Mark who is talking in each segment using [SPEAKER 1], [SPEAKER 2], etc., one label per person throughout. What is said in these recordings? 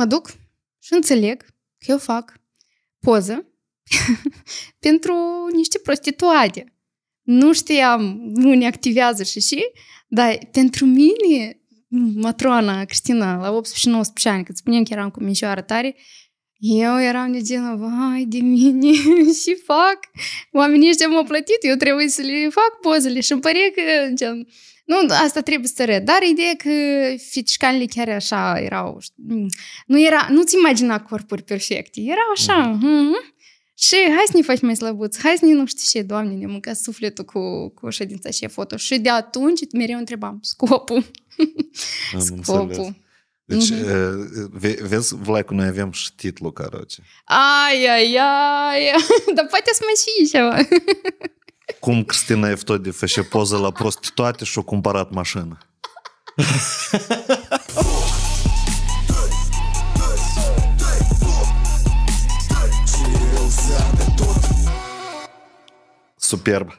[SPEAKER 1] mă duc și înțeleg că eu fac poză pentru niște prostituate. Nu știam unii activează și și, dar pentru mine, matrona Cristina, la 18-19 ani, când spuneam că eram cu minșoară tare, eu eram de genul, vai de mine, și fac. Oamenii ăștia m-au plătit, eu trebuie să le fac pozele și îmi pare că gen, nu, da, asta trebuie să red. Dar ideea că fiticanile chiar așa erau... Nu era, nu-ți imagina corpuri perfecte. Era așa... Mm-hmm. Și hai să ne faci mai slăbuți, hai să ne nu știu ce, Doamne, ne mânca sufletul cu, cu ședința și foto. Și de atunci mereu întrebam scopul.
[SPEAKER 2] Am scopul. Deci, mm-hmm. vezi, Vlai, cu noi avem și titlul, caroce.
[SPEAKER 1] Ai, ai, ai, dar poate să mai și ceva.
[SPEAKER 2] cum Cristina Eftodi făcea poză la prostituate și-o cumpărat mașină. Superb.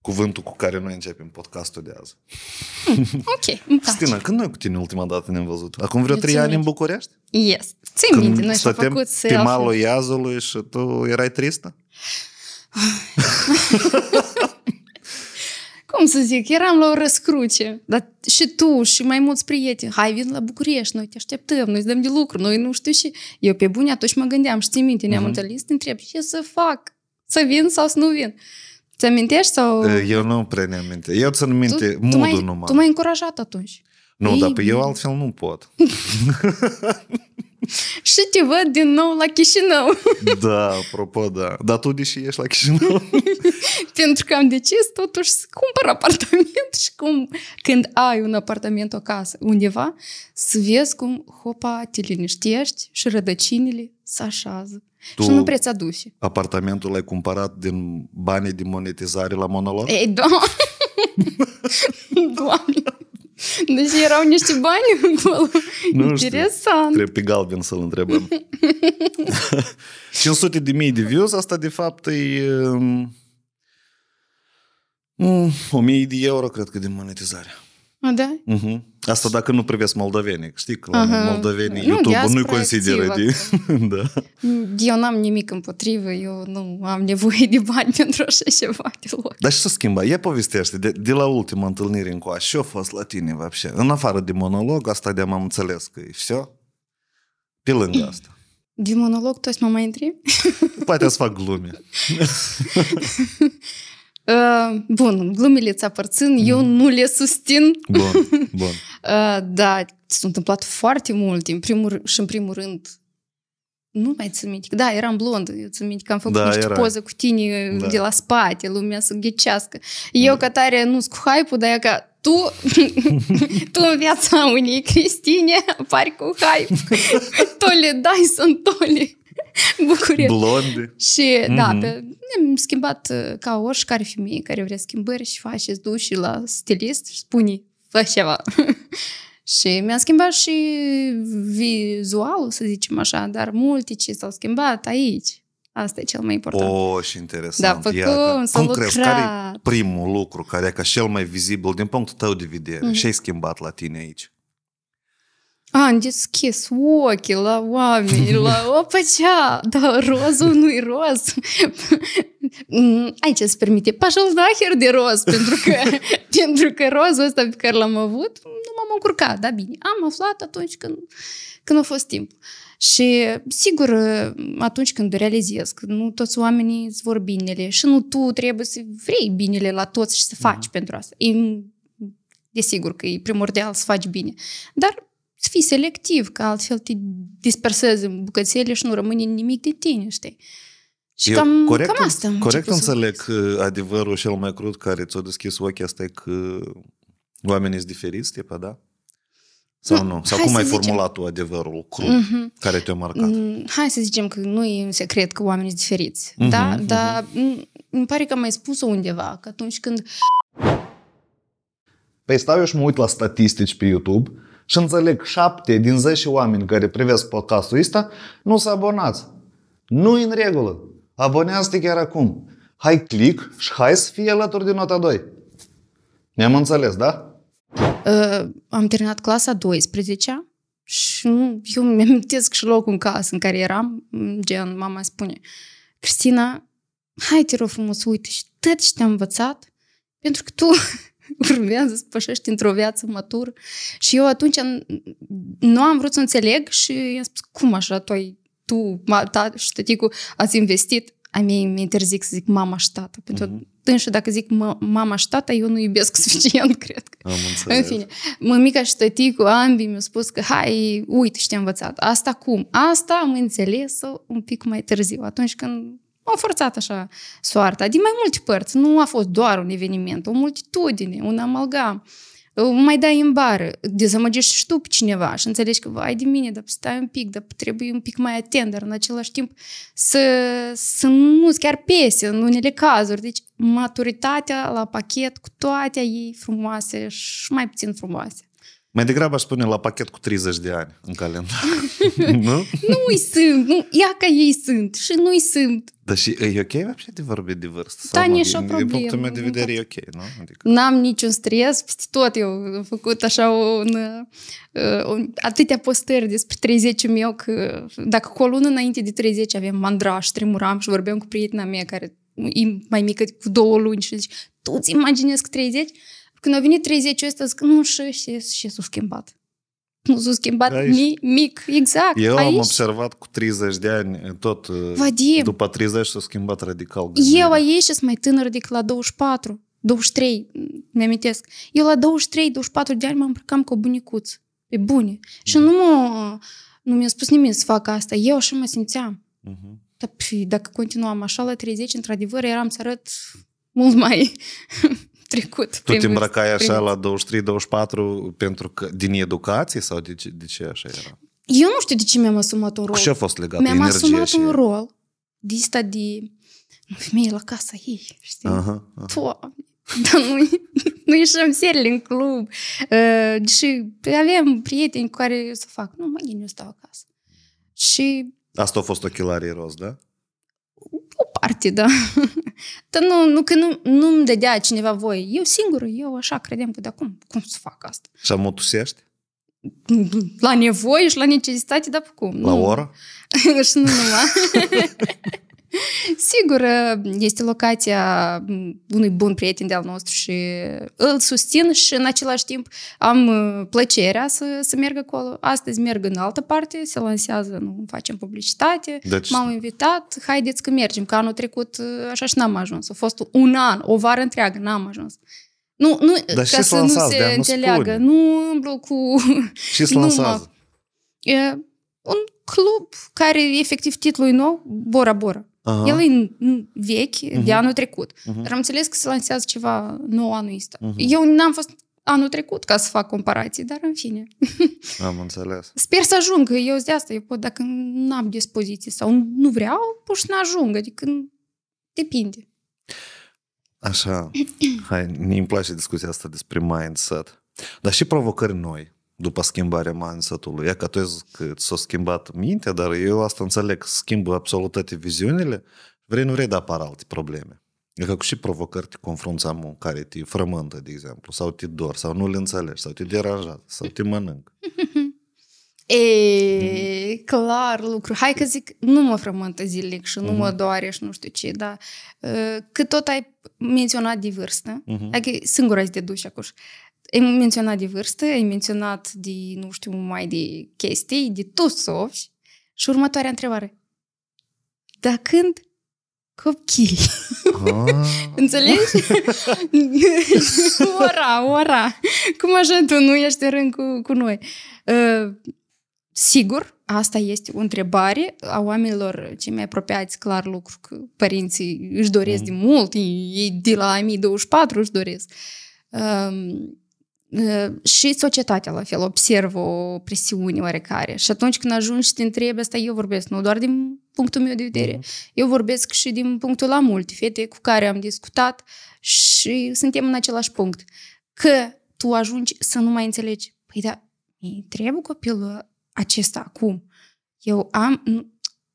[SPEAKER 2] Cuvântul cu care noi începem podcastul de azi.
[SPEAKER 1] ok, Cristina,
[SPEAKER 2] când noi cu tine ultima dată ne-am văzut? Acum vreo trei ani în București?
[SPEAKER 1] Yes. Țin minte, noi și-am făcut pe malul
[SPEAKER 2] Iazului și tu erai tristă?
[SPEAKER 1] Cum să zic, eram la o răscruce, dar și tu și mai mulți prieteni, hai vin la București, noi te așteptăm, noi îți dăm de lucru, noi nu știu și... Eu pe bune atunci mă gândeam, știi minte, ne-am uh-huh. întâlnit, te întreb, ce să fac? Să vin sau să nu vin? Ți amintești sau...
[SPEAKER 2] Eu nu prea ne aminte. Eu ți-am minte tu, modul tu numai. Tu m-ai
[SPEAKER 1] încurajat atunci. Nu, Ei, dar pe eu
[SPEAKER 2] altfel nu pot.
[SPEAKER 1] și te văd din nou la Chișinău.
[SPEAKER 2] da, apropo, da. Dar tu deși ești la Chișinău?
[SPEAKER 1] Pentru că am decis totuși să cumpăr apartament și cum când ai un apartament, o casă, undeva, să vezi cum, hopa, te liniștești și rădăcinile se așează. Tu și nu prea ți
[SPEAKER 2] apartamentul l-ai cumpărat din banii de monetizare la monolog? Ei,
[SPEAKER 1] doamne! doamne! Deci erau niște bani acolo. Nu știu. Interesant.
[SPEAKER 2] Trebuie pe galben să-l întrebăm. 500 de mii de views, asta de fapt e... Um, 1000 de euro, cred că, de monetizare. A, da? Mhm. Uh-huh. Asta dacă nu privesc moldovenii. Știi că la uh-huh. moldovenii YouTube nu-i consideră de... da.
[SPEAKER 1] Eu n-am nimic împotrivă, eu nu am nevoie de bani pentru așa ceva deloc.
[SPEAKER 2] Dar ce să a schimbat? povestește, de, de la ultima întâlnire încoa, ce a fost la tine, вообще? În afară de monolog, asta de-am înțeles că e все. Pe lângă mm. asta.
[SPEAKER 1] De monolog toți mă mai întrebi?
[SPEAKER 2] Poate să fac glume.
[SPEAKER 1] Bun, glumele ți aparțin, mm. eu nu le susțin. Bun, bun. da, s a întâmplat foarte mult, în primul, și în primul rând, nu mai țin minte. Da, eram blondă. Eu țin minte că am făcut da, niște era. poze cu tine da. de la spate, lumea să ghecească. Eu, da. ca tare, nu cu hype-ul, dar e ca tu, tu în viața unei Cristine apari cu hype. Tole dai sunt tole. bucurie. Blonde.
[SPEAKER 3] Și, mm-hmm. da, mhm. pe,
[SPEAKER 1] ne-am schimbat uh, ca oricare femeie care vrea schimbări și face duși la stilist și spune, fă ceva. și mi-am schimbat și vizualul, să zicem așa, dar multe ce s-au schimbat aici. Asta e cel mai important.
[SPEAKER 2] O, și interesant. Da, pe Ia, cum da. cum crezi, care e primul lucru care e ca cel mai vizibil din punctul tău de vedere mm-hmm. Ce ai schimbat la tine aici?
[SPEAKER 1] A, deschis ochii la oameni, la cea, da, rozul nu-i roz. Aici îți permite Pașul zahăr de roz, pentru că, pentru că rozul ăsta pe care l-am avut, nu m-am încurcat, da, bine. Am aflat atunci când, când a fost timp. Și, sigur, atunci când realizez că nu toți oamenii îți vor binele și nu tu trebuie să vrei binele la toți și să faci mm. pentru asta. E, desigur că e primordial să faci bine. Dar să fii selectiv, că altfel te dispersezi în bucățele și nu rămâne nimic de tine, știi? Și Eu cam, corect, cam asta. Corect înțeleg
[SPEAKER 2] că uh, adevărul cel mai crud care ți-a deschis ochii asta e că oamenii sunt diferiți, tipa, da? Sau nu? Sau Hai cum ai zicem. formulat tu adevărul crud uh-huh. care te-a marcat?
[SPEAKER 1] Mm, hai să zicem că nu e un secret că oamenii sunt diferiți, uh-huh, da? Uh-huh. Dar mm, îmi pare că am mai spus-o undeva, că atunci când...
[SPEAKER 2] Păi stau eu și mă uit la statistici pe YouTube și înțeleg șapte din 10 oameni care privesc podcastul ăsta, nu s abonați. nu în regulă. Abonează-te chiar acum. Hai click și hai să fie alături de nota 2. Ne-am înțeles, da?
[SPEAKER 1] Uh, am terminat clasa 12 și nu, eu mi amintesc și locul în casă în care eram, gen, mama spune, Cristina, hai te rog frumos, uite și tot ce te-am învățat, pentru că tu urmează să pășești într-o viață matură. Și eu atunci nu am vrut să înțeleg și i-am spus, cum așa, tu, ai, tu ta și tăticul ați investit? A mie mi interzic să zic mama și tata, pentru că hmm huh tânșă dacă zic mama și tata, eu nu iubesc suficient, cred
[SPEAKER 3] că. Am În fine,
[SPEAKER 1] mămica și tăticul, ambii mi-au spus că hai, uite ce te-am învățat, asta cum? Asta am înțeles-o un pic mai târziu, atunci când au forțat așa soarta, din mai multe părți. Nu a fost doar un eveniment, o multitudine, un amalgam. Mai dai în bară, dezamăgești și tu pe cineva și înțelegi că, ai de mine, dar stai un pic, dar trebuie un pic mai atent, dar în același timp să, să nu chiar pese în unele cazuri. Deci maturitatea la pachet cu toate ei frumoase și mai puțin frumoase.
[SPEAKER 2] Mai degrabă aș spune la pachet cu 30 de ani în calendar. nu?
[SPEAKER 1] Nu-i sunt. Nu, ia că ei sunt și nu-i sunt.
[SPEAKER 2] Dar și e ok așa de vorbit de vârstă? Da, nu e o problemă. Din punctul meu de vedere e ok, nu?
[SPEAKER 1] Adică... N-am niciun stres, peste tot eu am făcut așa un, uh, un, atâtea postări despre 30 meu că dacă cu o lună înainte de 30 aveam mandraș, tremuram și vorbeam cu prietena mea care e mai mică cu două luni și zici, tu ți imaginezi că 30? Când a venit 30 ăsta, zic, nu, știu și, ce s-a schimbat. Nu s-a schimbat Mi, mic, exact. Eu aici. am
[SPEAKER 2] observat cu 30 de ani tot, Vadim, după 30 s-a schimbat radical. Gândirea. Eu
[SPEAKER 1] aici sunt mai tânăr decât la 24, 23, mi-amintesc. Eu la 23-24 de ani mă îmbrăcam cu o bunicuță. E bune. Și mhm. nu, mă, nu mi-a spus nimeni să fac asta. Eu așa mă simțeam. Uh-huh. Dar, pf, dacă continuam așa la 30, într-adevăr, eram să arăt mult mai trecut. Tu te îmbrăcai așa la
[SPEAKER 2] 23-24 pentru că, din educație sau de ce, de ce așa era?
[SPEAKER 1] Eu nu știu de ce mi-am asumat un rol. Cu ce a fost legat? Mi-am asumat și... un rol de asta de femeie la casa ei, știi? Aha, aha. dar nu, nu ieșim serile în club uh, și avem prieteni cu care să fac. Nu, mai eu stau acasă. Și...
[SPEAKER 2] Asta a fost ochelarii roz, da?
[SPEAKER 1] parte, da. Dar nu, nu că nu, nu-mi dădea cineva voie. Eu singur, eu așa credeam că de acum, cum să fac asta?
[SPEAKER 2] mă tusești?
[SPEAKER 1] La nevoie și la necesitate, dar cum? La nu. oră? și nu numai. Sigur, este locația unui bun prieten de-al nostru și îl susțin și în același timp am plăcerea să, să merg acolo. Astăzi merg în altă parte, se lansează, nu facem publicitate, deci... m-au invitat, haideți că mergem, că anul trecut așa și n-am ajuns. A fost un an, o vară întreagă, n-am ajuns. Nu, nu, Dar ca să nu se înțeleagă, nu îmblu cu... Ce se lansează? E, un club care efectiv titlul e nou, Bora Bora. Uh-huh. El e vechi uh-huh. de mhm. anul trecut. Uh-huh. Dar am înțeles că se lansează ceva nou anul ăsta. Uh-huh. Eu n-am fost anul trecut ca să fac comparații, dar în fine.
[SPEAKER 2] Am înțeles.
[SPEAKER 1] Sper să ajung, eu de asta, eu pot, dacă nu am dispoziție sau nu vreau, pur și nu ajung, adică depinde.
[SPEAKER 2] Așa, hai, mi place discuția asta despre mindset. Dar și provocări noi după schimbarea mindset-ului. Ea că tu s-a schimbat mintea, dar eu asta înțeleg, schimbă absolut toate viziunile, vrei nu vrei de apar alte probleme. E că cu și provocări te confrunți amul care te frământă, de exemplu, sau te dor, sau nu le înțelegi, sau te deranjează, sau te mănânc.
[SPEAKER 1] E, mhm. clar lucru. Hai că zic, nu mă frământă zilnic și nu mă mhm. doare și nu știu ce, dar ă, că tot ai menționat de vârstă, uh-huh. adică singura de duș acuși, ai menționat de vârstă, ai menționat de, nu știu, mai de chestii, de tot sofi. Și următoarea întrebare. Da când copchii? Ah. Înțelegi? ora, ora. Cum așa tu nu ești rând cu, cu noi? Uh, sigur, asta este o întrebare a oamenilor cei mai apropiați, clar lucru, că părinții își doresc mm. de mult, ei de la 1024 își doresc. Um, Э, și societatea la fel observă o presiune oarecare și atunci când ajungi și te întrebi asta eu vorbesc nu doar din punctul meu de vedere mhm. eu vorbesc și din punctul la multe fete cu care am discutat și suntem în același punct că tu ajungi să nu mai înțelegi păi da, trebuie copilul acesta acum eu am,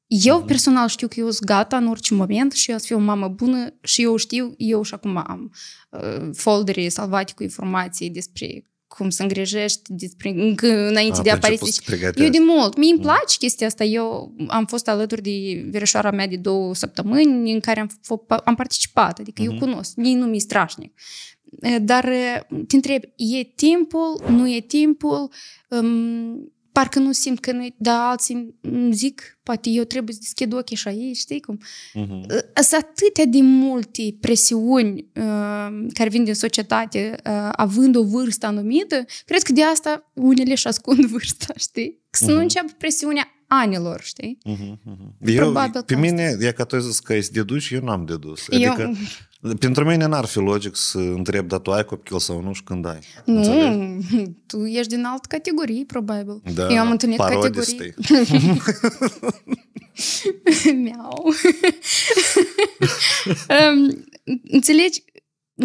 [SPEAKER 1] eu mhm. personal știu că eu sunt gata în orice moment și eu să fiu o mamă bună și eu știu, eu și acum am uh, foldere salvate cu informații despre cum să îngrijești despre, încă înainte A, de apariție. Eu de mult. Mie îmi mhm. place mm. chestia asta. Eu am fost alături de verișoara mea de două săptămâni în care am, f- am participat. Adică mm-hmm. eu mhm. cunosc. Mie nu mi-e strașnic. Dar uh, te întreb, e timpul? Nu e timpul? Um, parcă nu simt că noi, dar alții îmi zic, poate eu trebuie să deschid ochii și ei, știi cum?
[SPEAKER 3] Uh-huh.
[SPEAKER 1] Sunt atâtea de multe presiuni uh, care vin din societate, uh, având o vârstă anumită, cred că de asta unele își ascund vârsta, știi? Că să uh-huh. nu mhm. înceapă presiunea anilor, știi?
[SPEAKER 2] Uh-huh, uh-huh. Eu, Probabil pe mine, e ca tu ai zis că ești dedus, eu n-am dedus. Adică eu... Pentru mine n-ar fi logic să întreb, dacă tu ai copil sau nu și când ai.
[SPEAKER 1] Nu, tu ești din altă categorie, probabil. Da, Eu am întâlnit categorii. Miau. um, înțelegi?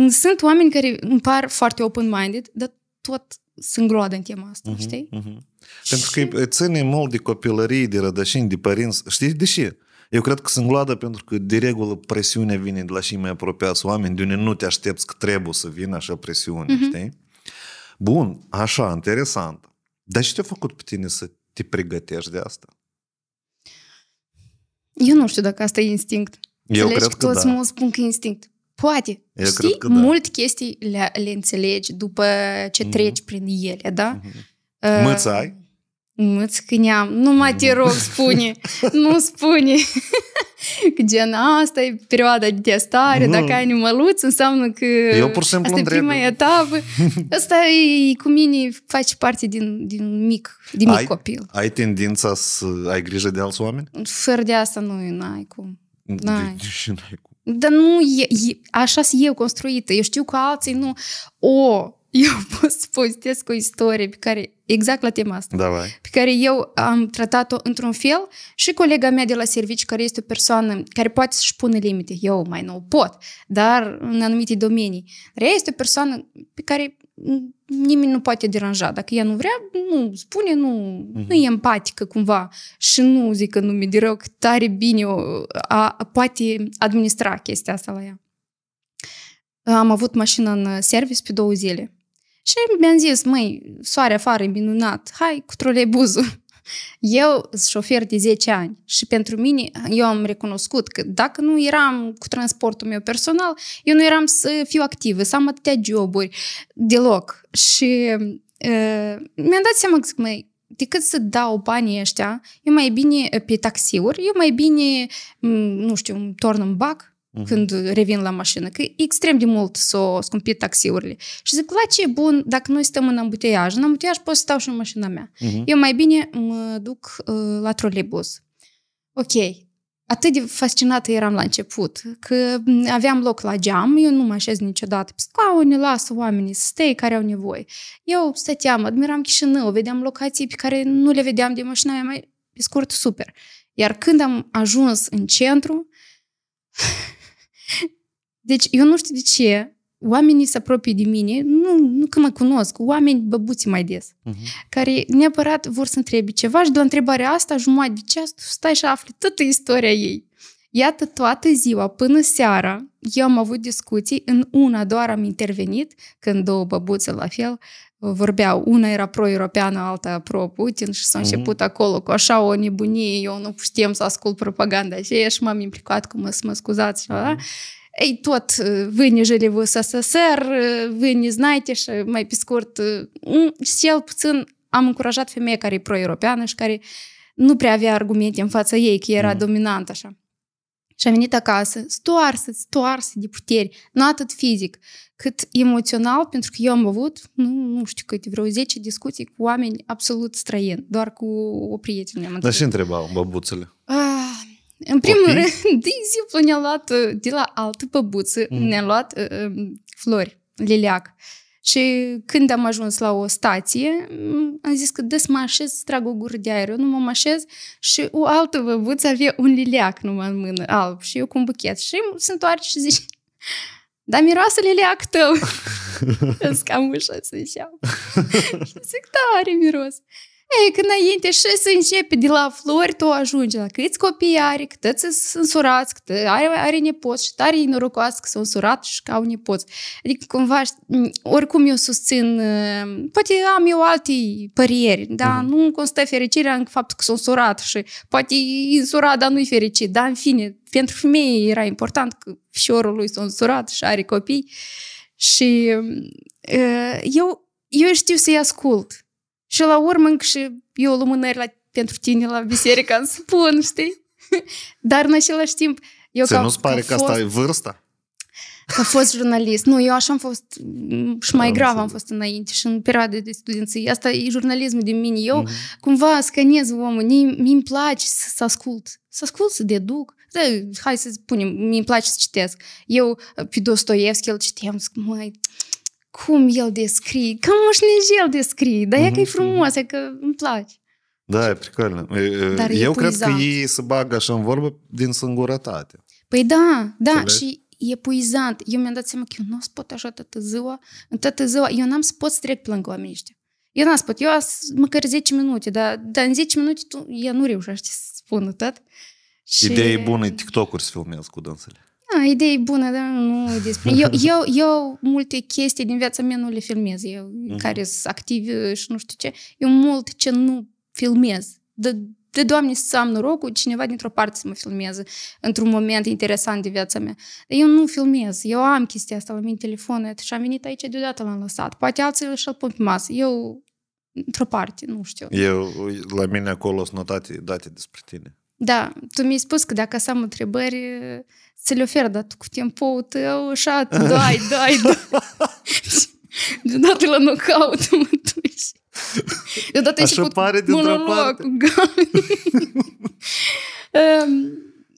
[SPEAKER 1] Sunt oameni care îmi par foarte open-minded, dar tot sunt groadă în tema asta, uh-huh, știi?
[SPEAKER 2] Uh-huh. Pentru că ține mult de copilărie, de rădășini, de părinți. Știi de ce? Eu cred că sunt gladă pentru că de regulă presiunea vine de la cei mai apropiați oameni, de unde nu te aștepți că trebuie să vină așa presiune, mm-hmm. știi? Bun, așa, interesant. Dar ce te-a făcut pe tine să te pregătești de asta?
[SPEAKER 1] Eu nu știu dacă asta e instinct.
[SPEAKER 2] Eu Înțelegi cred că, că toți da. mă
[SPEAKER 1] spun că e instinct. Poate. Eu Știi? Cred că da. Mult chestii le, le înțelegi după ce mm-hmm. treci prin ele, da? Mm-hmm. Uh, Mâță ai? câneam, nu mă te rog, spune, nu spune. Gen, asta e perioada de testare, mm dacă ai animăluți, înseamnă că Eu pur și asta întreb. e prima etapă. Asta e, cu mine face parte din, din mic, din mic ai, copil.
[SPEAKER 2] Ai tendința să ai grijă de alți oameni?
[SPEAKER 1] Fără de asta nu, n-ai cum. N-ai. De, de, n-ai cum. Dar nu, e, e, așa sunt eu construită. Eu știu că alții nu... O, eu pot să povestesc o istorie pe care, exact la tema asta, da, pe care eu am tratat-o într-un fel și colega mea de la servici, care este o persoană care poate să-și pune limite, eu mai nu pot, dar în anumite domenii. Dar ea este o persoană pe care nimeni nu poate deranja. Dacă ea nu vrea, nu spune, nu, uh-huh. nu e empatică cumva și nu zic că mi de rău, că tare bine o, a, a, poate administra chestia asta la ea. Am avut mașină în service pe două zile și mi-am zis, măi, soare afară minunat, hai cu troleibuzul. Eu sunt șofer de 10 ani și pentru mine eu am recunoscut că dacă nu eram cu transportul meu personal, eu nu eram să fiu activă, să am atâtea joburi, deloc. Și uh, mi-am dat seama că, măi, decât să dau banii ăștia, eu mai bine pe taxiuri, eu mai bine, nu știu, torn în bac uh-huh. când revin la mașină, că e extrem de mult s-au s-o scumpit taxiurile. Și zic, la ce bun dacă noi stăm în ambuteiaj? În ambuteiaj pot să stau și în mașina mea. Uh-huh. Eu mai bine mă duc uh, la trolebus. Ok, atât de fascinată eram la început, că mm, aveam loc la geam, eu nu mă așez niciodată pe scaune, las oamenii să stei care au nevoie. Eu stăteam, admiram Chișinău, vedeam locații pe care nu le vedeam de mașina mea, mai pe scurt, super. Iar când am ajuns în centru, deci eu nu știu de ce oamenii se apropie de mine, nu, nu că mă cunosc, oameni băbuți mai des, uh-huh. care neapărat vor să întrebe ceva și de la întrebarea asta jumătate de ceas tu stai și afli toată istoria ei. Iată, toată ziua, până seara, eu am avut discuții, în una doar am intervenit, când două băbuțe la fel vorbeau. Una era pro-europeană, alta pro-Putin și s-a mhm. început mm-hmm. acolo cu așa o nebunie, eu nu știam să ascult propaganda aceea și m-am implicat cum să mă scuzați. Mm-hmm. Ei tot, vă ne jeli vă SSR, vă ne знаете și mai pe scurt, uh, mm, cel puțin am încurajat femeia care e pro-europeană și care nu prea avea argumente în fața ei, că era mm-hmm. dominant așa și am venit acasă, stoarsă, stoarsă de puteri, nu atât fizic, cât emoțional, pentru că eu am avut, nu, nu știu câte, vreo 10 discuții cu oameni absolut străini, doar cu o prietenă. Am Dar
[SPEAKER 2] și întrebau băbuțele?
[SPEAKER 1] Ah, în primul Copii? rând, de exemplu, ne-a luat de la altă băbuță, mm. ne-a luat uh, um, flori, liliac. Și când am ajuns la o stație, am zis că des mă așez să trag o gură de aer. Eu nu mă așez și o altă băbuță avea un liliac numai în mână, alb, și eu cu un buchet. Și se întoarce și zice, da, miroase liliac tău. Îți cam ușa să ziceam. zic, da, are miros. E, că înainte și să începe de la flori, tu ajungi la câți copii are, câți sunt însurați, cât are, are nepoți și tare e norocoasă că sunt însurat și că au nepoți. Adică cumva, oricum eu susțin, uh, poate am eu alte părieri, dar mm nu constă fericirea în faptul că sunt însurat și poate e însurat, dar nu-i fericit, dar în fine, pentru femeie era important că fiorul lui sunt însurat și are copii și uh, eu, eu știu să-i ascult și la urmă încă și eu lumânări la, pentru tine la biserică îmi spun, știi? Dar în același timp... Eu ca, nu-ți pare că, fost... asta e vârsta? Că a fost jurnalist. Nu, eu așa am fost și mai am grav am fost înainte și în perioada de studenție. Asta e jurnalismul din mine. Eu mm-hmm. cumva scanez omul. Mi-mi place să, să ascult. Să ascult, să deduc. Da, hai să spunem, mi-mi place să citesc. Eu pe Dostoevski îl citeam, zic, mai cum el descrie, cam el descrie, dar mm-hmm. e că e mhm, frumos, e că îmi place.
[SPEAKER 2] Da, e precar. Dar Eu e cred că ei se bagă așa în vorbă din singurătate.
[SPEAKER 1] Păi da, da, Înțeleg? și e puizant. Eu mi-am dat seama că eu nu o pot așa toată ziua. În toată ziua, eu n-am să pot să trec plângă oamenii ăștia. Eu n-am să pot. Eu as, măcar 10 minute, dar, dar în 10 minute tu, eu nu reușește să spună tot. Și... Ideea e
[SPEAKER 2] bună, TikTok-uri să filmez cu dânsele.
[SPEAKER 1] Da, idei bună, dar nu despre... Eu, eu, eu multe chestii din viața mea nu le filmez. Eu, uh-huh. care sunt activ, și nu știu ce, eu mult ce nu filmez. De, de Doamne să am norocul, cineva dintr-o parte să mă filmeze într-un moment interesant de viața mea. Dar eu nu filmez, eu am chestia asta la mine telefonet și am venit aici deodată l-am lăsat. Poate alții și-l pun pe masă. Eu într-o parte, nu știu. Eu,
[SPEAKER 2] la mine acolo sunt notate date despre tine.
[SPEAKER 1] Da, tu mi-ai spus că dacă să am întrebări, ți le ofer, dar tu cu timpul tău așa dai, dai, dai. Deodată la knockout mă duci. Deodată Așa pare dintr-o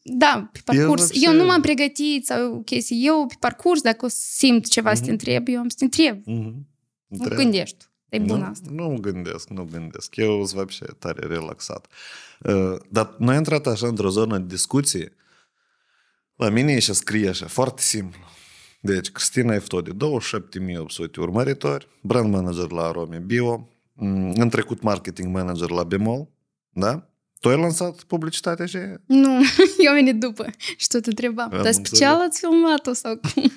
[SPEAKER 1] da, pe parcurs. Eu, eu nu m-am pregătit sau chestii. Eu, pe parcurs, dacă simt ceva mm-hmm. să te mhm. întreb, eu am să te întreb.
[SPEAKER 3] Mm-hmm.
[SPEAKER 2] Nu gândești
[SPEAKER 1] E bun nu, asta.
[SPEAKER 2] Nu gândesc, nu gândesc. Eu sunt tare relaxat. Uh, dar noi am intrat așa într-o zonă de discuție la mine e și scrie așa, foarte simplu. Deci, Cristina Eftode, 27.800 urmăritori, brand manager la Arome Bio, mm, în trecut marketing manager la Bemol, da? Tu ai lansat publicitatea și
[SPEAKER 1] Nu, eu am venit după și tot întrebam. Dar special ați filmat-o sau cum?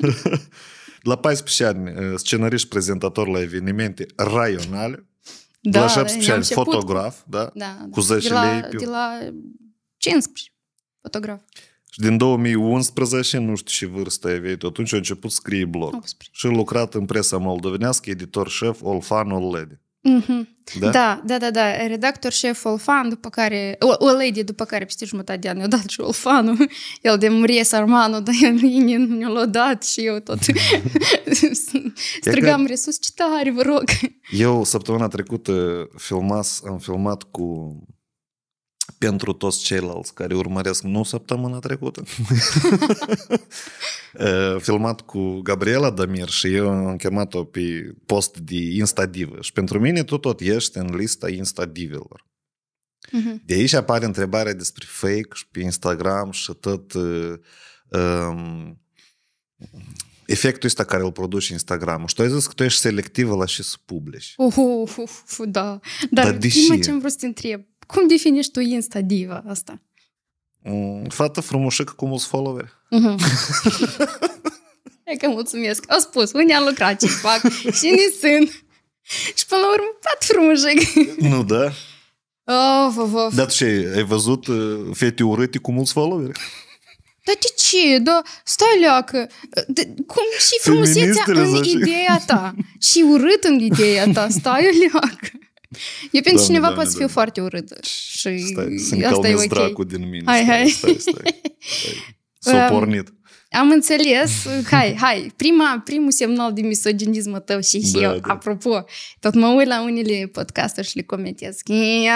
[SPEAKER 2] la 14 ani, uh, scenarist prezentator la evenimente raionale,
[SPEAKER 1] da, la da, 17 ani, fotograf,
[SPEAKER 2] da? Da, da. Cu 10 de la, lei. Pe... De
[SPEAKER 1] la 15, fotograf.
[SPEAKER 2] Și din 2011, nu știu ce vârstă aveai tu, atunci a început scrie blog. 18. Și lucrat în presa moldovenească, editor șef Olfan lady.
[SPEAKER 1] Mm-hmm. Da? da, da, da, da, redactor șef Olfan, după care, o, o lady, după care peste jumătate de ani i-a dat și Olfanul, el de Murie Sarmanu dar el nu l-a dat și eu tot strigam că... resus, ce vă rog.
[SPEAKER 2] Eu săptămâna trecută filmas, am filmat cu pentru toți ceilalți care urmăresc nu săptămâna trecută. Filmat cu Gabriela Damir și eu am chemat-o pe post de Instadivă. Și pentru mine tu tot ești în lista Instadivilor. mm De aici apare întrebarea despre fake și pe Instagram și tot um, efectul ăsta care îl produce Instagram. Și tu ai zis că tu ești selectivă la și să publici.
[SPEAKER 1] Uh, uh, uh, da. Dar, Dar deși... ce am vrut să te întreb. Cum definești tu insta diva asta?
[SPEAKER 2] Mm, fată frumoasă cu mulți followeri.
[SPEAKER 1] Uh-huh. e că mulțumesc. Au spus, unii am lucrat ce fac și ni sunt. Și până la urmă, pat frumoasă. nu, da. Of, of, of. Dar
[SPEAKER 2] tu ce, ai văzut uh, fete urâte cu mulți followeri?
[SPEAKER 1] Dar de ce? Da, stai leacă. Uh, de, cum și frumusețea în ideea ta. și urât în ideea ta. Stai leacă. Eu pentru doamne, cineva poate să fiu foarte urâtă. Și stai, să asta e ok. dracu din mine. Hai, hai. Stai, stai, stai. S-a pornit. Am înțeles. Hai, hai. Prima, primul semnal de misoginism tău și da, eu, da. apropo, tot mă uit la unele podcasturi și le comentez.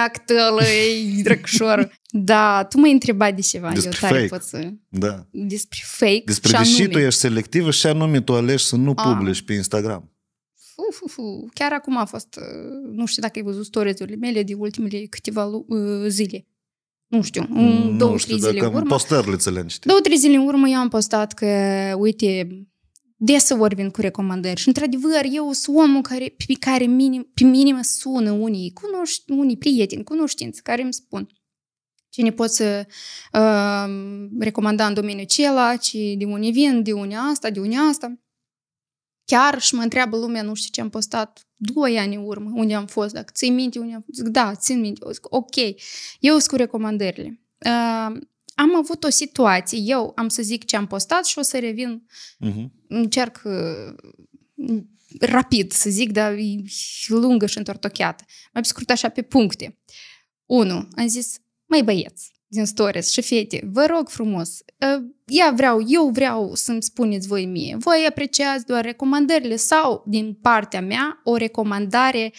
[SPEAKER 1] Actălăi, drăcșorul. Da, tu m-ai întrebat de ceva. Despre eu tare fake. pot să... Da. Despre fake Despre deși tu ești
[SPEAKER 2] selectivă și anume tu alegi să nu ah. publici pe Instagram
[SPEAKER 1] uf, uf, uf. Chiar acum a fost, uh, nu știu dacă ai văzut storiezurile mele de ultimele câteva uh, zile. Nu știu, un, două, știu, trei zile în urmă. Postările Două, trei zile în urmă eu am postat că, uite, să vorbim cu recomandări și, într-adevăr, eu sunt omul care, pe care minim, pe minim sună unii, cunoști, unii prieteni, cunoștinți, care îmi spun ce ne poți uh, recomanda în domeniul acela, ce de unde vin, de unde asta, de unde asta chiar și mă întreabă lumea, nu știu ce am postat doi ani în urmă, unde am fost, dacă ții minte unde am fost, zic, da, țin minte, zic, ok, eu sunt cu recomandările. Uh, am avut o situație, eu am să zic ce am postat și o să revin, uh-huh. încerc uh, rapid să zic, dar e lungă și întortocheată. Mai scurt așa pe puncte. Unu. Am zis, mai băieți, din stories și fete, vă rog frumos, eu ă, vreau, eu vreau să-mi spuneți voi mie, voi apreciați doar recomandările sau din partea mea o recomandare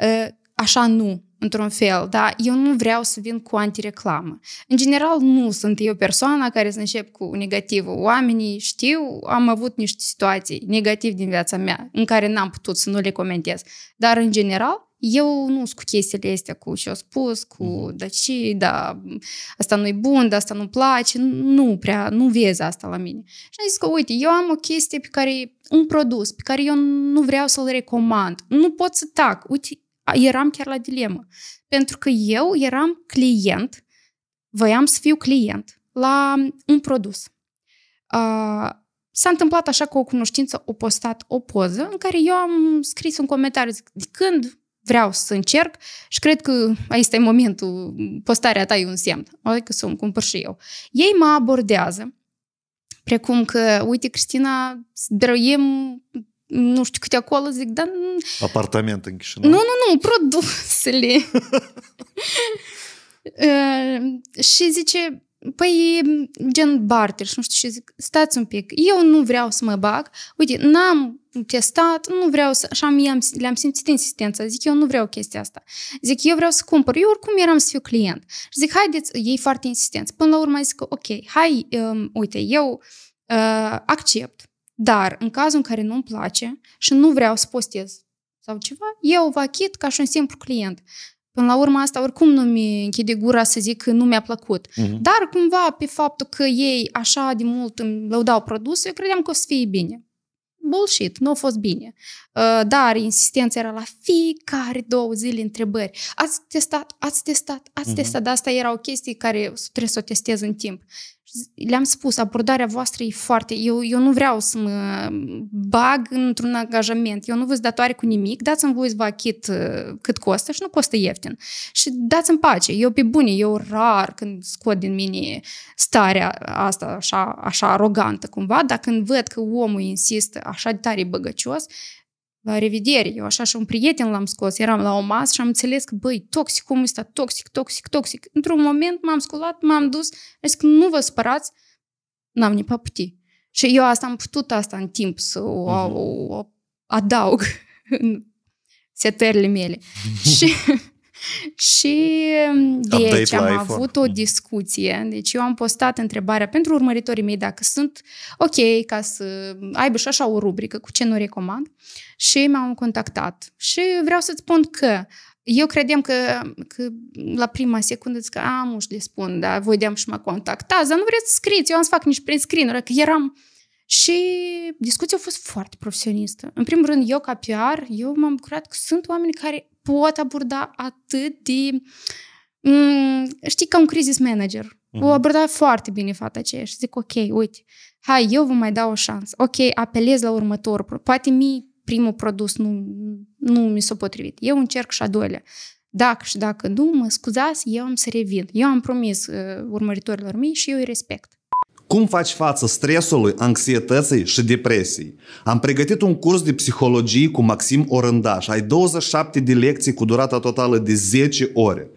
[SPEAKER 1] ă, așa nu, într-un fel, da? Eu nu vreau să vin cu antireclamă. În general, nu sunt eu persoana care să încep cu negativul. Oamenii știu, am avut niște situații negative din viața mea, în care n-am putut să nu le comentez. Dar, în general, eu nu sunt cu chestiile astea, cu ce-au spus, cu mhm. da ce, da, asta nu-i bun, da, asta nu-mi place, nu prea, nu vezi asta la mine. Și am zis că, uite, eu am o chestie pe care, un produs pe care eu nu vreau să-l recomand, nu pot să tac, uite, eram chiar la dilemă. Pentru că eu eram client, voiam să fiu client la un produs. s-a întâmplat așa că o cunoștință a postat o poză în care eu am scris un comentariu, zic, de când vreau să încerc și cred că aici e momentul, postarea ta e un semn, adică să sunt cumpăr și eu. Ei mă abordează, precum că, uite, Cristina, drăiem nu știu câte acolo, zic, dar...
[SPEAKER 2] Apartament în Chișinău.
[SPEAKER 1] Nu, nu, nu, produsele. uh, și zice, păi gen barter și nu știu ce zic, stați un pic, eu nu vreau să mă bag, uite, n-am testat, nu vreau să, așa am, le-am, le-am simțit insistența, zic, eu nu vreau chestia asta. Zic, eu vreau să cumpăr, eu oricum eram să fiu client. Și zic, haideți, ei foarte insistenți. Până la urmă zic, ok, hai, um, uite, eu uh, accept, dar în cazul în care nu-mi place și nu vreau să postez sau ceva, eu vă achit ca și un simplu client. Până la urmă asta oricum nu mi închide gura să zic că nu mi-a plăcut. Uh-huh. Dar cumva pe faptul că ei așa de mult îmi lăudau produsul, eu credeam că o să fie bine. Bullshit, nu a fost bine. Uh, dar insistența era la fiecare două zile întrebări. Ați testat, ați testat, ați uh-huh. testat. Asta o chestie care trebuie să o testez în timp le-am spus, abordarea voastră e foarte... Eu, eu nu vreau să mă bag într-un angajament. Eu nu vă datoare cu nimic. Dați-mi voi să vă achit uh, cât costă și nu costă ieftin. Și dați-mi pace. Eu pe bune, eu rar când scot din mine starea asta așa, așa arogantă cumva, dar când văd că omul insistă așa de tare băgăcios la revedere, eu așa și un prieten l-am scos, eram la o masă și am înțeles că, băi, toxic, omul ăsta, toxic, toxic, toxic. Într-un moment m-am sculat, m-am dus, am zis că nu vă spărați, n-am nipaputi. Și eu asta am putut asta în timp să o, o, mhm. o adaug în setările mele. și și mm, deci am aici am avut o mm. discuție. Deci eu am postat întrebarea pentru urmăritorii mei dacă sunt ok ca să aibă și așa o rubrică cu ce nu recomand și m-au contactat. Și vreau să-ți spun că eu credeam că, că la prima secundă zic că am uși de spun, dar voi deam și mă contactați, dar nu vreți să scriți, eu am să fac nici prin screen că eram... Și discuția a fost foarte profesionistă. În primul rând, eu ca PR, eu m-am bucurat că sunt oameni care pot aborda atât de... M- mm, știi, ca un crisis manager. Uh-huh. O mhm. aborda foarte bine fata aceea și zic, ok, uite, hai, eu vă mai dau o șansă. Ok, apelez la următor. Poate mi primul produs nu, nu mi s-a potrivit. Eu încerc și a doilea. Dacă și dacă nu, mă scuzați, eu am să revin. Eu am promis uh, urmăritorilor mei și eu îi respect.
[SPEAKER 2] Cum faci față stresului, anxietății și depresiei? Am pregătit un curs de psihologie cu Maxim Orândaș. Ai 27 de lecții cu durata totală de 10 ore.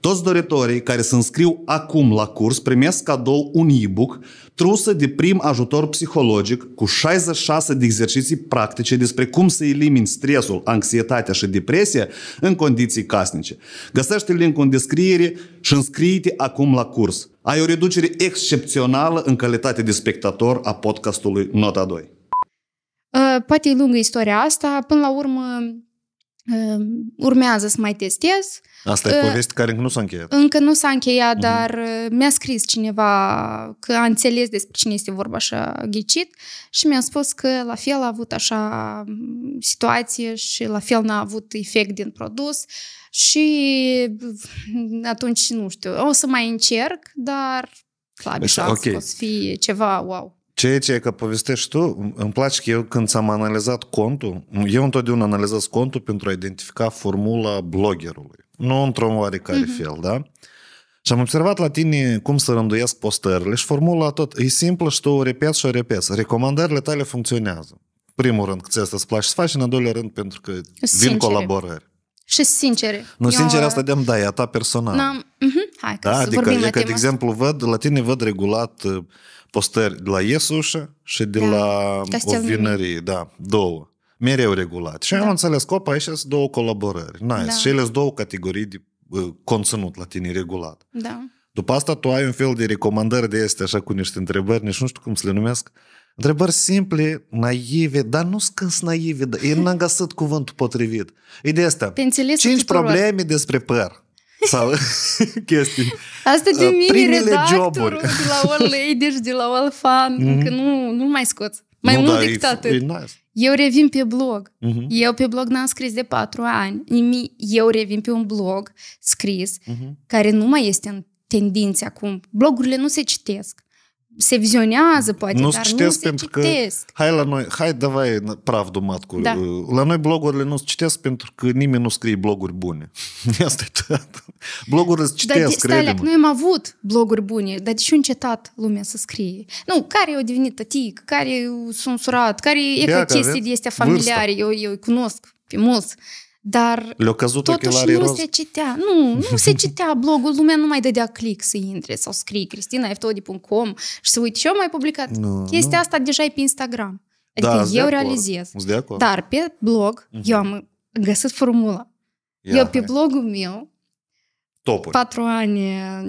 [SPEAKER 2] Toți doritorii care se înscriu acum la curs primesc cadou un e-book trusă de prim ajutor psihologic cu 66 de exerciții practice despre cum să elimini stresul, anxietatea și depresia în condiții casnice. Găsește linkul în descriere și înscrie-te acum la curs ai o reducere excepțională în calitate de spectator a podcastului Nota 2.
[SPEAKER 1] Uh, poate e lungă istoria asta, până la urmă urmează să mai testez. Asta e poveste
[SPEAKER 2] care încă nu s-a încheiat.
[SPEAKER 1] Încă nu s-a încheiat, uh-huh. dar mi-a scris cineva că a înțeles despre cine este vorba și a ghicit și mi-a spus că la fel a avut așa situație și la fel n-a avut efect din produs și atunci, nu știu, o să mai încerc, dar clar, Ok. să fie ceva wow.
[SPEAKER 2] Ceea ce e că povestești tu, îmi place că eu când ți-am analizat contul, eu întotdeauna analizez contul pentru a identifica formula bloggerului. Nu într-un oarecare mm-hmm. fel, da? Și am observat la tine cum să rânduiesc postările și formula tot e simplă și tu o repeți și o repeți. Recomandările tale funcționează. Primul rând că ți asta îți place să faci și în al doilea rând pentru că Sincere. vin colaborări.
[SPEAKER 1] Și sincere. Nu, eu... sincer, uh, asta
[SPEAKER 2] de-am da, e a ta personală. Da,
[SPEAKER 1] uh hai că da? să adică, vorbim adică, la de exemplu,
[SPEAKER 2] văd, la tine văd regulat uh, postări de la Iesușă și de da. la Castel o vinărie, da, două. Mereu regulat. Și da. am înțeles că opa, aici sunt două colaborări. Nice. Da. Și ele sunt două categorii de uh, conținut la tine regulat. Da. După asta tu ai un fel de recomandări de este așa cu niște întrebări, nici nu știu cum să le numesc. Întrebări simple, naive, dar nu scâns naive, dar ei n-am găsit cuvântul potrivit. E de asta. Cinci tuturor. probleme despre păr sau chestii.
[SPEAKER 1] Asta din uh, mine Primele joburi. de la All Ladies, de la All Fun, mm-hmm. că nu, nu mai scot, Mai nu, mult da, decât e, atât. E nice. Eu revin pe blog. Mm-hmm. Eu pe blog n-am scris de patru ani. Nimic. Eu revin pe un blog scris mm-hmm. care nu mai este în tendințe acum. Blogurile nu se citesc se vizionează, poate, nu dar citesc nu se pentru citesc. Că,
[SPEAKER 2] hai la noi, hai, davai pravdu, matcu. Da. La noi blogurile nu se citesc pentru că nimeni nu scrie bloguri bune. Asta e tot. Blogurile se citesc, dar, stai, noi
[SPEAKER 1] am avut bloguri bune, dar de ce încetat lumea să scrie? Nu, care au devenit tătic, care sunt surat, care e ca chestii de astea familiare, eu, eu cunosc pe mulți. Dar Le-a căzut totuși nu roz. se citea. Nu, nu se citea blogul. Lumea nu mai dădea click să intre sau scrie cristinaeftodi.com și să uite. ce am mai publicat. Nu, Chestia nu. asta deja e pe Instagram. Da, adică da, eu realizez. Dar pe blog uh-huh. eu am găsit formula. Ia, eu pe hai. blogul meu Topuri. patru ani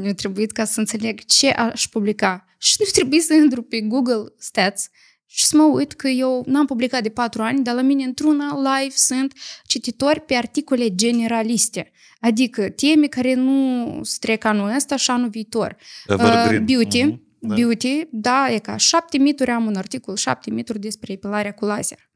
[SPEAKER 1] mi-a trebuit ca să înțeleg ce aș publica. Și nu trebuie să intru pe Google Stats și să mă uit că eu n-am publicat de patru ani, dar la mine într-una live sunt cititori pe articole generaliste. Adică teme care nu strec anul ăsta și anul viitor. Uh, beauty, mm-hmm. Da. Beauty, da, e ca șapte mituri, am un articol, șapte mituri despre epilarea cu laser.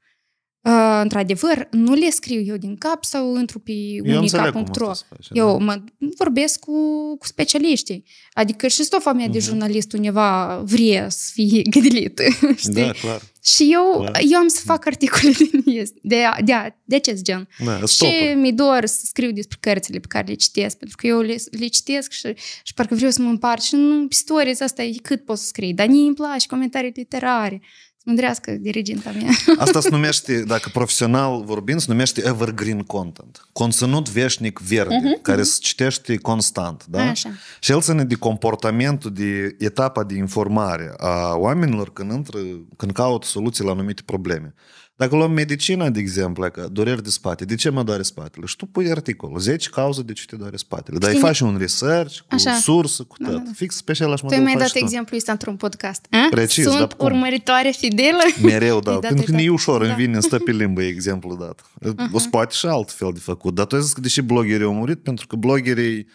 [SPEAKER 1] Э, într-adevăr, nu le scriu eu din cap sau intru pe unica.ro. Eu da. mă vorbesc cu, cu specialiștii. Adică și stofa mea uh-huh. de mhm. jurnalist undeva vrea să fie gâdilită. Știi? Da, clar. Și eu, clar. eu am să fac articole din de, de, de acest gen. Da, și mi doar să scriu despre cărțile pe care le citesc, pentru că eu le, le citesc și, și parcă vreau să mă împart. Și nu, stories asta e cât pot să scrii, dar nu îmi place comentarii literare Mândrească diriginta mea. Asta
[SPEAKER 2] se numește, dacă profesional vorbim, se numește evergreen content. Conținut veșnic verde, uh-huh, care uh-huh. se citește constant. Da? Așa. Și el ține de comportamentul, de etapa de informare a oamenilor când, intră, când caută soluții la anumite probleme. Dacă luăm medicina, de exemplu, că dureri de spate, de ce mă doare spatele? Și tu pui articolul, 10 cauze de ce te doare spatele. Dar îi faci un research, cu Așa. sursă, cu da, tot. Da, da, Fix pe același model Tu mi-ai dat exemplu
[SPEAKER 1] ăsta într-un podcast. A? Precis, Sunt dar urmăritoare fidelă? Mereu, da. pentru că nu e
[SPEAKER 2] ușor, da. îmi vine, îmi stă pe limbă exemplu dat. Uh-huh. O spate și altfel de făcut. Dar tu ai zis că deși bloggerii au murit, pentru că bloggerii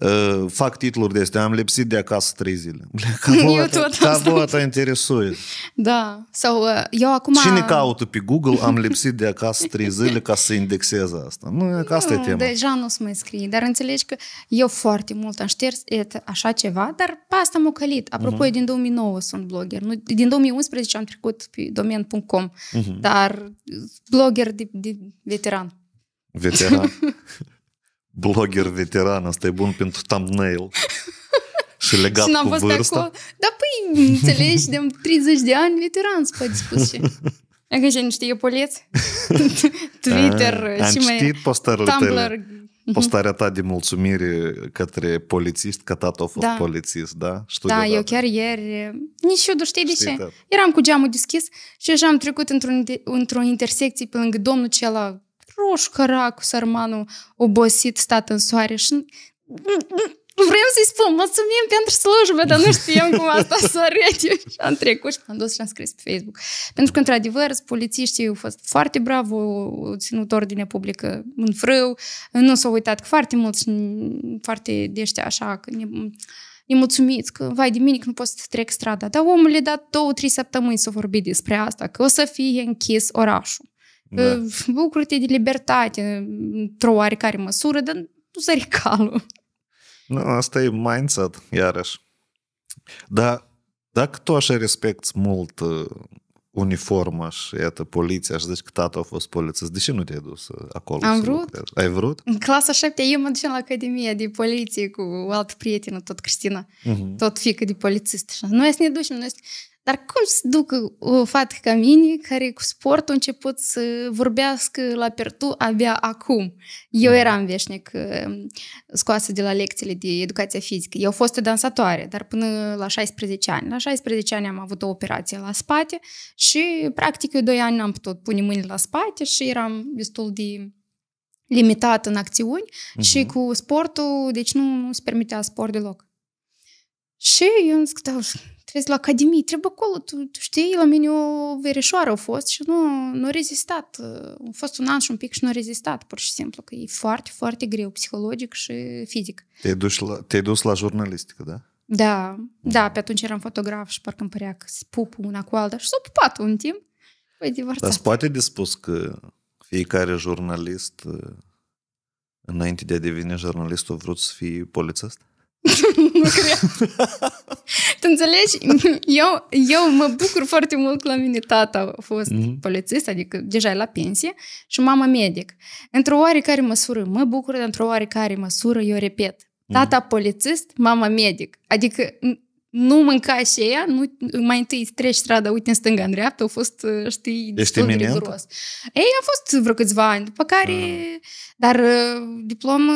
[SPEAKER 2] Uh, fac titluri de astea, am lipsit de acasă trei zile. Ca eu tot interesuie.
[SPEAKER 1] Da. Sau uh, eu acum... Cine
[SPEAKER 2] caută pe Google, am lipsit de acasă trei zile ca să indexez asta. Nu, că asta nu, e tema. Deja
[SPEAKER 1] nu se mai scrie, dar înțelegi că eu foarte mult am șters et, așa ceva, dar pe asta a călit. Apropo, uh-huh. din 2009 sunt blogger. Nu, din 2011 am trecut pe domen.com, uh-huh. dar blogger de, de veteran.
[SPEAKER 2] Veteran blogger veteran, asta e bun pentru thumbnail.
[SPEAKER 3] și legat și cu vârsta. Acolo.
[SPEAKER 1] Dar păi, înțelegi, de 30 de ani veteran, să poate spus și. Dacă și niște epoleți. Twitter A, și mai...
[SPEAKER 2] postările Tumblr. Mhm. Postarea ta de mulțumire către polițist, că tatăl a fost da. polițist, da? Știu da, eu chiar
[SPEAKER 1] ieri, nici eu nu știi de ce. Eram cu geamul deschis și așa am trecut într-o într intersecție pe lângă domnul cel roșu racu sărmanul obosit, stat în soare și vreau să-i spun, mulțumim pentru slujbă, dar nu știam cum asta să eu. Și am trecut și m-am dus și am scris pe Facebook. Pentru că, într-adevăr, polițiștii au fost foarte bravo, au ținut ordine publică în frâu, nu s-au uitat că foarte mulți, foarte dește așa, că ne, mulțumiți că vai de nu poți să trec strada. Dar omul le-a dat două, trei săptămâni să vorbi despre asta, că o să fie închis orașul. Da. Bucură-te de libertate într-o oarecare măsură, dar nu sări calul.
[SPEAKER 2] Nu, asta e mindset, iarăși. Dar dacă tu așa respecti mult uh, uniforma și iată, poliția și zici că tata a fost polițist, de ce nu te-ai dus uh, acolo? Am vrut. Lucrezi? Ai vrut? În
[SPEAKER 1] clasa 7 eu mă duceam la Academie de Poliție cu o altă prietenă, tot Cristina, uh-huh. tot fică de polițist. noi să ne ducem, noi să... Dar cum se duc o fată ca mine, care cu sportul a început să vorbească la pertu abia acum? Eu da. eram veșnic um, scoasă de la lecțiile de educație fizică. Eu fost o dansatoare, dar până la 16 ani. La 16 ani am avut o operație la spate și, practic, eu 2 ani n-am putut pune mâini la spate și eram destul de limitat în acțiuni uh-huh. și mhm. cu sportul, deci nu, nu se permitea sport deloc. Și eu îmi trebuie la Academie, trebuie acolo, tu, tu știi, la mine o verișoară a fost și nu, nu a rezistat. Uh, a fost un an și un pic și nu a rezistat, pur și simplu, că e foarte, foarte greu, psihologic și fizic.
[SPEAKER 2] Te-ai dus la, te dus la jurnalistică, da?
[SPEAKER 1] Da, mm. da, pe atunci eram fotograf și parcă îmi părea că se pupă una cu alta și s-a pupat un timp. Păi, divorțat. Dar
[SPEAKER 2] poate de spus că fiecare jurnalist, uh, înainte de a deveni jurnalist, a vrut să fie polițist? nu cred.
[SPEAKER 1] Tu înțelegi? Eu, eu mă bucur foarte mult că la mine tata a fost mm-hmm. polițist, adică deja e la pensie, și mama medic. Într-o oarecare măsură mă bucur, dar într-o oarecare măsură eu repet. Mhm. Tata mm-hmm. polițist, mama medic. Adică nu mânca și ea, nu, mai întâi treci strada, uite în stânga, în dreapta, au fost, uh, știi, destul de riguros. Ei, a fost vreo câțiva ani, după care, ah. uh. dar diplomă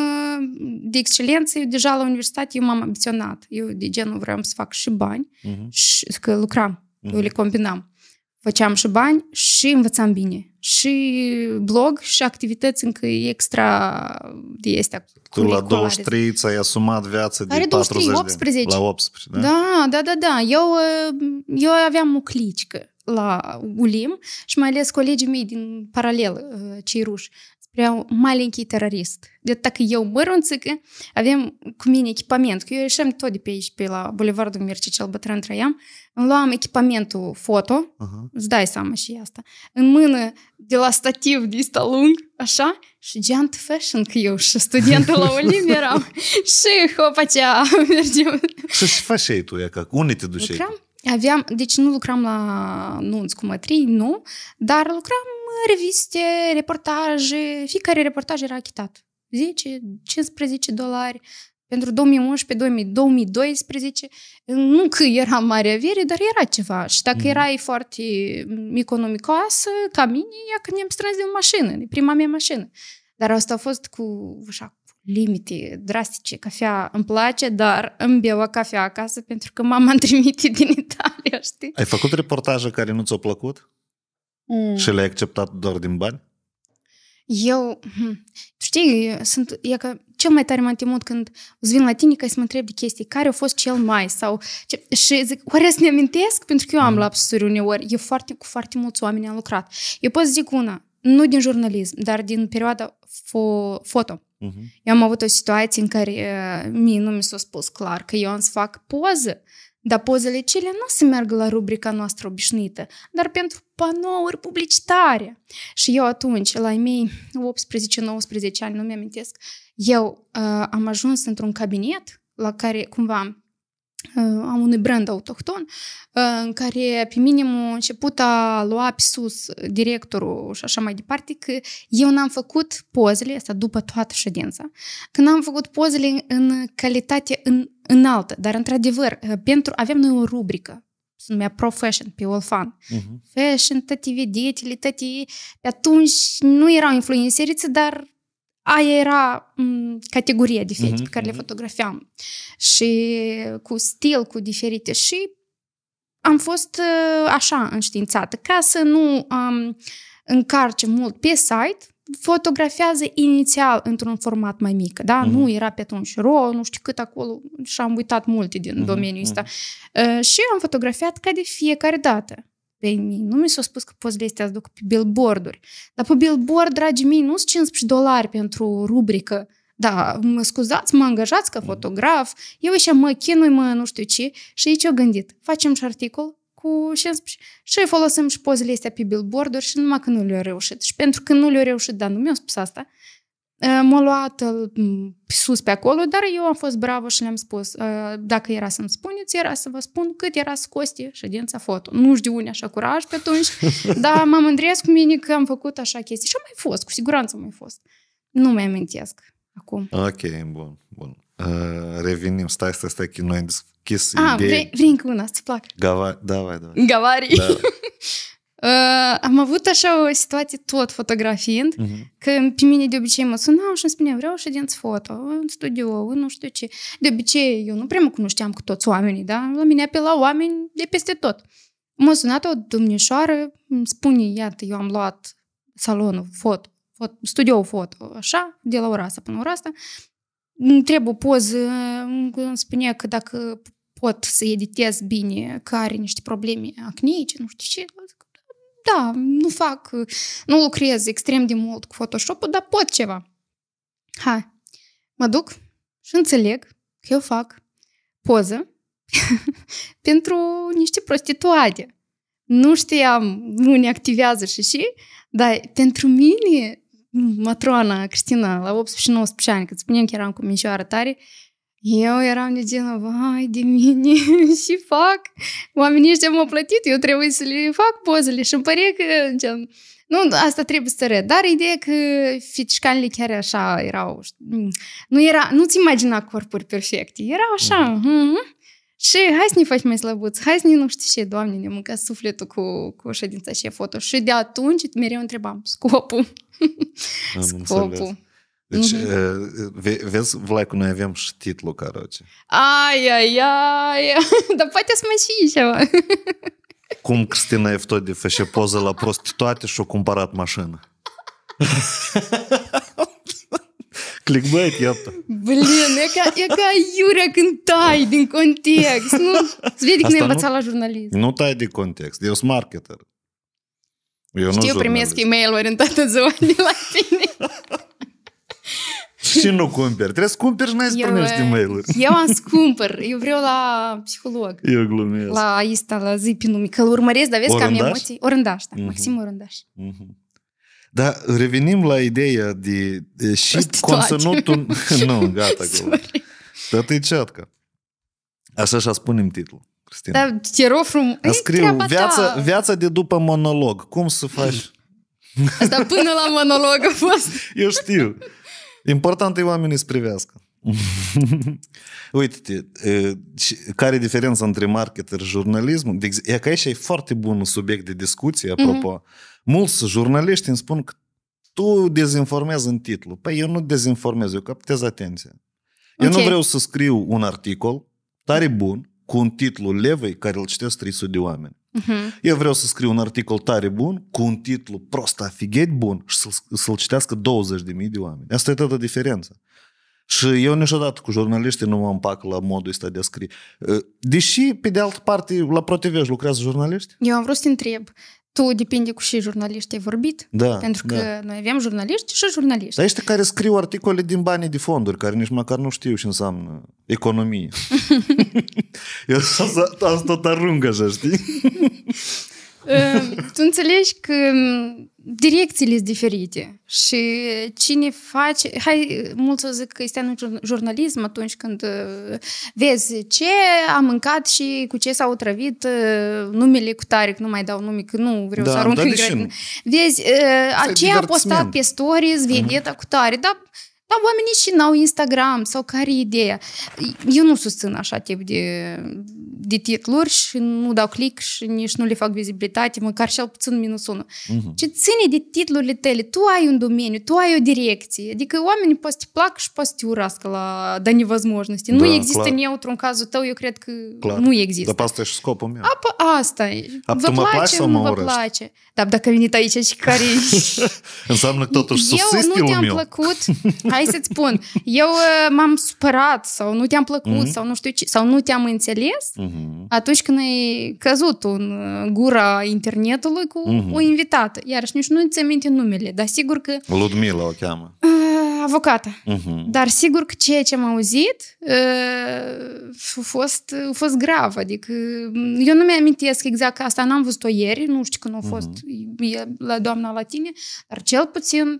[SPEAKER 1] de excelență, eu deja la universitate, eu m-am ambiționat. Eu de genul vreau să fac și bani, uh-huh. și că lucram, uh-huh. eu le mhm. combinam făceam și bani și învățam bine. Și blog și activități încă extra de este
[SPEAKER 2] Tu la 23 ți-ai asumat viață de Are 23,
[SPEAKER 1] 40 18. De, la 18, da? Da, da, da, da. Eu, uh, eu aveam o clicică la Ulim și mai ales colegii mei din paralel, uh, cei ruși vreau маленький terorist. De deci dacă eu mărunțică, avem cu mine echipament, că eu ieșeam tot de pe aici, pe la Bulevardul Mircea cel Bătrân Traian, îmi luam echipamentul foto, uh-huh. îți dai seama și asta, în mână de la stativ de ăsta lung, așa, și geant fashion, că eu și studentul la Olim eram, și hopacea, mergem.
[SPEAKER 2] Și ce faceai tu, ca unde te duceai? Lucram,
[SPEAKER 1] aveam, deci nu lucram la nunți cu mătrii, nu, dar lucram reviste, reportaje, fiecare reportaj era achitat. 10, 15 dolari, pentru 2011, 2012, nu că era mare avere, dar era ceva. Și dacă mm. erai foarte economicoasă, ca mine, ea când ne-am strâns de o mașină, de prima mea mașină. Dar asta a fost cu, așa, limite drastice. Cafea îmi place, dar îmi beau cafea acasă pentru că mama îmi trimite din Italia, știi? Ai
[SPEAKER 2] făcut reportaje care nu ți-au plăcut? Mm. Și le-ai acceptat doar din bani?
[SPEAKER 1] Eu, hmm, știi, sunt, e că cel mai tare m-am temut când îți vin la tine ca să mă întreb de chestii, care a fost cel mai sau... Ce, și zic, oare să ne amintesc? Pentru că eu am mm. lapsuri uneori. Eu foarte, cu foarte mulți oameni am lucrat. Eu pot zic una, nu din jurnalism, dar din perioada fo- foto. Uh-huh. Eu am avut o situație în care uh, mie nu mi s-a spus clar că eu am să fac poză dar pozele cele nu se meargă la rubrica noastră obișnuită, dar pentru panouri publicitare. Și eu atunci, la mei 18-19 ani, nu mi-amintesc, eu uh, am ajuns într-un cabinet la care cumva uh, am unui brand autohton, uh, în care pe minim a început a lua pe sus directorul și așa mai departe, că eu n-am făcut pozele, asta după toată ședința, că n-am făcut pozele în calitate, în înaltă, dar într-adevăr, uh, pentru, avem noi o rubrică se numea Pro Fashion pe All Fun. Uh-huh. Fashion, toate vedetele, toate... Pe atunci nu erau influencerițe, dar aia era m- categoria de fete uh-huh, mhm, pe care le mhm. fotografiam. Și cu stil, cu diferite. Și am fost uh, așa înștiințată. Ca să nu um, încarce mult pe site, fotografiază inițial într-un format mai mic, da? Mm-hmm. Nu mhm. era pe atunci ro, nu știu cât acolo și am uitat multe din mm-hmm. domeniul ăsta. Mm-hmm. Uh, și am fotografiat ca de fiecare dată pe mine. Nu mi s-a spus că poți astea să duc pe billboard-uri. Dar pe billboard, dragii mei, nu sunt 15 dolari pentru rubrică. Da, mă scuzați, mă angajați ca mhm. fotograf, eu așa mă chinui, mă nu știu ce. Și aici eu gândit, facem și articol, cu și, și folosim și pozele astea pe billboard-uri și numai că nu le au reușit. Și pentru că nu le au reușit, dar nu mi au spus asta, m-a luat sus pe acolo, dar eu am fost bravă și le-am spus, dacă era să-mi spuneți, era să vă spun cât era să coste ședința foto. Nu știu unde așa curaj pe atunci, dar mă mândresc cu mine că am făcut așa chestii. Și am mai fost, cu siguranță am mai fost. Nu mi amintesc acum.
[SPEAKER 2] Ok, bun, bun revenim, stai, stai, stai, că noi am deschis ah, idei. Vrei,
[SPEAKER 1] vrei încă una, ți plac.
[SPEAKER 2] Gava, davai, davai. Gavari. Da.
[SPEAKER 1] uh, am avut așa o situație tot fotografiind, uh-huh. că pe mine de obicei mă sunau și îmi spuneau, vreau din foto, în studio, nu știu ce. De obicei, eu nu prea mă cunoșteam cu toți oamenii, da? La mine apela oameni de peste tot. M-a sunat o domnișoară, îmi spune, iată, eu am luat salonul foto, foto studio foto, așa, de la ora asta până la ora asta, trebuie o poză, îmi spunea că dacă pot să editez bine care niște probleme acneice, nu știu ce, da, nu fac, nu lucrez extrem de mult cu Photoshop-ul, dar pot ceva. Hai, mă duc și înțeleg că eu fac poză pentru niște prostituate. Nu știam ne activează și și, dar pentru mine matrona Cristina, la 18-19 ani, când spuneam că eram cu minșoară tare, eu eram de genul, vai de mine, și fac. Oamenii ăștia m-au plătit, eu trebuie să le fac pozele și îmi pare că, gen, nu, asta trebuie să re. Dar ideea că fitișcanele chiar așa erau, nu era, nu-ți imagina corpuri perfecte, erau așa, mm-hmm. Și hai să ne faci mai slăbuți, hai să ne nu știu ce, Doamne, ne mânca sufletul cu, cu ședința și foto. Și de atunci mereu întrebam scopul.
[SPEAKER 3] Am scopul.
[SPEAKER 1] Înțeles. Deci,
[SPEAKER 2] mm-hmm. vezi, Vlai, cu noi avem și titlul, caroce.
[SPEAKER 1] Ai, ai, ai, dar poate să mai și ceva.
[SPEAKER 2] Cum Cristina Eftodie face poză la prostituate și o cumpărat mașină. Clickbait, iată.
[SPEAKER 1] Blin, e ca, e ca iurea când tai din context. Nu, îți vede că ne învăța la jurnalism.
[SPEAKER 2] Nu tai din context, eu sunt marketer. Eu Știu, nu primesc
[SPEAKER 1] e-mail-uri în toată ziua de la tine.
[SPEAKER 2] Și nu cumperi. Trebuie să cumperi și n-ai să primești e eh, mail Eu
[SPEAKER 1] am să cumpăr. Eu vreau la psiholog.
[SPEAKER 2] Eu glumesc. La
[SPEAKER 1] asta, la zi pe nume. Că urmăresc, dar vezi că am emoții. Orândaș, da. Uh-huh. Maxim Orândaș.
[SPEAKER 2] Uh-huh. Mhm. Dar revenim la ideea de, de și conținutul... nu, gata. Dar e ceatcă. Așa și-a spunem titlul. Cristina.
[SPEAKER 1] Dar te rog frumos. Scriu, viața,
[SPEAKER 2] viața de după monolog. Cum să faci?
[SPEAKER 1] Asta până la monolog a fost. Eu
[SPEAKER 2] știu. Important e oamenii să privească. Uite-te, care e diferența între marketer și jurnalism? De e că aici e foarte bun subiect de discuție, mhm. apropo. Mm-hmm. Mulți jurnaliști îmi spun că tu dezinformezi în titlu. Păi eu nu dezinformez, eu captez atenția. Eu nu vreau să scriu un articol tare bun, cu un titlu levei care îl citesc 300 de oameni. Uh-huh. Eu vreau să scriu un articol tare bun, cu un titlu prost afighet bun și să-l, să-l citească 20.000 de oameni. Asta e toată diferența. Și eu niciodată cu jurnaliștii nu mă împac la modul ăsta de a scrie. Ă, deși, pe de altă parte, la ProTV lucrează jurnaliști?
[SPEAKER 1] Eu am vrut să întreb. Tu depinde cu și jurnaliști ai vorbit. Da, pentru că da. noi avem jurnaliști și jurnaliști. Dar
[SPEAKER 2] ăștia care scriu articole din banii de fonduri, care nici măcar nu știu ce înseamnă economie. Eu asta tot arunc așa, știi?
[SPEAKER 1] Ă, tu înțelegi că direcțiile sunt diferite și cine face, hai, mulți o zic că este anul jurnalism atunci când uh, vezi ce a mâncat și cu ce s-a otrăvit uh, numele cu taric, nu mai dau nume, că nu vreau da, să arunc da, în Vezi, uh, a, ce a postat pe stories mhm. vedeta mm-hmm. cu tare, dar dar oamenii și n-au Instagram sau care e ideea. Eu nu susțin așa tip de, de titluri și nu dau click și nici nu le fac vizibilitate, măcar cel puțin minus unul. Uh-huh. Mhm. Ce ține de titlurile tale, tu ai un domeniu, tu ai o direcție. Adică oamenii poate te plac și poate te urască la, da nevăzmojnosti. Da, nu există clar. neutru în cazul tău, eu cred că clar. nu există.
[SPEAKER 2] Dar asta e și scopul meu.
[SPEAKER 1] Apa asta e. Vă tu mă place, sau mă nu vă urăști? place. Dar dacă a venit aici și care...
[SPEAKER 2] Înseamnă că totuși Eu nu te-am plăcut.
[SPEAKER 1] hai să-ți spun, eu uh, m-am supărat sau nu te-am plăcut mm-hmm. sau nu știu ce, sau nu te-am înțeles, mm-hmm. atunci când ai căzut în uh, gura internetului cu mm-hmm. o invitată. Iarăși nici nu-ți aminte numele, dar sigur că...
[SPEAKER 2] Ludmila o cheamă.
[SPEAKER 1] Uh, avocată. Mm-hmm. Dar sigur că ceea ce am auzit a fost, a fost grav. Adică mm, eu nu mi-amintesc exact asta, n-am văzut-o ieri, nu știu când a mhm. fost mm-hmm. la doamna la tine, dar cel puțin uh,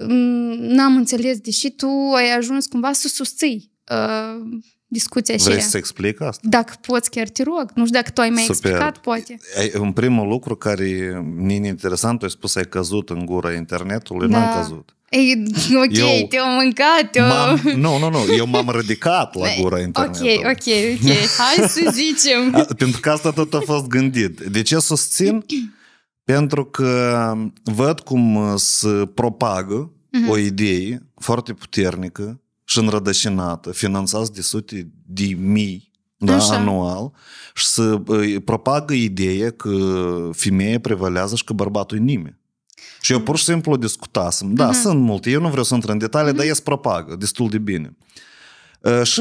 [SPEAKER 1] Mm, n-am înțeles, deși tu ai ajuns cumva să susții uh, discuția și aceea. Vrei să
[SPEAKER 2] explic asta?
[SPEAKER 1] Dacă poți, chiar te rog. Nu știu dacă tu ai mai Super. explicat, poate.
[SPEAKER 2] Un primul lucru care e interesant, tu ai spus ai căzut în gura internetului, da. n-am căzut.
[SPEAKER 1] Ei, ok, eu te-au mâncat. Eu...
[SPEAKER 2] Nu, nu, nu, eu m-am ridicat la gura internetului.
[SPEAKER 1] Ok, ok, ok, hai să zicem.
[SPEAKER 2] Pentru că asta tot a fost gândit. De ce susțin? Pentru că văd cum uh, se propagă mm-hmm. o idee foarte puternică și înrădășinată, finanțați de sute de mii da, anual și să uh, propagă ideea că femeia prevalează și că bărbatul e nimeni. Și eu pur și simplu discutasem. Da, uh-huh. sunt multe, eu nu vreau să intru în detalii, uh-huh. dar e propagă destul de bine. Uh, și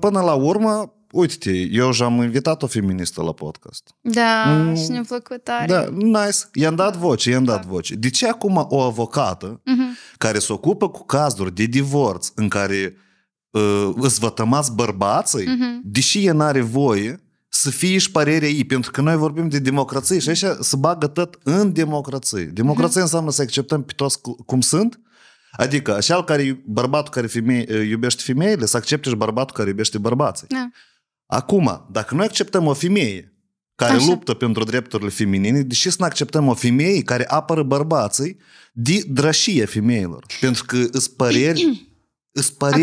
[SPEAKER 2] până la urmă Uite-te, eu și-am invitat o feministă la podcast.
[SPEAKER 1] Da, mm. și ne-a plăcut tare. Da,
[SPEAKER 2] nice. I-am dat da. voce, i-am da. dat voce. De ce acum o avocată uh-huh. care se ocupă cu cazuri de divorț în care uh, îți vătămați bărbații, uh-huh. deși e n-are voie, să fie și părerea ei, pentru că noi vorbim de democrație și așa se bagă tot în democrație. Democrație uh-huh. înseamnă să acceptăm pe toți cum sunt, adică așa care, bărbatul care femeie, uh, iubește femeile, să accepte și bărbatul care iubește bărbații. Da. Acum, dacă noi acceptăm o femeie care Așa. luptă pentru drepturile feminine, deși să nu acceptăm o femeie care apără bărbații de drășie femeilor. Pentru că îți păreri...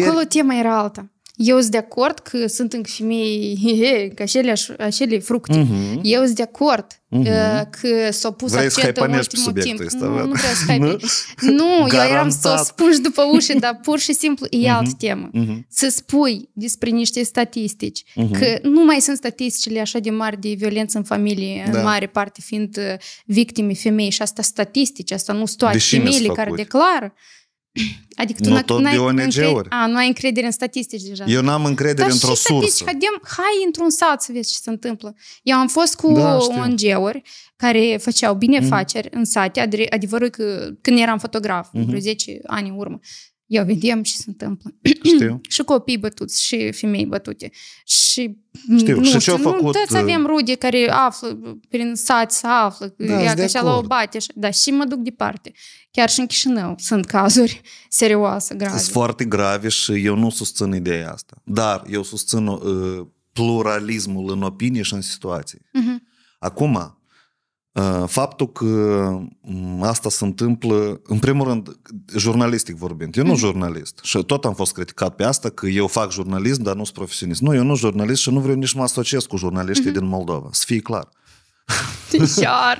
[SPEAKER 2] Acolo
[SPEAKER 1] tema era alta. Eu sunt de acord că sunt încă femei he, he, că acele fructe. Uh-huh. Eu sunt de acord uh-huh. că s-a pus Vrei accentul în ultimul timp. Ăsta, nu, nu vreau să haipești. nu, Garantat. eu eram să o și după ușă, dar pur și simplu e uh-huh. altă temă. Uh-huh. Să spui despre niște statistici, uh-huh. că nu mai sunt statisticile așa de mari de violență în familie, da. în mare parte fiind uh, victime femei și asta statistici, asta nu sunt toate femeile care declară. Adică nu tu tot de ONG-uri. A, nu ai încredere în statistici deja. Eu n-am încredere Dar într-o sursă. Dar hai într-un sat să vezi ce se întâmplă. Eu am fost cu da, ONG-uri care făceau mhm. binefaceri mm. în sate, adevărul că când eram fotograf, mm-hmm. vreo 10 ani în urmă, eu vedem ce se întâmplă. Știu. și copii bătuți, și femei bătute. Și Știu. nu și ce nu, făcut... toți uh, avem rude care află prin sat, să află, da, ia că așa la o bate. Și, da, și mă duc departe. Chiar și în Chișinău sunt cazuri serioase, grave. Sunt
[SPEAKER 2] foarte grave și eu nu susțin ideea asta. Dar eu susțin uh, pluralismul în opinie și în situații. Uh-huh. Mhm. Acum, Uh, faptul că mm, asta se întâmplă, în primul rând, jurnalistic vorbind. Eu nu mhm. jurnalist și tot am fost criticat pe asta că eu fac jurnalism, dar nu sunt profesionist. Nu, eu nu jurnalist și nu vreau nici mă asociez cu jurnaliștii mm-hmm. din Moldova, să fie clar. Iar,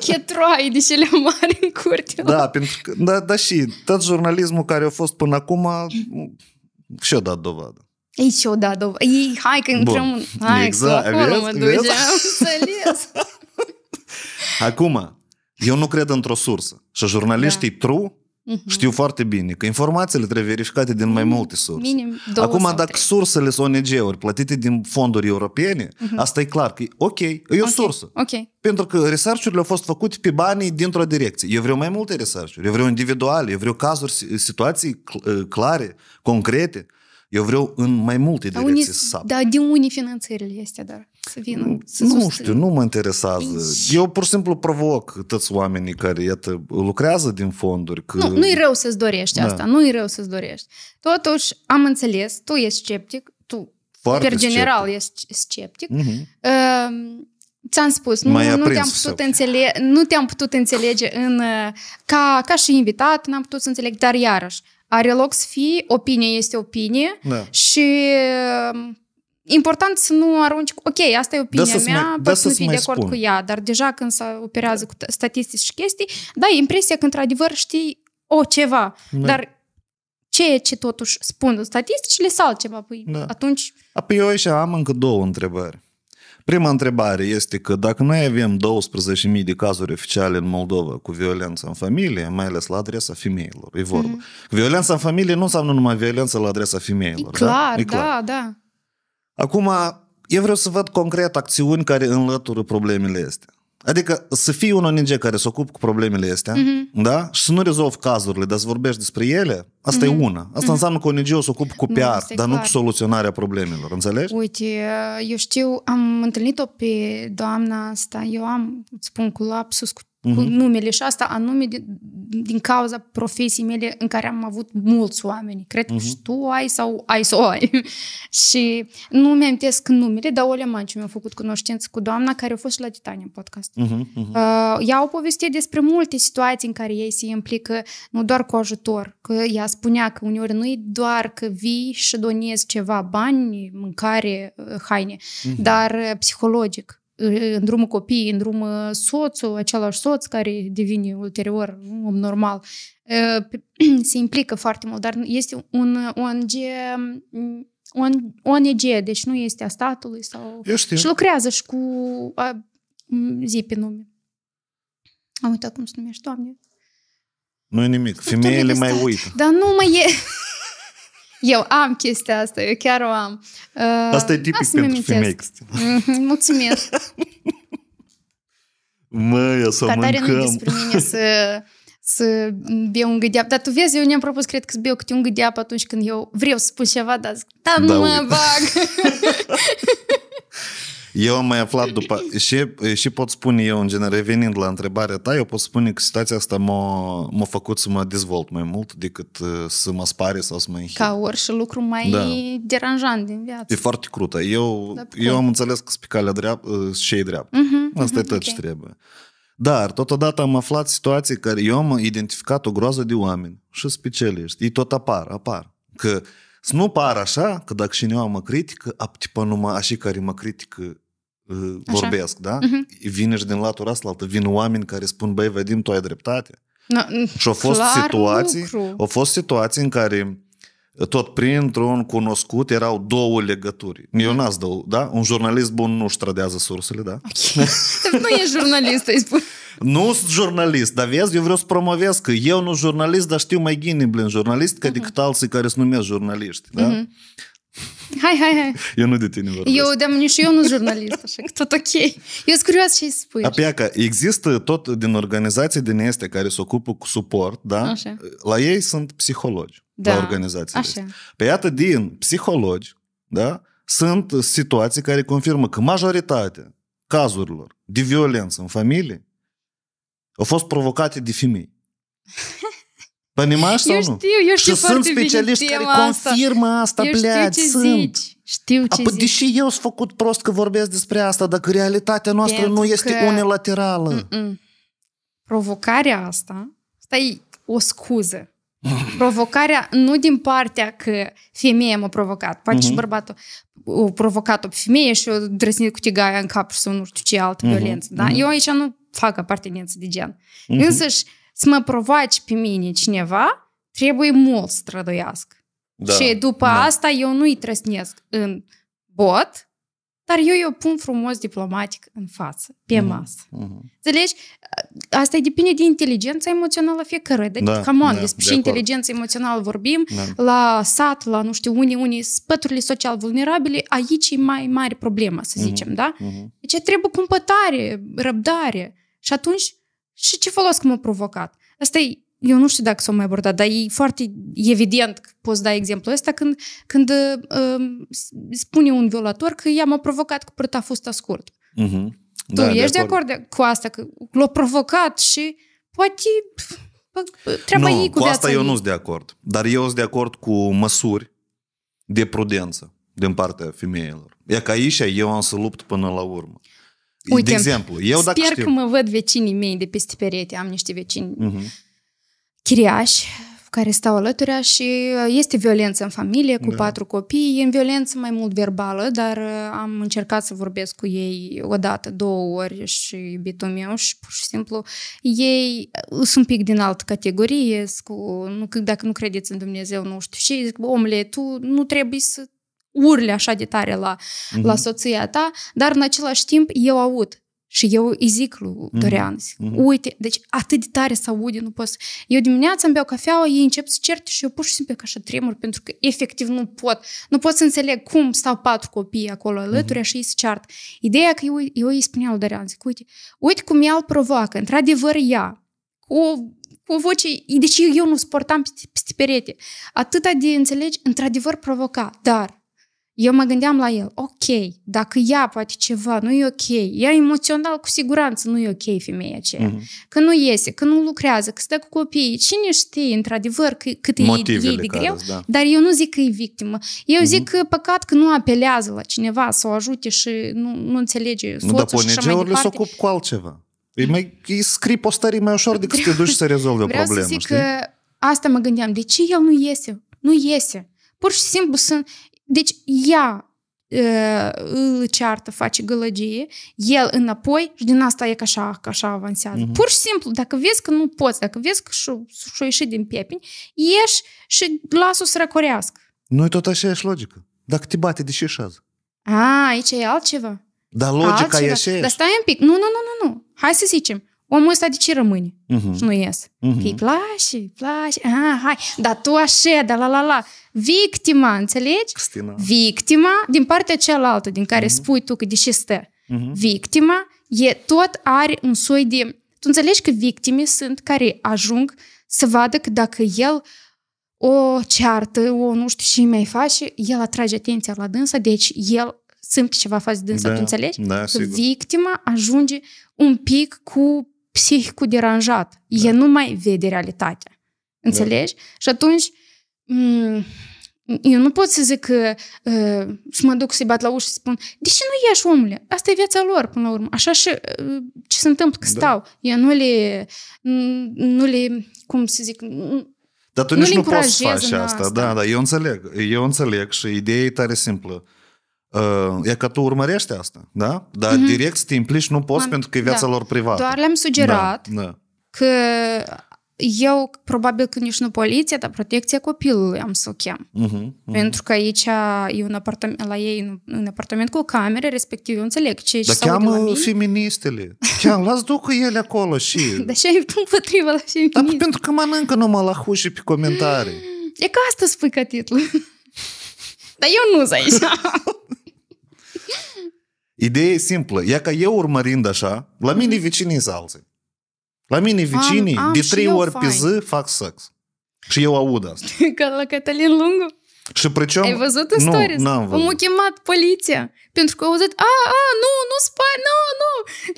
[SPEAKER 1] chetroai de cele mari în curte.
[SPEAKER 2] Da, pentru că, da, da și tot jurnalismul care a fost până acum mm, și-a dat dovadă.
[SPEAKER 1] Ei, și-o dat dovadă. Ei, hai că intrăm... Hai, exact, că acolo vezi, mă duceam,
[SPEAKER 2] Acum, eu nu cred într-o sursă. Și jurnaliștii da. true mm Știu foarte bine că informațiile trebuie verificate din mai mhm. multe surse.
[SPEAKER 1] Minim două Acum, dacă
[SPEAKER 2] trei. sursele sunt ONG-uri plătite din fonduri europene, mm asta e clar că e ok, e o okay. sursă. Okay. Pentru că research-urile au fost făcute pe banii dintr-o direcție. Eu vreau mai multe research-uri, eu vreau individuale, eu vreau cazuri, situații ă, clare, concrete. Eu vreau în mai multe direcții să sap. Da,
[SPEAKER 1] din unii finanțările este dar să vină. Să nu susțin. știu,
[SPEAKER 2] nu mă interesează. Eu pur și simplu provoc toți oamenii care, iată, lucrează din fonduri. Că... Nu, nu-i
[SPEAKER 1] rău să-ți dorești da. asta, nu-i rău să-ți dorești. Totuși, am înțeles, tu ești sceptic, tu, Foarte per general, sceptic. ești sceptic. Uh-huh. Uh, ți-am spus, nu, nu, te-am putut înțelege, nu te-am putut înțelege în, ca, ca și invitat, n-am putut să înțeleg, dar iarăși, are loc să fii, opinia este opinie da. și important să nu arunci, ok, asta e opinia da mea, pot da să nu fii de acord spun. cu ea, dar deja când se operează cu statistici și chestii, dai impresia că într-adevăr știi o ceva, da. dar e ce totuși spun statisticile sau altceva, păi da. atunci...
[SPEAKER 2] Apoi eu aici am încă două întrebări. Prima întrebare este că dacă noi avem 12.000 de cazuri oficiale în Moldova cu violență în familie, mai ales la adresa femeilor, e vorba. Mm-hmm. Violența în familie nu înseamnă numai violență la adresa femeilor. E clar, da, e clar. da. da. Acum, eu vreau să văd concret acțiuni care înlătură problemele astea. Adică să fii un ONG care se ocupă cu problemele astea, mm-hmm. da? Și să nu rezolvi cazurile, dar să vorbești despre ele, asta mm-hmm. e mhm. una. Asta mm-hmm. înseamnă că ONG-ul se ocupă cu PR, nu, dar clar. nu cu soluționarea problemelor, înțelegi?
[SPEAKER 1] Uite, eu știu, am întâlnit-o pe doamna asta, eu am, îți spun, cu lapsus, cu uh-huh. cu mhm. numele și asta anume din, din cauza profesiei mele în care am avut mulți oameni. Cred uh-huh. că mhm. și tu ai sau ai sau ai. și nu mi-am numele, dar Olea Manciu mi-a făcut cunoștință cu doamna care a fost și la Titania în podcast. Uh-huh. Uh-huh. Uh, ea o povestit despre multe situații în care ei se implică nu doar cu ajutor, că ea spunea că uneori nu e doar că vii și donezi ceva, bani, mâncare, uh, haine, uh-huh. dar uh, psihologic Э, э, în drumul copiii, în drumul э, soțul, același soț care devine ulterior un om normal, se implică foarte mult, dar este un ONG mm, ONG, deci nu este a statului sau... Eu știu. Și lucrează și cu... A, mm, zi pe nume. Am uitat cum se numește, doamne.
[SPEAKER 2] nu e nimic. Femeile mai uită.
[SPEAKER 1] Dar nu mai e... Eu am chestia asta, eu chiar o am. Uh, asta e tipic pentru femei. Mhm, mulțumesc!
[SPEAKER 2] Măi, o să Dar mâncăm. Dar nu mine
[SPEAKER 1] să, să beau un gâdeap. Dar tu vezi, eu ne-am propus, cred că să beau câte un gâdeap atunci când eu vreau să spun ceva, dar zic, da, da nu da, mă uite. bag.
[SPEAKER 2] Eu am mai aflat după... Și, și pot spune eu, în general, revenind la întrebarea ta, eu pot spune că situația asta m-a, m-a făcut să mă dezvolt mai mult decât uh, să mă spare sau să mă înhip. Ca
[SPEAKER 1] orice lucru mai da. deranjant din viață.
[SPEAKER 2] E foarte crută. Eu, da, eu am înțeles că pe calea uh, și e dreapt.
[SPEAKER 1] Uh-huh, mhm, mhm, asta
[SPEAKER 2] uh-huh, e tot okay. ce trebuie. Dar totodată am aflat situații care eu am identificat o groază de oameni și specialiști. Ei tot apar, apar. Că să nu pară așa că dacă cineva mă critică, aptipa numai așa care mă critică uh, vorbesc, da? Uh-huh. Vine și din latura asta, altă, vin oameni care spun, băi, Vadim, tu ai dreptate.
[SPEAKER 3] și au fost situații, au
[SPEAKER 2] fost situații în care tot printr-un cunoscut erau două legături. Eu mm. n-ați dău, da? Un jurnalist bun nu-și trădează sursele, da? Okay.
[SPEAKER 1] nu e jurnalist, îi spun.
[SPEAKER 2] Nu sunt jurnalist, dar vezi, eu vreau să promovez că eu nu jurnalist, dar știu mai gine, blin, jurnalist, ca uh-huh. Mhm. decât alții care se numesc jurnaliști, da? Uh-huh. Hai, hai, hai. Eu nu de tine vorbesc. Eu,
[SPEAKER 1] de nici eu nu sunt jurnalist, așa că tot ok. Eu sunt curioasă ce spui.
[SPEAKER 2] Apiaca, există tot din organizații din este care se ocupă cu suport, da? Așa. La ei sunt psihologi. Da. La organizații. Așa. Pe iată din psihologi, da? Sunt situații care confirmă că majoritatea cazurilor de violență în familie au fost provocate de femei. Te animaș sau eu știu, nu? Eu știu, sunt specialiști care asta. confirmă
[SPEAKER 1] asta, eu știu ce sunt. Zici. Știu ce Apă, Deși
[SPEAKER 2] eu sunt făcut prost că vorbesc despre asta, dacă realitatea noastră Pentru nu este că... unilaterală.
[SPEAKER 1] Mm-mm. Provocarea asta, asta e o scuză. Provocarea nu din partea că femeia m-a provocat, poate mm-hmm. și mhm. bărbatul a provocat-o pe femeie și o drăsnit cu tigaia în cap și să nu știu ce altă mm-hmm. violență. Da? Mm-hmm. Eu aici nu fac apartenență de gen. Mm-hmm. Însăși, să mă provoace pe mine cineva, trebuie mult să străduiască. Da, și după da. asta eu nu-i trăsnesc în bot, dar eu eu pun frumos diplomatic în față, pe mm-hmm. masă. Mm-hmm. Înțelegi? Asta depinde de inteligența emoțională fiecare. De, deci, da, come on, da, despre de și inteligența emoțională vorbim, da. la sat, la nu știu, unii, unii spăturile social vulnerabile, aici e mai mare problemă, să mhm, zicem, mm-hmm. da? Mm-hmm. Deci trebuie cumpătare, răbdare. Și atunci și ce folos că m-a provocat? Asta e eu nu știu dacă s o mai abordat, dar e foarte evident că poți da exemplu. ăsta când, când uh, spune un violator că ea m-a provocat părta a fost scurt.
[SPEAKER 3] Uh-huh. Mm-hmm. Tu da, ești de acord.
[SPEAKER 1] de acord cu asta, că l-a provocat și poate treaba nu, ei cu, cu asta eu nu sunt
[SPEAKER 2] de acord. Dar eu sunt de acord cu măsuri de prudență din partea femeilor. E ca aici eu am să lupt până la urmă.
[SPEAKER 1] Uite, de exemplu, eu sper dacă sper știu... că mă văd vecinii mei de peste perete, am niște vecini uh-huh. chiriași care stau alături și uh, este violență în familie cu da. patru copii, e în violență mai mult verbală, dar uh, am încercat să vorbesc cu ei o dată, două ori și iubitul meu și pur și simplu ei uh, sunt un pic din altă categorie, cu, nu, dacă nu credeți în Dumnezeu, nu știu și zic, omule, tu nu trebuie să urle așa de tare la, mm-hmm. la soția ta, dar în același timp eu aud și eu îi zic lui mhm. Dorian, mm-hmm. uite, deci atât de tare să aude, nu pot să... Eu dimineața îmi beau cafeaua, ei încep să cert și eu pur și simplu ca așa tremur, pentru că efectiv nu pot, nu pot să înțeleg cum stau patru copii acolo mhm. alături mm-hmm. și ei se ceartă. Ideea că eu, eu îi spuneam lui Dorian, zic, uite, uite cum ea îl provoacă, într-adevăr ea, cu cu voce, deci eu nu sportam peste perete. Atâta de înțelegi, într-adevăr provoca, dar eu mă gândeam la el, ok, dacă ea poate ceva, nu e ok, ea emoțional cu siguranță nu e ok femeia aceea. Mm-hmm. Că nu iese, că nu lucrează, că stă cu copiii, cine știe într-adevăr că, cât e, e de greu, da. dar eu nu zic că e victimă. Eu mm-hmm. zic că păcat că nu apelează la cineva să o ajute și nu, nu înțelege soțul nu, dar și așa mai departe.
[SPEAKER 2] cu altceva. E mai e scrii postării mai ușor decât vreau, te duci să rezolvi o problemă. Vreau să zic știi? că
[SPEAKER 1] asta mă gândeam, de ce el nu iese? Nu iese. Pur și simplu sunt, deci ea ă, îl ceartă, face gălăgie, el înapoi și din asta e că așa, că așa avansează. Mm-hmm. Pur și simplu, dacă vezi că nu poți, dacă vezi că și-o ieși din piepini, ieși și lasă-o să răcorească.
[SPEAKER 2] Nu e tot ești logică. Dacă te bate, de ce ieșează?
[SPEAKER 1] A, aici e altceva.
[SPEAKER 3] Dar logica altceva. e așa. Dar stai
[SPEAKER 1] un pic. Nu, nu, nu, nu, nu. Hai să zicem omul ăsta de ce rămâne?
[SPEAKER 3] Uh-huh. Și nu
[SPEAKER 1] ies. Uh-huh. Mhm. îi place, îi place, ah, hai, dar tu așa, da la la la. Victima, înțelegi? Cristina. Victima din partea cealaltă, din care uh-huh. spui tu că ce stă. Uh-huh. Victima e tot are un soi de... Tu înțelegi că victime sunt care ajung să vadă că dacă el o ceartă, o nu știu și mai face, el atrage atenția la dânsa, deci el simte ceva față de dânsa, da, tu înțelegi? Da, că sigur. victima ajunge un pic cu psihicul deranjat. Da. El nu mai vede realitatea. Da. Înțelegi? Da. Și atunci eu nu pot să zic că uh, să mă duc să-i bat la ușă și spun de ce nu ieși, omule? Asta e viața lor, până la urmă. Așa și uh, ce se întâmplă că da. stau. Da. Eu nu le, nu le, cum să zic, dar tu nu nici nu poți să faci asta. asta. Da,
[SPEAKER 2] da, eu înțeleg. Eu înțeleg și ideea e tare simplă. Uh, E că tu urmărești asta, da? Dar mm-hmm. direct să te implici nu poți Man, pentru că e viața da. lor privată. Doar le-am
[SPEAKER 1] sugerat da, da. că eu probabil că nici nu poliția, dar protecția copilului am să o chem. Mm-hmm, mm-hmm. Pentru că aici e un apartament, la ei un apartament cu camere, respectiv eu înțeleg ce Dar cheamă
[SPEAKER 2] feministele.
[SPEAKER 1] Cheam, las ducă ele
[SPEAKER 2] acolo și...
[SPEAKER 1] dar și ai împotriva la feminist. Dar pentru că mănâncă numai la hușii pe
[SPEAKER 2] comentarii.
[SPEAKER 1] E că asta spui ca titlu. dar eu nu aici.
[SPEAKER 2] Ideea e simplă. E ca eu urmărind așa, la mhm. mine vecinii sunt alții. La mine vecinii am, am de trei ori fain. pe zi fac sex. Și eu aud asta.
[SPEAKER 1] Ca la Cătălin Lungu.
[SPEAKER 2] Și precum... Ai văzut în nu, stories? Nu, am văzut.
[SPEAKER 1] chemat poliția. Pentru că au auzit, a, a, nu, nu spai, nu, nu.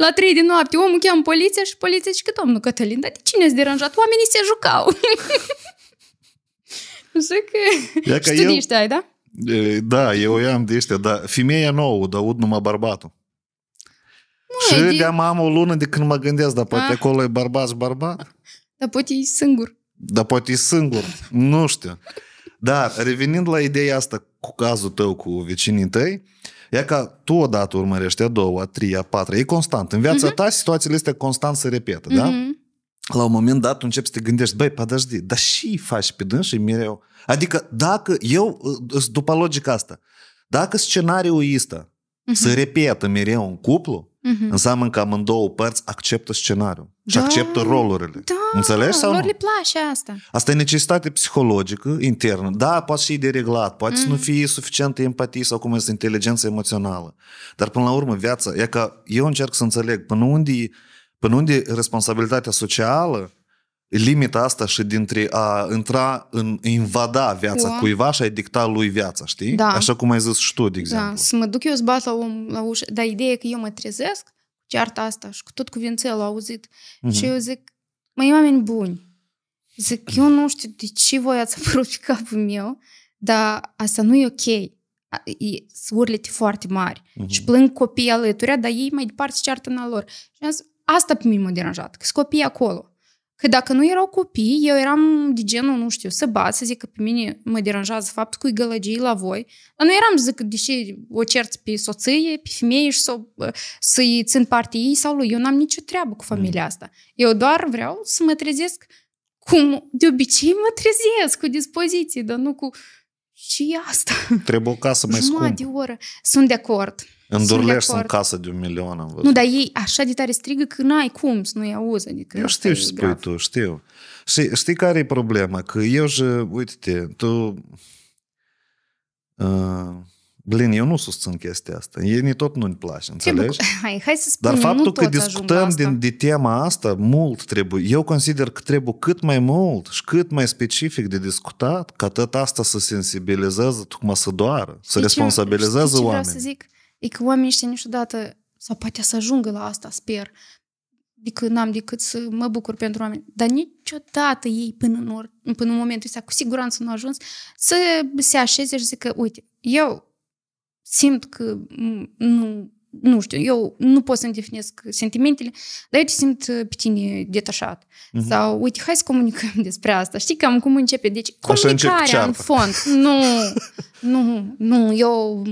[SPEAKER 1] La trei din noapte omul cheamă poliția și poliția și că, domnul Cătălin, dar de cine ați deranjat? Oamenii se jucau. Nu știu că știi eu, ai, da?
[SPEAKER 2] Da, eu i-am de ăștia, dar femeia nouă, dar ud numai bărbatul. Nu, și de... am am o lună de când mă gândesc, dar poate ah. acolo e bărbat și bărbat.
[SPEAKER 1] Dar poate e singur.
[SPEAKER 2] Dar poate e singur, nu știu. Dar revenind la ideea asta cu cazul tău cu vecinii tăi, e ca tu odată urmărești a doua, a treia, a patra, e constant. În viața uh-huh. ta situațiile este constant se repetă, uh-huh. da? Mhm la un moment dat tu începi să te gândești, băi, pădăjdi, dar și faci pe și mereu? Adică dacă eu, după logica asta, dacă scenariul ăsta uh-huh. Mhm. se repetă mereu în cuplu, uh-huh. înseamnă că amândouă părți acceptă scenariul da. și acceptă rolurile. Da, Înțelegi sau lor nu? le
[SPEAKER 1] place asta.
[SPEAKER 2] Asta e necesitate psihologică internă. Da, poate și de reglat, poate uh-huh. nu mhm. fi suficientă empatie sau cum este inteligența emoțională. Dar până la urmă viața, e că eu încerc să înțeleg până unde e Până unde responsabilitatea socială, limita asta și dintre a intra în invada viața o. Da. cuiva și a dicta lui viața, știi? Da. Așa cum ai zis și tu, de da, exemplu.
[SPEAKER 1] Da, să mă duc eu să bat la, om, la ușă, dar ideea e că eu mă trezesc ceartă asta și cu tot cuvințelul auzit.
[SPEAKER 3] Mm-hmm. Și eu
[SPEAKER 1] zic, mai oameni buni, zic, eu nu știu de ce voi ați apărut pe capul meu, dar asta nu e ok. Sunt urlete foarte mari. Mm-hmm. Și plâng copiii alături, dar ei mai departe ceartă în lor. Și am zis, Asta pe mine m-a deranjat, că sunt copii acolo. Că dacă nu erau copii, eu eram de genul, nu știu, să bat, să zic că pe mine mă deranjează faptul că e gălăgie la voi. Dar nu eram să zic de ce o cerți pe soție, pe femeie și să, să-i țin parte ei sau lui. Eu n-am nicio treabă cu familia mm. asta. Eu doar vreau să mă trezesc cum de obicei mă trezesc, cu dispoziții, dar nu cu și asta.
[SPEAKER 2] Trebuie o casă mai scumpă. de
[SPEAKER 1] oră. Sunt de acord. În casă
[SPEAKER 2] de un milion, am văzut. Nu, dar
[SPEAKER 1] ei așa de tare strigă că n-ai cum să nu-i auzi. Adică eu știu ce spui
[SPEAKER 2] tu, știu. Și știi care e problema? Că eu și, uite-te, tu... Uh, ă, Blin, eu nu susțin chestia asta. Ei ni tot nu-mi place, înțelegi?
[SPEAKER 1] Hai, hai să spunem, Dar faptul că discutăm
[SPEAKER 2] din, de tema asta, mult trebuie. Eu consider că trebuie cât mai mult și cât mai specific de discutat, ca tot asta să sensibilizeze, tocmai să doară, să responsabilizează oamenii. Vreau să
[SPEAKER 1] zic? E că oamenii ăștia niciodată, sau poate să ajungă la asta, sper, că n-am decât să mă bucur pentru oameni. Dar niciodată ei până în, or, până în momentul ăsta, cu siguranță nu au ajuns, să se așeze și zică, uite, eu simt că nu, nu știu, eu nu pot să-mi definesc sentimentele, dar eu te simt uh, pe tine detașat. Mm-hmm. Sau, uite, hai să comunicăm despre asta. Știi cam cum începe. Deci, Așa comunicarea în fond. Nu, Nu, nu, eu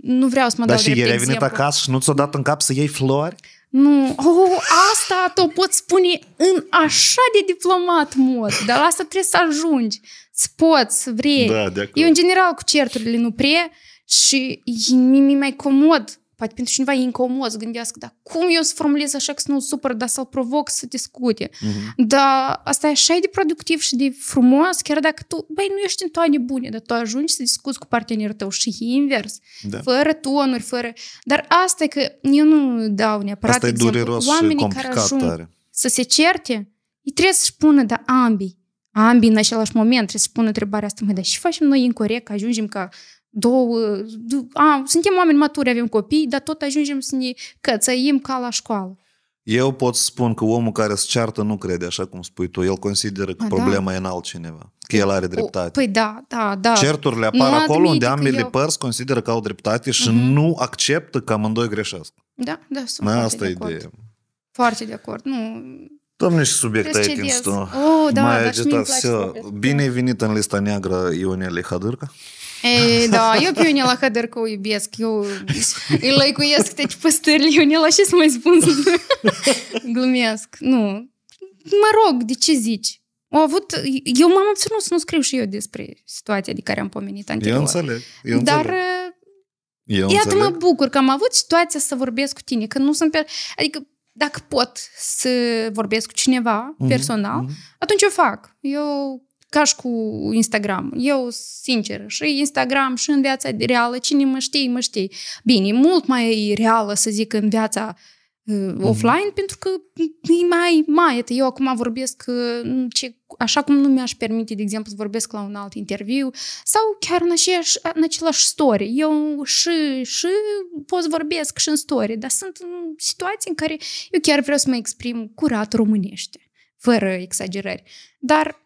[SPEAKER 1] nu vreau să mă Dar dau și el ai venit acasă
[SPEAKER 2] și nu ți-o dat în cap să iei flori?
[SPEAKER 1] Nu, oh, asta te pot spune în așa de diplomat mod, dar la asta trebuie să ajungi, să poți, să vrei. Da, de acord. Eu, în general, cu certurile nu prea și e nimic mai comod Poate pentru cineva e incomod să gândească, dar cum eu să formulez așa că să nu supăr, dar să-l provoc să discute. Mm-hmm. Dar asta e așa de productiv și de frumos, chiar dacă tu, băi, nu ești în toate bune, dar tu ajungi să discuți cu partenerul tău și invers, da. fără tonuri, fără... Dar asta e că eu nu dau neapărat asta exemplu. e Oamenii și care ajung are. să se certe, ei trebuie să-și pună, da, ambii ambii în același moment trebuie să pună întrebarea asta, mai dar și facem noi incorrect, ajungem ca două, a, suntem oameni maturi, avem copii, dar tot ajungem să ne cățăim ca la școală.
[SPEAKER 2] Eu pot să spun că omul care se ceartă nu crede așa cum spui tu. El consideră că a, da? problema da? e în altcineva, că el are dreptate. O,
[SPEAKER 1] păi da, da, da. Certurile apar nu acolo unde ambele eu...
[SPEAKER 2] părți consideră că au dreptate și uh-huh. nu acceptă că amândoi greșesc.
[SPEAKER 1] Da, da, sunt da, asta e ideea. Foarte de acord. Nu,
[SPEAKER 2] Doamne, și subiect ai atins Oh, da, Mai agitat. Bine ai venit în lista neagră, Ionele Hadârca.
[SPEAKER 1] Ei, da, eu pe Ionela că o iubesc, eu îi lăicuiesc deci păstările la ce să mai spun? Glumesc, nu. Mă rog, de ce zici? Au avut, eu m-am obținut să nu scriu și eu despre situația de care am pomenit anterior. Eu
[SPEAKER 3] înțeleg, eu înțeleg. Dar eu iată înțeleg. mă
[SPEAKER 1] bucur că am avut situația să vorbesc cu tine, că nu sunt... Pe... Adică dacă pot să vorbesc cu cineva mm-hmm. personal, mm-hmm. atunci eu fac. Eu ca și cu Instagram. Eu, sincer, și Instagram și în viața reală, cine mă știe, mă știe. Bine, e mult mai reală, să zic, în viața uh, mhm. offline, mm-hmm. pentru că e mai mai. Eu acum vorbesc uh, ce, așa cum nu mi-aș permite, de exemplu, să vorbesc la un alt interviu sau chiar în, aceeași, în același story. Eu și, și pot vorbesc și în story, dar sunt în situații în care eu chiar vreau să mă exprim curat românește, fără exagerări. Dar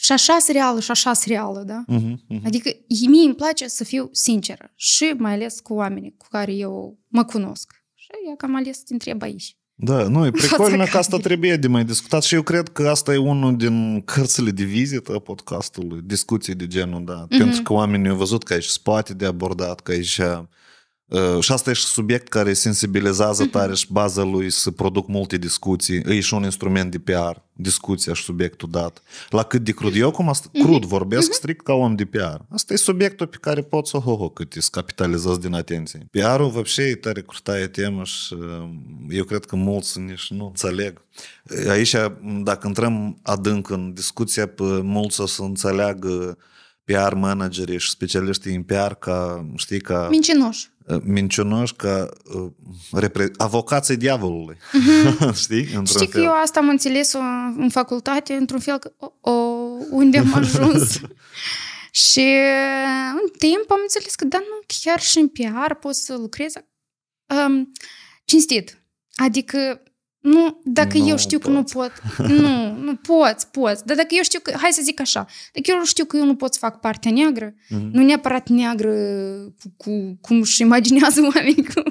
[SPEAKER 1] și așa reală și așa reală, da? Uh-huh, uh-huh. Adică mie îmi place să fiu sinceră și mai ales cu oamenii cu care eu mă cunosc. Și eu cam ales întreb aici.
[SPEAKER 2] Da, nu, e pricolnă că asta trebuie de mai discutat și eu cred că asta e unul din cărțile de vizită a podcastului, discuții de genul, da, uh-huh. pentru că oamenii au văzut că aici spate de abordat, că aici Uh, și asta e și subiect care sensibilizează mhm. tare și baza lui să produc multe discuții. E și un instrument de PR, discuția și subiectul dat. La cât de crud eu, cum asta, mhm. crud vorbesc mhm. strict ca om de PR. Asta e subiectul pe care pot să ho cât să capitalizezi din atenție. PR-ul, вообще, e tare curtaie temă și uh, eu cred că mulți nici nu înțeleg. Uh, aici, dacă intrăm adânc în discuția, pe mulți o să înțeleagă PR managerii și specialiștii în PR ca, știi, ca... Mincinoși Ă, minciunoși ca ă, repre- avocații diavolului. Mm-hmm. Știi? Într-un Știi fel. că eu
[SPEAKER 1] asta am înțeles în facultate, într-un fel, că, o, unde am ajuns. și în timp am înțeles că, da, nu, chiar și în PR poți să lucrez. um, cinstit. Adică nu, dacă nu eu știu pot. că nu pot. Nu, nu poți, poți. Dar dacă eu știu că, hai să zic așa, dacă eu știu că eu nu pot să fac partea neagră, mm-hmm. nu neapărat neagră cu, cu cum își imaginează oamenii, cu,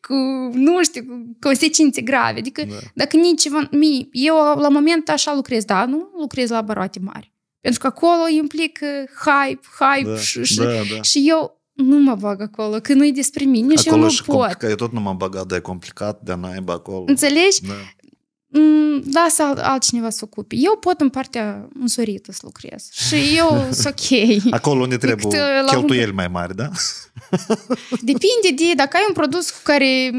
[SPEAKER 1] cu nu știu, cu consecințe grave. Adică da. dacă nici ceva, eu la moment așa lucrez, da, nu lucrez la baroate mari. Pentru că acolo implică hype, hype da, și, da, da. și eu nu mă bag acolo, că nu-i despre mine acolo și eu nu și pot. Acolo
[SPEAKER 2] eu tot nu mă bag, dar e complicat de naiba acolo. Înțelegi? Da.
[SPEAKER 1] Mm, da, să altcineva să ocupe. Eu pot în partea însorită să lucrez. Și eu sunt ok.
[SPEAKER 2] Acolo unde trebuie cheltuieli mai mari, da?
[SPEAKER 1] Depinde de dacă ai un produs cu care,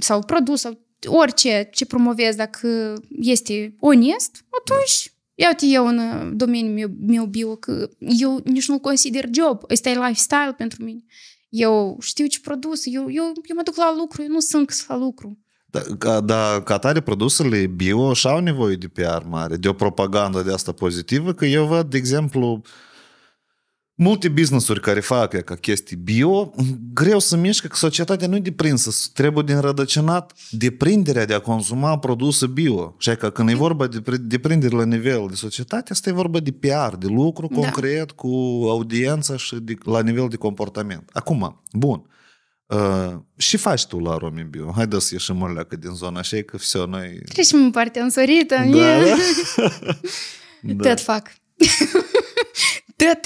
[SPEAKER 1] sau produs, sau orice ce promovezi, dacă este onest, atunci iau eu în domeniul meu, meu bio, că eu nici nu-l consider job. Ăsta e lifestyle pentru mine. Eu știu ce produs, eu, eu, eu mă duc la lucru, eu nu sunt la lucru.
[SPEAKER 2] Da, ca, da, ca tare, produsele bio și au nevoie de PR mare, de o propagandă de asta pozitivă, că eu văd, de exemplu, uh, multe businessuri care fac ca chestii bio, greu să mișcă că societatea nu e deprinsă. Trebuie din rădăcinat deprinderea de a consuma produse bio. Și că când e vorba de deprindere la nivel de societate, asta e vorba de PR, de lucru da. concret cu audiența și de, la nivel de comportament. Acum, bun. Uh, și faci tu la Romi Bio. hai să ieșim o leacă din zona așa, că все, noi...
[SPEAKER 1] Trecem în partea însorită. Da, da. da. Tot fac. tăt,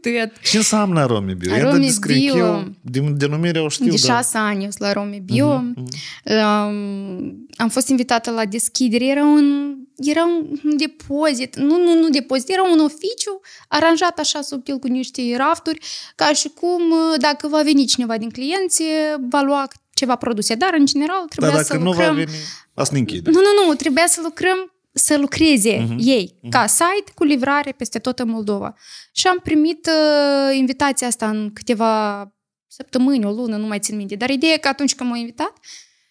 [SPEAKER 1] tăt.
[SPEAKER 2] Ce înseamnă Romi Bio? Aromi Bio. Descrie eu, din denumire o știu. De șase
[SPEAKER 1] ani eu la Romi Bio. Mhm, am fost invitată la deschidere. Era un, era un depozit. Nu, nu, nu depozit. Era un oficiu aranjat așa subtil cu niște rafturi, ca și cum uh, dacă va veni cineva din clienți, va lua ceva produse. Dar, în general, trebuia Dar dacă să nu lucrăm... Va veni,
[SPEAKER 2] asta ne închide. Nu,
[SPEAKER 1] nu, nu. Trebuia să lucrăm să lucreze uh-huh. ei uh-huh. ca site cu livrare peste tot în Moldova. Și am primit uh, invitația asta în câteva săptămâni, o lună, nu mai țin minte. Dar ideea e că atunci când m-au invitat,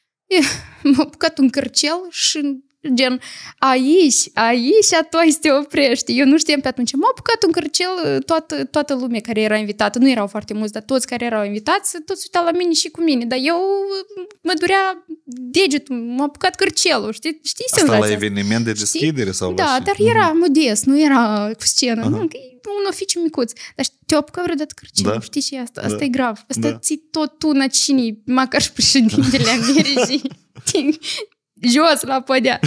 [SPEAKER 1] m-a apucat un cărcel și gen aici, aici atunci te oprești. Eu nu știam pe atunci. M-a apucat un cărcel uh, toată, toată lumea care era invitată. Nu erau foarte mulți, dar toți care erau invitați, toți uita la mine și cu mine. Dar eu uh, mă durea degetul, m-a apucat cărcelul, știi? Știi Asta senzația? la eveniment
[SPEAKER 2] de deschidere sau Da, dar
[SPEAKER 1] era mm-hmm. modest, nu era cu scenă. Uh-huh. Nu, un oficiu micuț. Dar te-o apucă vreodată Crăciun, da. știi ce e asta? Da. Asta da. e grav. Asta da. ții tot tu na măcar măcar președintele Americii jos la podea.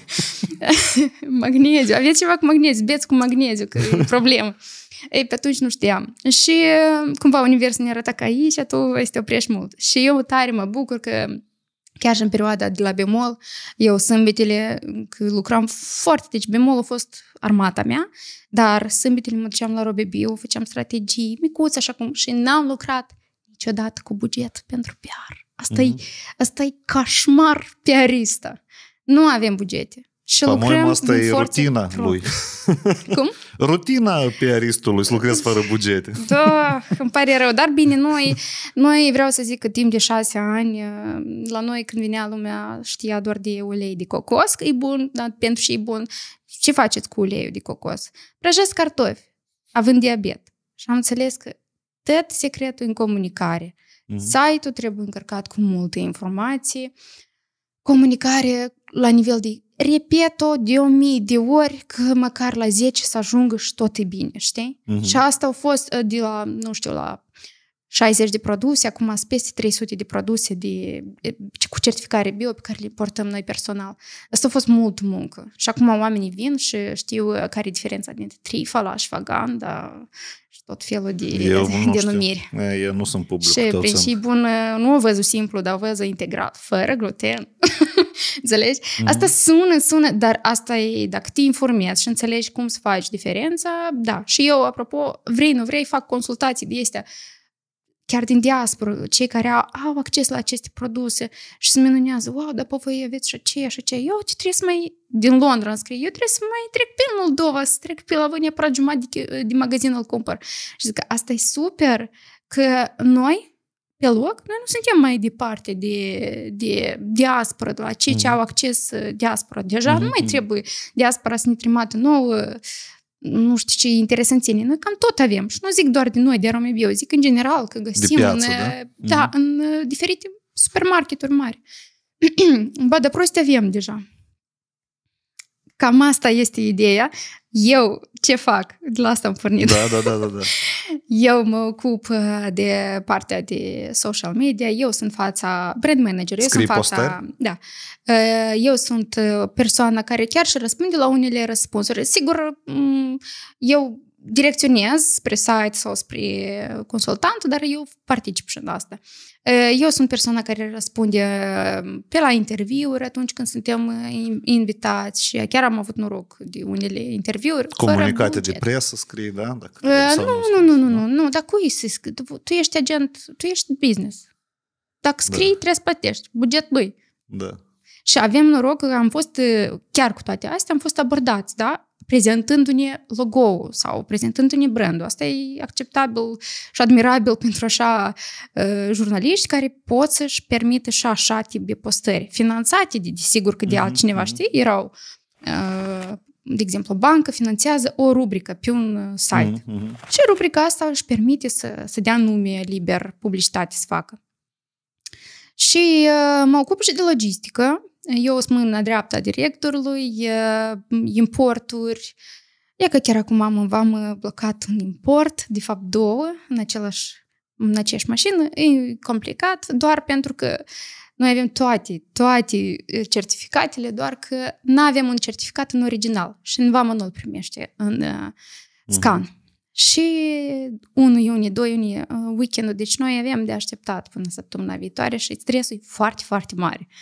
[SPEAKER 1] magneziu. Aveți ceva cu magneziu, beți cu magneziu, că e problemă. Ei, pe atunci nu știam. Și cumva universul ne arăta ca aici tu ai să te oprești mult. Și eu tare mă bucur că chiar și în perioada de la bemol, eu sâmbetele că lucram foarte, deci bemol a fost armata mea, dar sâmbetele mă duceam la robebiu, făceam strategii micuți, așa cum și n-am lucrat niciodată cu buget pentru PR. Asta, mm-hmm. e, cașmar pe arista. Nu avem bugete. Și По-моему, păi, lucrăm asta e rutina pro. lui.
[SPEAKER 2] Cum? Rutina piaristului să lucrezi fără bugete.
[SPEAKER 1] Da, îmi pare rău. Dar bine, noi, noi vreau să zic că timp de șase ani, ă, la noi când vinea lumea știa doar de ulei de cocos, că e bun, dar pentru și e bun. Ce faceți cu uleiul de cocos? Prăjesc cartofi, având diabet. Și am înțeles că tot secretul în comunicare – Mm-hmm. Site-ul trebuie încărcat cu multe informații, comunicare la nivel de repet-o de o mii de ori că măcar la 10 să ajungă și tot e bine, știi? Mm-hmm. Și asta au fost uh, de la, nu știu, la 60 de produse, acum sunt peste 300 de produse de, cu certificare bio pe care le portăm noi personal. Asta a fost mult muncă. Și acum oamenii vin și știu uh, care e diferența dintre trifala, dar tot felul de, eu de nu de numiri.
[SPEAKER 2] Eu nu sunt public. Și tot principiul
[SPEAKER 1] bun, nu o văzut simplu, dar o văză integral, fără gluten. înțelegi? Mm-hmm. Asta sună, sună, dar asta e, dacă te informezi și înțelegi cum să faci diferența, da. Și eu, apropo, vrei, nu vrei, fac consultații de astea chiar din diasporă, cei care au, au acces la aceste produse și se minunează, wow, dar pe voi aveți și aceea și aceea. Eu trebuie să mai, din Londra îmi scrie, eu trebuie să mai trec pe Moldova, să trec pe la voi neapărat jumătate de, de magazin îl cumpăr. Și zic, asta e super, că noi pe loc, noi nu suntem mai departe de, de diaspora, de la cei mm. ce au acces uh, diaspora. Deja mm-hmm. nu mai mm. trebuie diaspora să ne trimată nouă nu știu ce interesant ține. Noi cam tot avem. Și nu zic doar din noi, de Arome Bio, zic în general că găsim piață, în, da? Uh, mhm. Da, mm-hmm. în uh, diferite supermarketuri mari. ba, de proste avem deja. Cam asta este ideea eu ce fac? De la asta am pornit. Da,
[SPEAKER 3] da, da, da, da.
[SPEAKER 1] Eu mă ocup uh, de partea de social media, eu sunt fața brand manager, eu sunt fața... Poster? Da. Uh, eu sunt uh, persoana care chiar și răspunde la unele răspunsuri. Sigur, mm, eu direcționez spre site sau spre consultant, dar eu particip și în asta. Eu sunt persoana care răspunde uh, pe la interviuri atunci când suntem uh, invitați și chiar am avut noroc de unele interviuri. Comunicate
[SPEAKER 2] de presă scrii, da? Dacă uh, nu,
[SPEAKER 1] nu, nu, nu, nu, da? nu, dar cu să Tu ești agent, tu ești business. Dacă da. scrii, da. trebuie să plătești. Buget lui. Da. Și avem noroc că am fost, uh, chiar cu toate astea, am fost abordați, da? prezentându-ne logo-ul sau prezentându-ne brandul. Asta e acceptabil și admirabil pentru așa uh, jurnaliști care pot să-și permite și așa tip de postări, finanțate, de, desigur că de mhm, altcineva, mm-hmm. știi, erau uh, de exemplu, bancă finanțează o rubrică pe un ă, site. Mm-hmm. Și rubrica asta își permite să, să dea nume liber, publicitate să facă. Și uh, mă ocup și de logistică, eu sunt mâna dreapta directorului, importuri. E că chiar acum am, am uh, blocat un import, de fapt două, în același în aceeași mașină, e complicat doar pentru că noi avem toate, toate uh, certificatele, doar că nu avem un certificat în original și în vamă nu îl primește în uh, mhm. scan. Mm-hmm. Și 1 iunie, 2 iunie, uh, weekendul, deci noi avem de așteptat până săptămâna viitoare și stresul e foarte, foarte mare. Uh,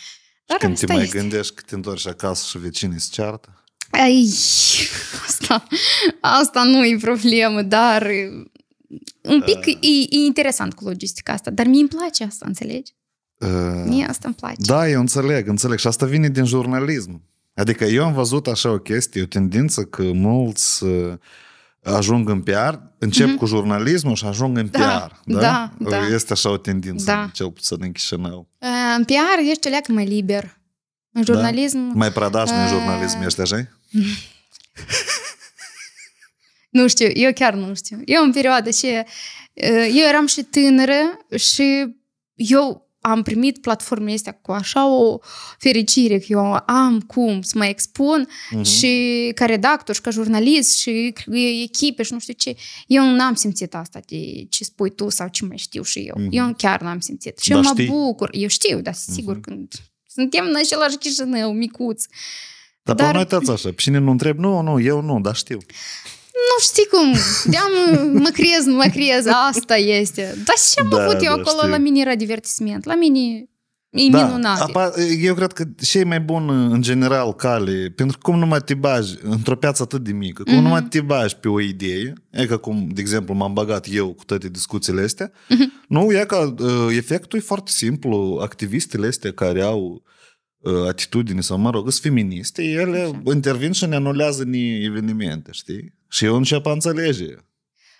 [SPEAKER 1] dar da, Când te mai este.
[SPEAKER 2] gândești că te întorci acasă și vecinii se ceartă?
[SPEAKER 1] Ai, asta, asta nu e problemă, dar un pic uh, e, e interesant cu logistica asta, dar mie îmi place asta, înțelegi?
[SPEAKER 2] Uh, mie asta îmi place. Da, eu înțeleg, înțeleg și asta vine din jurnalism. Adică eu am văzut așa o chestie, o tendință că mulți uh, ajung în PR, încep mm-hmm. cu jurnalismul și ajung în da, PR. Da? Da, ă, da. Este așa o tendință, da. cel puțin în Chișinău.
[SPEAKER 1] Ă, în PR ești leac mai liber. În da? jurnalism... Da? Mai pradașnic uh... în ă, jurnalism ești, așa Nu știu, eu chiar nu știu. Eu în perioada ce... Eu eram și tânără și eu am primit platformele astea cu așa o fericire că eu am cum să mă expun uh-huh. și ca redactor și ca jurnalist și echipe și nu știu ce. Eu n-am simțit asta de ce spui tu sau ce mai știu și eu. Uh-huh. Eu chiar n-am simțit. Și da, eu mă știi? bucur. Eu știu, dar sigur uh-huh. când suntem în același Chișinău, micuți. Dar, dar... noi
[SPEAKER 2] așa, cine nu întreb, nu, nu, eu nu, dar știu
[SPEAKER 1] nu știi cum, de-am mă crez, mă crez, asta este. Dar ce am da, avut eu da, acolo? Știu. La mine era divertisment, la mine E da, minunat. Apa,
[SPEAKER 2] eu cred că cei mai bun în general cale, pentru că cum numai te bagi într-o piață atât de mică, cum mm-hmm. numai te bagi pe o idee, e că cum, de exemplu, m-am bagat eu cu toate discuțiile astea, mm-hmm. nu, e că uh, efectul e foarte simplu. Activistele astea care au uh, atitudini sau, mă rog, sunt feministe, ele Așa. intervin și ne anulează ni evenimente, știi? Și eu încep să înțelege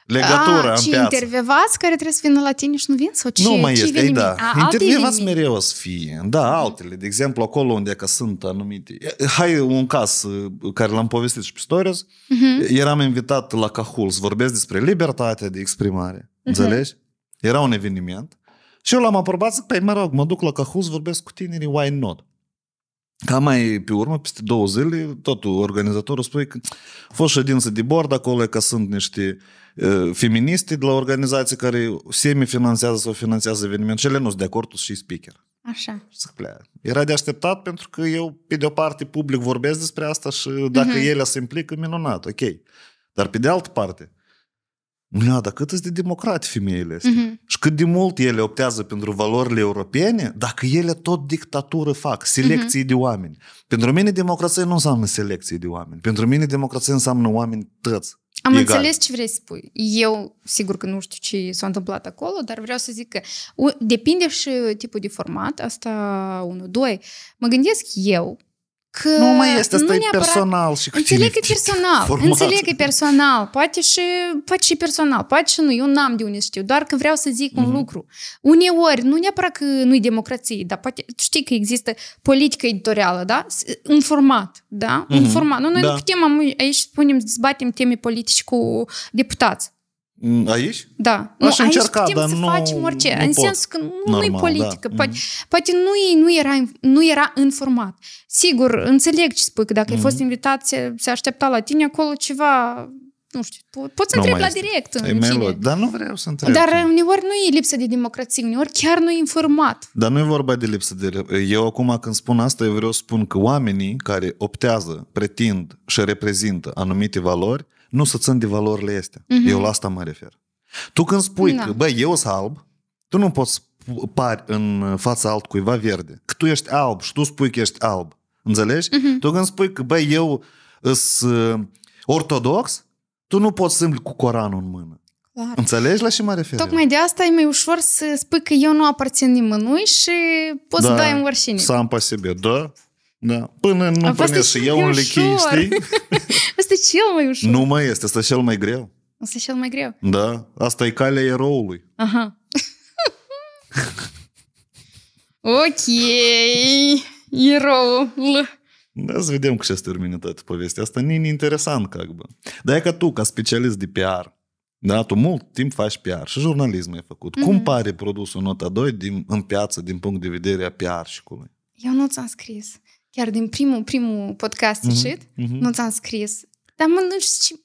[SPEAKER 2] legătura a, în piață.
[SPEAKER 1] intervievați care trebuie să vină la tine și nu vin? Sau ce, nu mai ce este, ei, da. A, intervievați
[SPEAKER 2] mereu să fie. Da, altele. De exemplu, acolo unde că sunt anumite... Hai un caz uh, care l-am povestit și pe stories. Uh-huh. Eram invitat la Cahul să vorbesc despre libertatea de exprimare. Uh-huh. Înțelegi? Era un eveniment. Și eu l-am aprobat, zic, păi mă rog, mă duc la Cahul să vorbesc cu tinerii, why not? Ca mai pe urmă, peste două zile, totul organizatorul spune că a fost ședință de bord acolo, că sunt niște feministe de la organizații care semi-finanțează sau finanțează evenimente. și ele nu sunt de acord și speaker. Așa. Era de așteptat pentru că eu, pe de o parte, public vorbesc despre asta și dacă uh-huh. ele se implică, minunat, ok. Dar pe de altă parte, nu dar cât de democrate femeile astea? Mm-hmm. Și cât de mult ele optează pentru valorile europene, dacă ele tot dictatură fac, selecții mm-hmm. de oameni. Pentru mine democrație nu înseamnă selecție de oameni. Pentru mine democrație înseamnă oameni tăți. Am egal. înțeles
[SPEAKER 1] ce vrei să spui. Eu, sigur că nu știu ce s-a întâmplat acolo, dar vreau să zic că depinde și tipul de format, asta 1-2. Mă gândesc eu, că nu mai este, asta nu neapărat, personal
[SPEAKER 2] și cu Înțeleg că
[SPEAKER 1] e personal, format. înțeleg că e personal, poate și, poate și personal, poate și nu, eu n-am de unde știu, doar că vreau să zic mm-hmm. un mhm. lucru. Uneori, nu neapărat că nu e democrație, dar poate, știi că există politică editorială, da? Un format, da? Mm-hmm. Un format. Nu, noi da. nu putem aici, spunem, dezbatem teme politici cu deputați.
[SPEAKER 2] Mm. Aici?
[SPEAKER 1] Da. Nu, Aș aici încerca, putem dar să nu, facem orice. Nu în pot. sensul că nu, Normal, e da. politică. Da. Poate, mm poate nu, e, nu, era, nu era informat. Sigur, înțeleg ce spui, că dacă mm ai fost invitat, se, se aștepta la tine acolo ceva nu știu, po- poți să întrebi la direct. În e
[SPEAKER 2] dar nu vreau să întreb. Dar uh,
[SPEAKER 1] uneori nu e lipsă de democrație, uneori chiar nu e informat.
[SPEAKER 2] Dar nu e vorba de lipsă de... Eu acum când spun asta, eu vreau să spun că oamenii care optează, pretind și reprezintă anumite valori, nu să țin de valorile astea. Mm-hmm. Eu la asta mă refer. Tu când spui da. că, bă, eu sunt alb, tu nu poți pari în fața altcuiva verde. Că tu ești alb și tu spui că ești alb. Înțelegi? Mm-hmm. Tu când spui că, bă, eu uh, sunt uh, ortodox, tu nu poți să cu Coranul în mână. Clar. Înțelegi la ce mă refer? Tocmai
[SPEAKER 1] de asta e mai ușor să spui că eu nu aparțin nimănui și poți da, să dai în oricine. Să
[SPEAKER 2] am pe da. Da. Până nu pune și eu un lichii, știi?
[SPEAKER 1] cel mai ușor.
[SPEAKER 2] Nu mai este, este cel mai greu.
[SPEAKER 1] Asta cel mai greu.
[SPEAKER 2] Da, asta e calea eroului.
[SPEAKER 1] Aha. ok, Eroul.
[SPEAKER 2] Da, să vedem cu ce este termină toată povestea asta. Nu e interesant, ca. bă. Dar e ca tu, ca specialist de PR, da, tu mult timp faci PR și jurnalism ai făcut. Mm-hmm. Cum pare produsul nota 2 din, în piață din punct de vedere a PR și cum e?
[SPEAKER 1] Eu nu ți-am scris. Chiar din primul, primul podcast mm-hmm. ieșit, mm-hmm. nu ți-am scris dar mă, nu știu ce...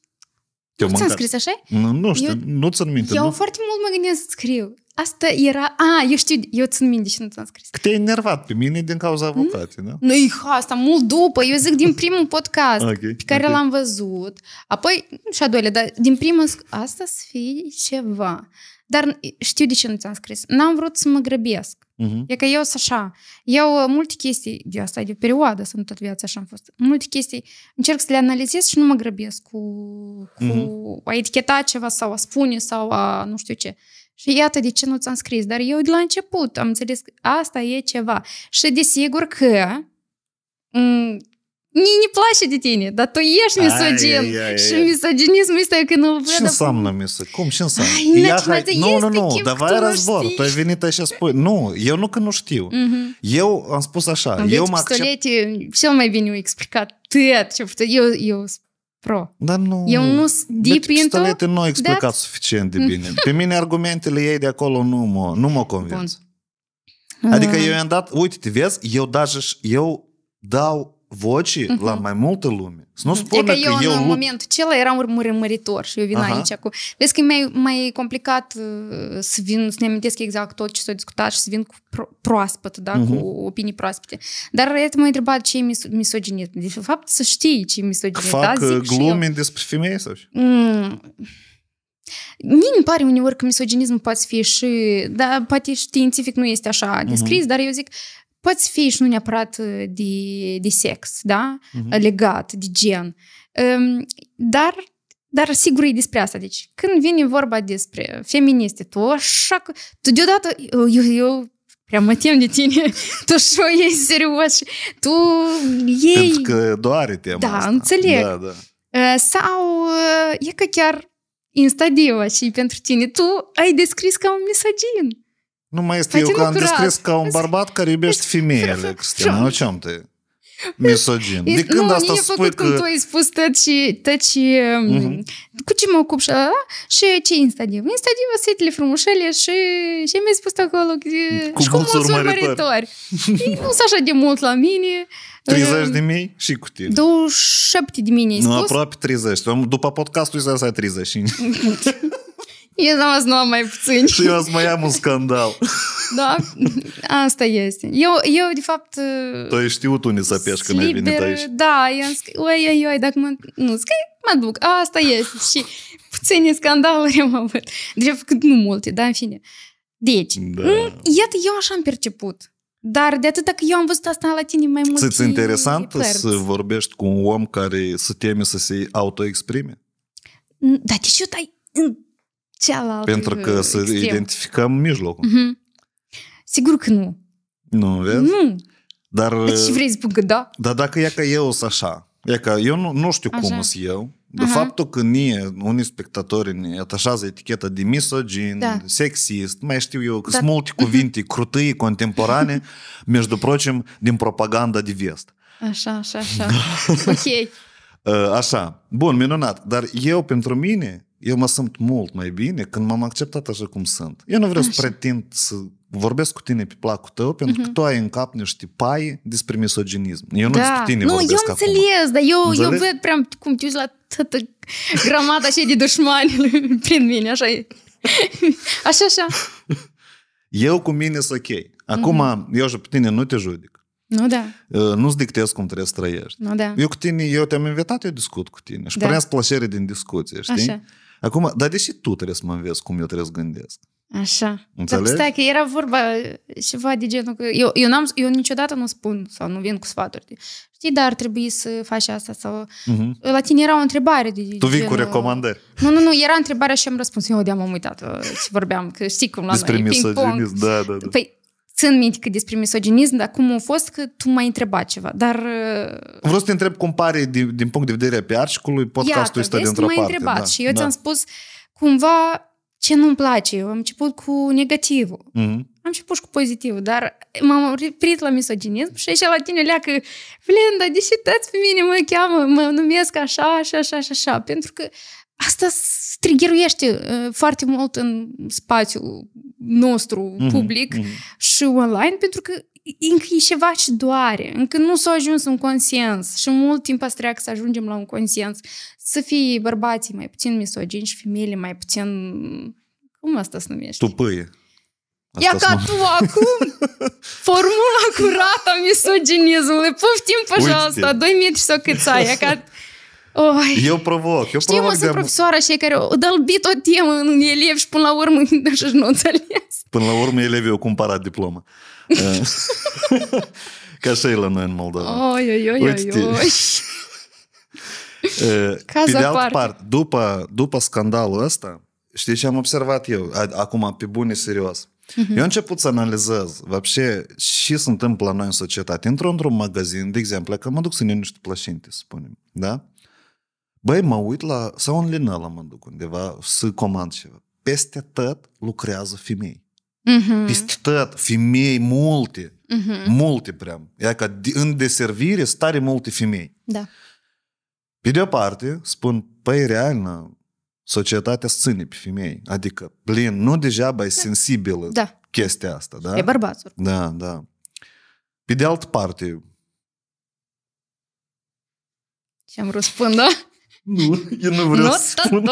[SPEAKER 1] Eu nu ți-am scris așa?
[SPEAKER 2] Nu, nu știu, eu, nu ți-am minte. Eu nu?
[SPEAKER 1] foarte mult mă gândesc să scriu. Asta era... A, eu știu, eu țin minte și nu ți-am scris.
[SPEAKER 2] Că te-ai enervat pe mine din cauza hmm? avocatei, da?
[SPEAKER 1] Nu, asta mult după. Eu zic din primul podcast okay, pe care okay. l-am văzut. Apoi, și a doilea, dar din primul... Asta să fie ceva. Dar știu de ce nu ți-am scris. N-am vrut să mă grăbesc. Uh-huh. E că eu sunt așa. Eu uh, multe chestii, de asta e de perioadă, sunt tot viața așa am fost. Multe chestii încerc să le analizez și nu mă grăbesc cu, cu uh-huh. a eticheta ceva sau a spune sau a nu știu ce. Și iată de ce nu ți-am scris. Dar eu de la început am înțeles că asta e ceva. Și desigur că mm, не, не плаче дитині, да то є ж місоджин, що місоджинізм із так, ну... Чим
[SPEAKER 2] сам на місо? Ком, чим сам? Ай, я хай... Ну, ну, ну, давай разбор. Той він і те ще спой. Ну, eu nu cunoștiu. Mm-hmm. Eu am spus așa. Veți, eu mă accept...
[SPEAKER 1] Все mai bine explicat. Tăiat, ce eu, eu pro.
[SPEAKER 2] Dar nu... Eu nu deep deci, into... nu a explicat that... suficient de bine. Pe mine argumentele ei de acolo nu mă, nu mă convins. Bun. Adică eu i-am dat, uite, te vezi, eu, даже, eu dau vocii uh-huh. la mai
[SPEAKER 1] multă lume. Să nu spună că, că eu, eu în lup... momentul acela eram urmăritor și eu vin Aha. aici cu... Vezi că e mai, mai complicat să, vin, să ne amintesc exact tot ce s-a discutat și să vin cu pro- proaspăt, da, uh-huh. cu opinii proaspete. Dar iată m-a întrebat ce e mis- misoginit. De fapt, să știi ce e misoginism. Fac da? glume eu.
[SPEAKER 2] despre femei sau ce?
[SPEAKER 1] Mm. Mie mi pare uneori că misoginismul poate fi și, dar poate științific nu este așa descris, uh-huh. dar eu zic, uh, poți fi și nu neapărat uh, de, de sex, da? Uh-huh. Legat, de gen. Ehm, dar, dar sigur e despre asta. Deci, când vine vorba despre feministe, tu așa că... Tu deodată... Eu, eu prea mă tem de tine. tu așa e serios și tu ei... Pentru că
[SPEAKER 2] doare tema Da, asta. înțeleg. Da, da.
[SPEAKER 1] Ă, sau ă, e că chiar instadiva și pentru tine tu ai descris ca un misogin.
[SPEAKER 2] Nu mai este, eu că am descris ca un deci, bărbat care iubește deci, femeile, Cristina. Nu ce am te? Misogin. De când nu, asta
[SPEAKER 1] spui că... cum tu ai spus tăci, tăci um, mhm. cu ce mă ocup și ala, și ce Instadiv? Instadiv, setele frumușele și ce mi-ai spus acolo? Cu și cu mulți urmăritori. nu sunt așa de mult la mine. 30 de
[SPEAKER 2] mii și cu tine.
[SPEAKER 1] 27 de mii, Nu, aproape
[SPEAKER 2] 30. După podcastul ăsta ai 35.
[SPEAKER 1] І на вас знову має пцинь. Și eu
[SPEAKER 2] sunt mai am un scandal.
[SPEAKER 1] Da, asta este. Eu, eu de fapt... Tu
[SPEAKER 2] ai știut unde să apeși când ai venit aici.
[SPEAKER 1] Da, eu am zis, oi, oi, oi, dacă mă... Nu, zic, mă duc, asta este. Și puține scandaluri am avut. De fapt, nu multe, da, în fine. Deci, da. iată, eu așa am perceput. Dar de atât că eu am văzut asta la tine mai mult. Ți-e interesant să
[SPEAKER 2] vorbești cu un om care se teme să se autoexprime?
[SPEAKER 1] Da, deci eu tai cealaltă Pentru că extrem. să
[SPEAKER 2] identificăm mijlocul.
[SPEAKER 1] Mm-hmm. Sigur că nu.
[SPEAKER 2] Nu, vezi? Nu. Dar... Dar deci vrei
[SPEAKER 1] să spun că da?
[SPEAKER 2] Dar dacă e ca eu să așa, e ca eu nu, nu știu așa. cum sunt eu,
[SPEAKER 1] de Aha. faptul
[SPEAKER 2] că nie, unii spectatori ne atașează eticheta de misogin, da. sexist, mai știu eu, că da. sunt multe cuvinte crutâi, contemporane, между прочим, din propaganda de vest.
[SPEAKER 1] Așa, așa, așa. ok.
[SPEAKER 2] Uh, așa. Bun, minunat. Dar eu, pentru mine, eu mă simt mult mai bine când m-am acceptat așa cum sunt. Eu nu vreau așa. să pretind să vorbesc cu tine pe placul tău, pentru uh-huh. că mhm. tu ai în cap niște paie despre misoginism. Eu nu da. despre tine nu, vorbesc eu
[SPEAKER 1] înțeles, dar eu, eu văd prea cum te uiți la toată gramata așa de dușmani prin mine, așa Așa, așa.
[SPEAKER 2] Eu cu mine sunt ok. Acum, uh-huh. eu și pe tine nu te judec. Nu, da. Uh, nu-ți dictez cum trebuie să trăiești. Nu, da. Eu cu tine, eu te-am invitat, eu discut cu tine. Și da. prins plăcere din discuție, știi? Așa. Acum, dar de ce tu trebuie să mă înveți cum eu trebuie să gândesc?
[SPEAKER 1] Așa. Înțelegi? Dar stai că era vorba ceva de genul că eu, eu, n-am, eu niciodată nu spun sau nu vin cu sfaturi. Știi, dar ar trebui să faci asta sau... Uh-huh. La tine era o întrebare de Tu vin genul... cu recomandări. Nu, nu, nu, era întrebarea și am răspuns. Eu de am uitat ce uh, vorbeam, că știi cum la Despre noi, ping-pong. Da, da, da. Păi, țin minte că despre misoginism, dar cum a fost că tu m-ai întrebat ceva, dar...
[SPEAKER 2] Vreau să te întreb cum pare din, din punct de vedere a PR-șcului podcastul ăsta dintr-o parte. întrebat da, și eu da. ți-am
[SPEAKER 1] spus cumva ce nu-mi place. Eu am început cu negativul. Mm-hmm. Am început și cu pozitivul, dar m-am oprit la misoginism și așa la tine leacă, dar deși tăți pe mine mă cheamă, mă numesc așa și așa și așa, așa, pentru că asta uh, foarte mult în spațiul nostru mm-hmm, public mm-hmm. și online, pentru că încă e ceva ce doare, încă nu s-a ajuns un consens și mult timp a să ajungem la un consens, să fie bărbații mai puțin misogini și femeile mai puțin... Cum asta se numește? Tupâie. Asta Ia ca tu acum formula curată a misoginismului. Poftim, пожалуйста, 2 metri sau cât să ai. ca Oh, Eu
[SPEAKER 2] provoc, eu Știu, provoc. Știu, sunt și cei care o
[SPEAKER 1] dălbit o temă în elev și până la urmă și nu înțeles.
[SPEAKER 2] Până la urmă elevii au cumpărat diploma. Eh, ca așa e la noi în Moldova. Oi, oi, oi, oi, oi. Eh, Caz pe de altă parte, după, după scandalul ăsta, știi ce am observat eu, acum pe bune serios? Uh-huh. Eu am început să analizez, вообще, ce se întâmplă la noi în societate. Intru într-un magazin, de exemplu, că mă duc să ne niște plășinte, să spunem, da? Băi, mă uit la, sau în Linela mă duc undeva să comand ceva. Peste tot lucrează femei.
[SPEAKER 3] Mm-hmm. Peste
[SPEAKER 2] tot, femei multe, mm-hmm. multe prea. Ia ca în deservire stare multe femei. Da. Pe de o parte, spun, păi, real, societatea ține pe femei. Adică, blin nu deja bai da. sensibilă da. chestia asta, da? E bărbați. Da, da. Pe de altă parte...
[SPEAKER 1] Și am răspund, da?
[SPEAKER 2] Nu, eu nu vreau Nota să spun.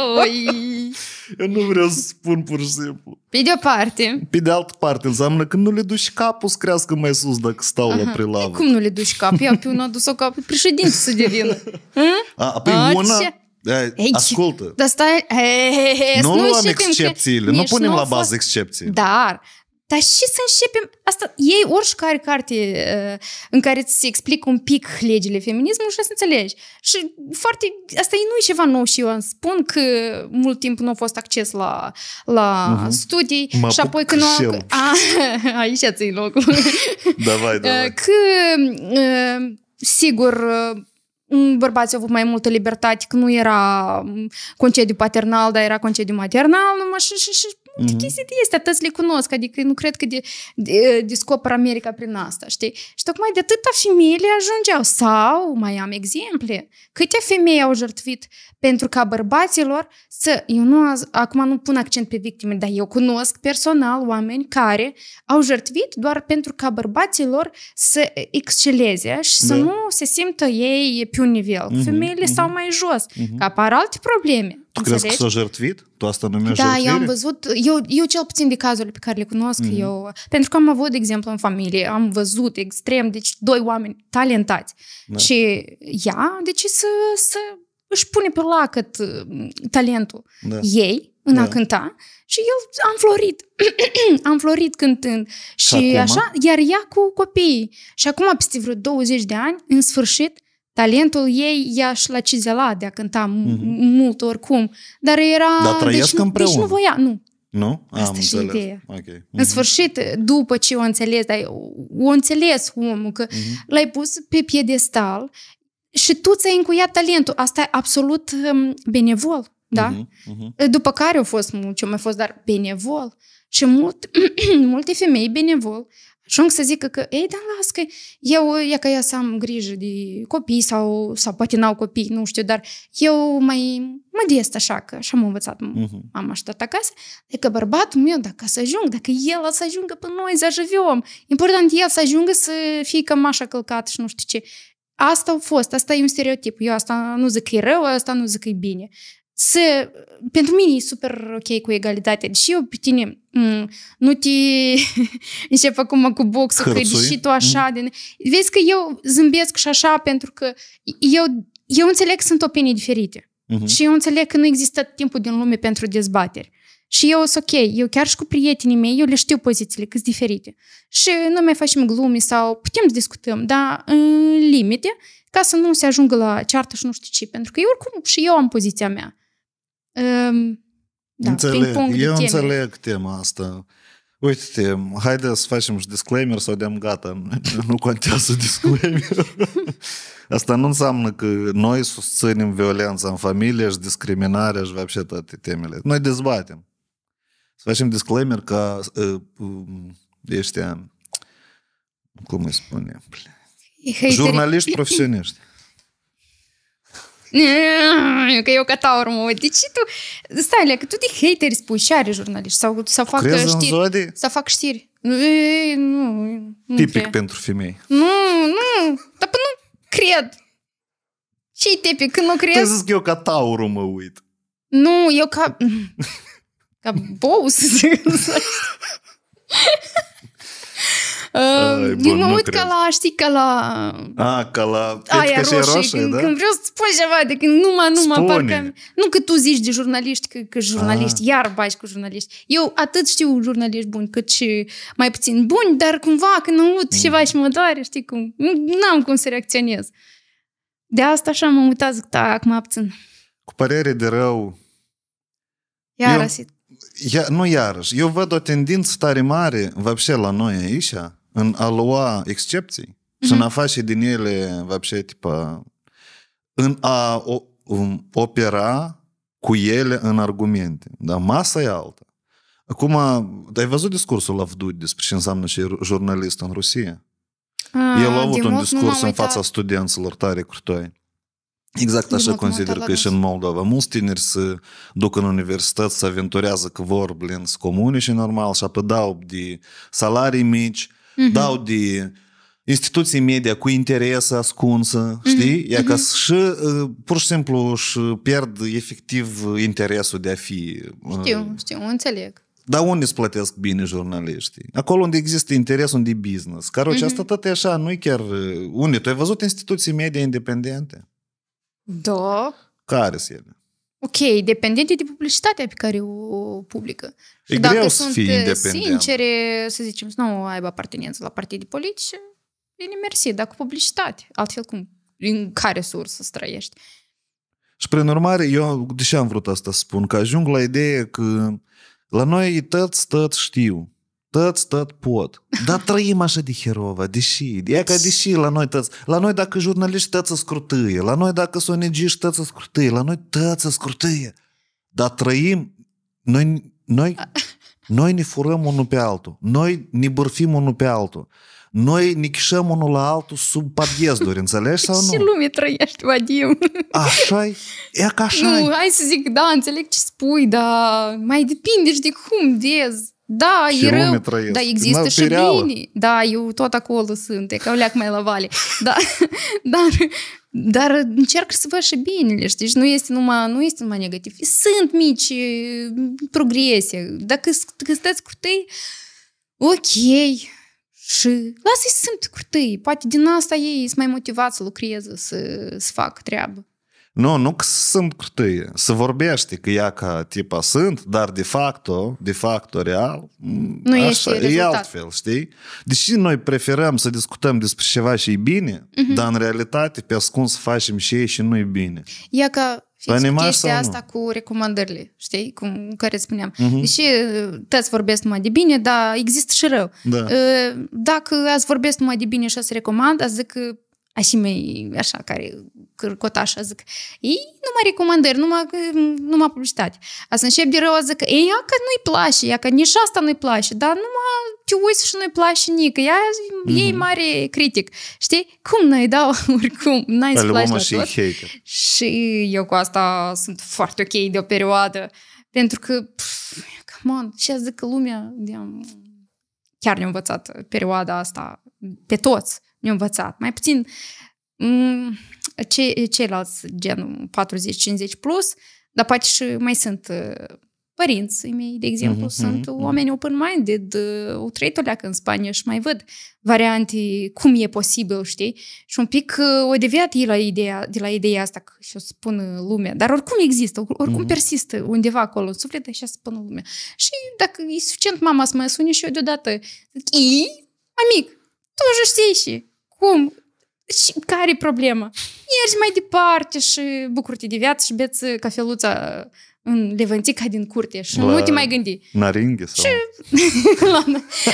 [SPEAKER 2] eu nu vreau să spun pur și simplu.
[SPEAKER 1] Pe de-o parte.
[SPEAKER 2] Pe de altă parte, înseamnă că nu le duci capul să crească mai sus dacă stau Aha. la prelavă. Păi cum
[SPEAKER 1] nu le duci cap? Ia pe una a dus-o capul președinte să devină.
[SPEAKER 2] A, apoi a, una... Ce? Da, Ei, ascultă.
[SPEAKER 1] Dar stai, he, he, he, nu luăm excepțiile, nu punem la bază excepții. Dar dar și să începem, asta, ei oricare carte uh, în care ți se explică un pic legile feminismului și să înțelegi. Și foarte, asta e nu e ceva nou și eu îmi spun că mult timp nu a fost acces la, la uh-huh. studii M-a și apoi când... nu am... A, aici ți locul.
[SPEAKER 2] davai, davai. Uh,
[SPEAKER 1] că, uh, sigur, uh, bărbații au avut mai multă libertate, că nu era um, concediu paternal, dar era concediu maternal, numai și, și, și de mhm. chestii de este, atât le cunosc, adică nu cred că de, de, descoperă America prin asta, știi? Și tocmai de atâta femeile ajungeau. Sau, mai am exemple, câte femei au jertfit pentru ca bărbaților să, eu nu, acum nu pun accent pe victime, dar eu cunosc personal oameni care au jertvit doar pentru ca lor să exceleze și să da. nu se simtă ei pe un nivel. Uh-huh, Femeile uh-huh. Mhm. sau mai jos, uh-huh. că apar alte probleme. Tu crezi că s-a
[SPEAKER 2] jertvit? Tu asta numești Da, jertvire? eu am
[SPEAKER 1] văzut, eu, eu cel puțin de cazurile pe care le cunosc, uh-huh. eu, pentru că am avut, de exemplu, în familie, am văzut extrem, deci doi oameni talentați da. și ea a decis să, să își pune pe lacăt uh, talentul da. ei în da. a cânta și el a înflorit, a înflorit cântând. Și, și acum? așa, iar ea cu copiii. Și acum, peste vreo 20 de ani, în sfârșit, talentul ei ea și la cizela de a cânta mm-hmm. mult oricum. Dar era... Dar trăiesc deci, împreună. Deci nu voia, nu.
[SPEAKER 2] Nu? Am Asta și ideea. Okay. Mm-hmm. În mhm. sfârșit,
[SPEAKER 1] după ce o înțeles, dar o înțeles omul, că mm-hmm. l-ai pus pe piedestal, și tu ți-ai încuiat talentul. Asta e absolut um, benevol, da? Uh-huh, uh-huh. După care au fost ce mai fost, dar benevol. Și mult, multe femei benevol ajung să zică că, ei, dar las că eu, e ca eu să am grijă de copii sau, sau poate n-au copii, nu știu, dar eu mai modest așa, că așa am învățat uh-huh. mama și acasă, e că bărbatul meu, dacă să ajung, dacă el să ajungă pe noi, să ajungem. important el să ajungă să fie așa călcat și nu știu ce asta a fost, asta e un stereotip. Eu asta nu zic că e rău, asta nu zic că e bine. Să, pentru mine e super ok cu egalitate Deși eu pe tine m- nu te încep acum cu boxul, Hărțui. că și tu așa... Mm. Mm-hmm. Din, vezi că eu zâmbesc și așa pentru că eu, eu înțeleg că sunt opinii diferite. Mm-hmm. Și eu înțeleg că nu există timpul din lume pentru dezbateri. Și eu sunt ok, eu chiar și cu prietenii mei, eu le știu pozițiile, cât diferite. Și nu mai facem glume sau putem să discutăm, dar în limite, ca să nu se ajungă la ceartă și nu știu ce, pentru că eu oricum și eu am poziția mea. Um, da, înțeleg, eu de înțeleg
[SPEAKER 2] tema asta. Uite-te, haide să facem și disclaimer sau dăm am gata, nu contează disclaimer. Asta nu înseamnă că noi susținem violența în familie și discriminarea și vă toate temele. Noi dezbatem să facem disclaimer că ăștia, ă, ă, cum îi spune, jurnaliști profesioniști.
[SPEAKER 1] Că eu ca taur mă De ce tu, stai, le, că tu de hateri spui și are jurnaliști sau să fac știri. Să fac știri. E, nu, nu Tipic
[SPEAKER 2] cred. pentru femei.
[SPEAKER 1] Nu, nu, dar păi nu cred. Ce-i tipic? Când nu cred? Te zic
[SPEAKER 2] eu ca taurul mă uit.
[SPEAKER 1] Nu, eu ca... Ca Bose. din mă uit ca la, știi, ca la...
[SPEAKER 2] A, ca la aia roșie, roșie când, da? când vreau
[SPEAKER 1] să spun ceva, de când mă, nu mă, parcă... Nu că tu zici de jurnaliști, că, că jurnaliști, A. Ah. iar bași cu jurnaliști. Eu atât știu jurnaliști buni, cât și mai puțin buni, dar cumva când aud mm. ceva și mă doare, știi cum, n-am cum să reacționez. De asta așa mă am uitat, da, acum abțin.
[SPEAKER 2] Cu părere de rău... Iar eu... Asit ia, nu iarăși, eu văd o tendință tare mare, вообще, la noi aici, în a lua excepții mm-hmm. și în a face din ele, вообще, tipă, în a o, um, opera cu ele în argumente. Da? Masa e alta. Acum, ai văzut discursul la Vdud despre ce înseamnă și jurnalist în Rusia?
[SPEAKER 3] A, El a avut un discurs în fața
[SPEAKER 2] studenților tare curtoi. Exact așa consider că și în Moldova. Mulți tineri se duc în universități, se aventurează că vor, blin, comune și normal, și apădau de salarii mici,
[SPEAKER 3] mm-hmm. dau
[SPEAKER 2] de instituții media cu interes ascunsă, mm-hmm. știi? Ea mm-hmm. ca mhm. și, uh, pur și simplu, își pierd efectiv interesul de a fi... Uh, știu,
[SPEAKER 1] știu, înțeleg.
[SPEAKER 2] Dar unde îți plătesc bine jurnaliștii? Acolo unde există interes, unde e business. Caroci, mm-hmm. asta tot e așa, nu e chiar... Uh, unde? Tu ai văzut instituții media independente?
[SPEAKER 1] Da.
[SPEAKER 2] Care sunt ele?
[SPEAKER 1] Ok, dependente de publicitatea pe care o publică. Și dacă să sunt fii independent. sincere, să zicem, să nu aibă apartenență la partide politice, bine mersi, dar cu publicitate. Altfel cum? În care sursă să trăiești?
[SPEAKER 2] Și prin urmare, eu de ce am vrut asta să spun? Că ajung la ideea că la noi tăți, tăți știu tăți, tăt pot. Dar trăim așa de herova, deși. E ca deși la noi tăți. La noi dacă jurnaliști tăți scrutâie, la noi dacă sunt negiști tăți scrutâie, la noi tăți scrutâie. Dar trăim, noi, noi, noi ne furăm unul pe altul. Noi ne bârfim unul pe altul. Noi ne chișăm unul la altul sub podiezduri, înțelegi sau nu? Și
[SPEAKER 1] lume trăiești, Vadim.
[SPEAKER 3] așa e? E ca așa Nu, hai
[SPEAKER 1] să zic, da, înțeleg ce spui, dar mai depinde și de cum vezi. Da, și e rău, trăiesc. dar există și bine. Da, eu tot acolo sunt, e ca leac mai la vale. Da, dar, dar încerc să văd și binele, știi? nu este numai, nu este numai negativ. Sunt mici progrese. Dacă, dacă cu tăi, ok, și lasă-i să sunt cu tăi. Poate din asta ei sunt mai motivați să lucreze, să, să facă treabă.
[SPEAKER 2] Nu, nu că sunt cârtâie. Se vorbește că ea ca tipa sunt, dar de facto, de facto real, nu așa, e e altfel, știi? Deși noi preferăm să discutăm despre ceva și e bine, uh-huh. dar în realitate pe ascuns facem și ei și nu e bine.
[SPEAKER 1] Ea ca chestia asta cu recomandările, știi, cum, care spuneam. Uh-huh. Deși uh, tăți vorbesc numai de bine, dar există și rău. Da. Uh, dacă ați vorbesc numai de bine și ați recomand, ați zic că așa mai, așa, care cotașa, zic, ei numai recomandări, numai, numai publicitate. A să încep de rău, zic, ei, ea că nu-i place, ea că nici asta nu-i place, dar numai te uiți și nu-i place nică, ea mm-hmm. e mare critic. Știi? Cum n-ai dau oricum, n-ai să place la și Și eu cu asta sunt foarte ok de o perioadă, pentru că, pf, come on, și zic că lumea, chiar ne-a învățat perioada asta pe toți ne a învățat. Mai puțin mm, ce, ceilalți, gen 40-50 plus, dar poate și mai sunt uh, părinții mei, de exemplu, mm-hmm, sunt mm-hmm. oameni mhm. open-minded, au uh, trăit o leacă în Spania și mai văd variante, cum e posibil, știi? Și un pic uh, o deviat ei la ideea, de la ideea asta, că și o spun lumea. Dar oricum există, oricum mm-hmm. persistă undeva acolo în suflet, așa spun lumea. Și dacă e suficient mama să mă sune și eu deodată, i, amic, tu și știi și cum, și deci, care e problema? Mergi mai departe și bucură-te de viață și beți uh, cafeluța uh, în levântica din curte și la nu te mai gândi.
[SPEAKER 2] Naringhe sau? Și
[SPEAKER 1] la,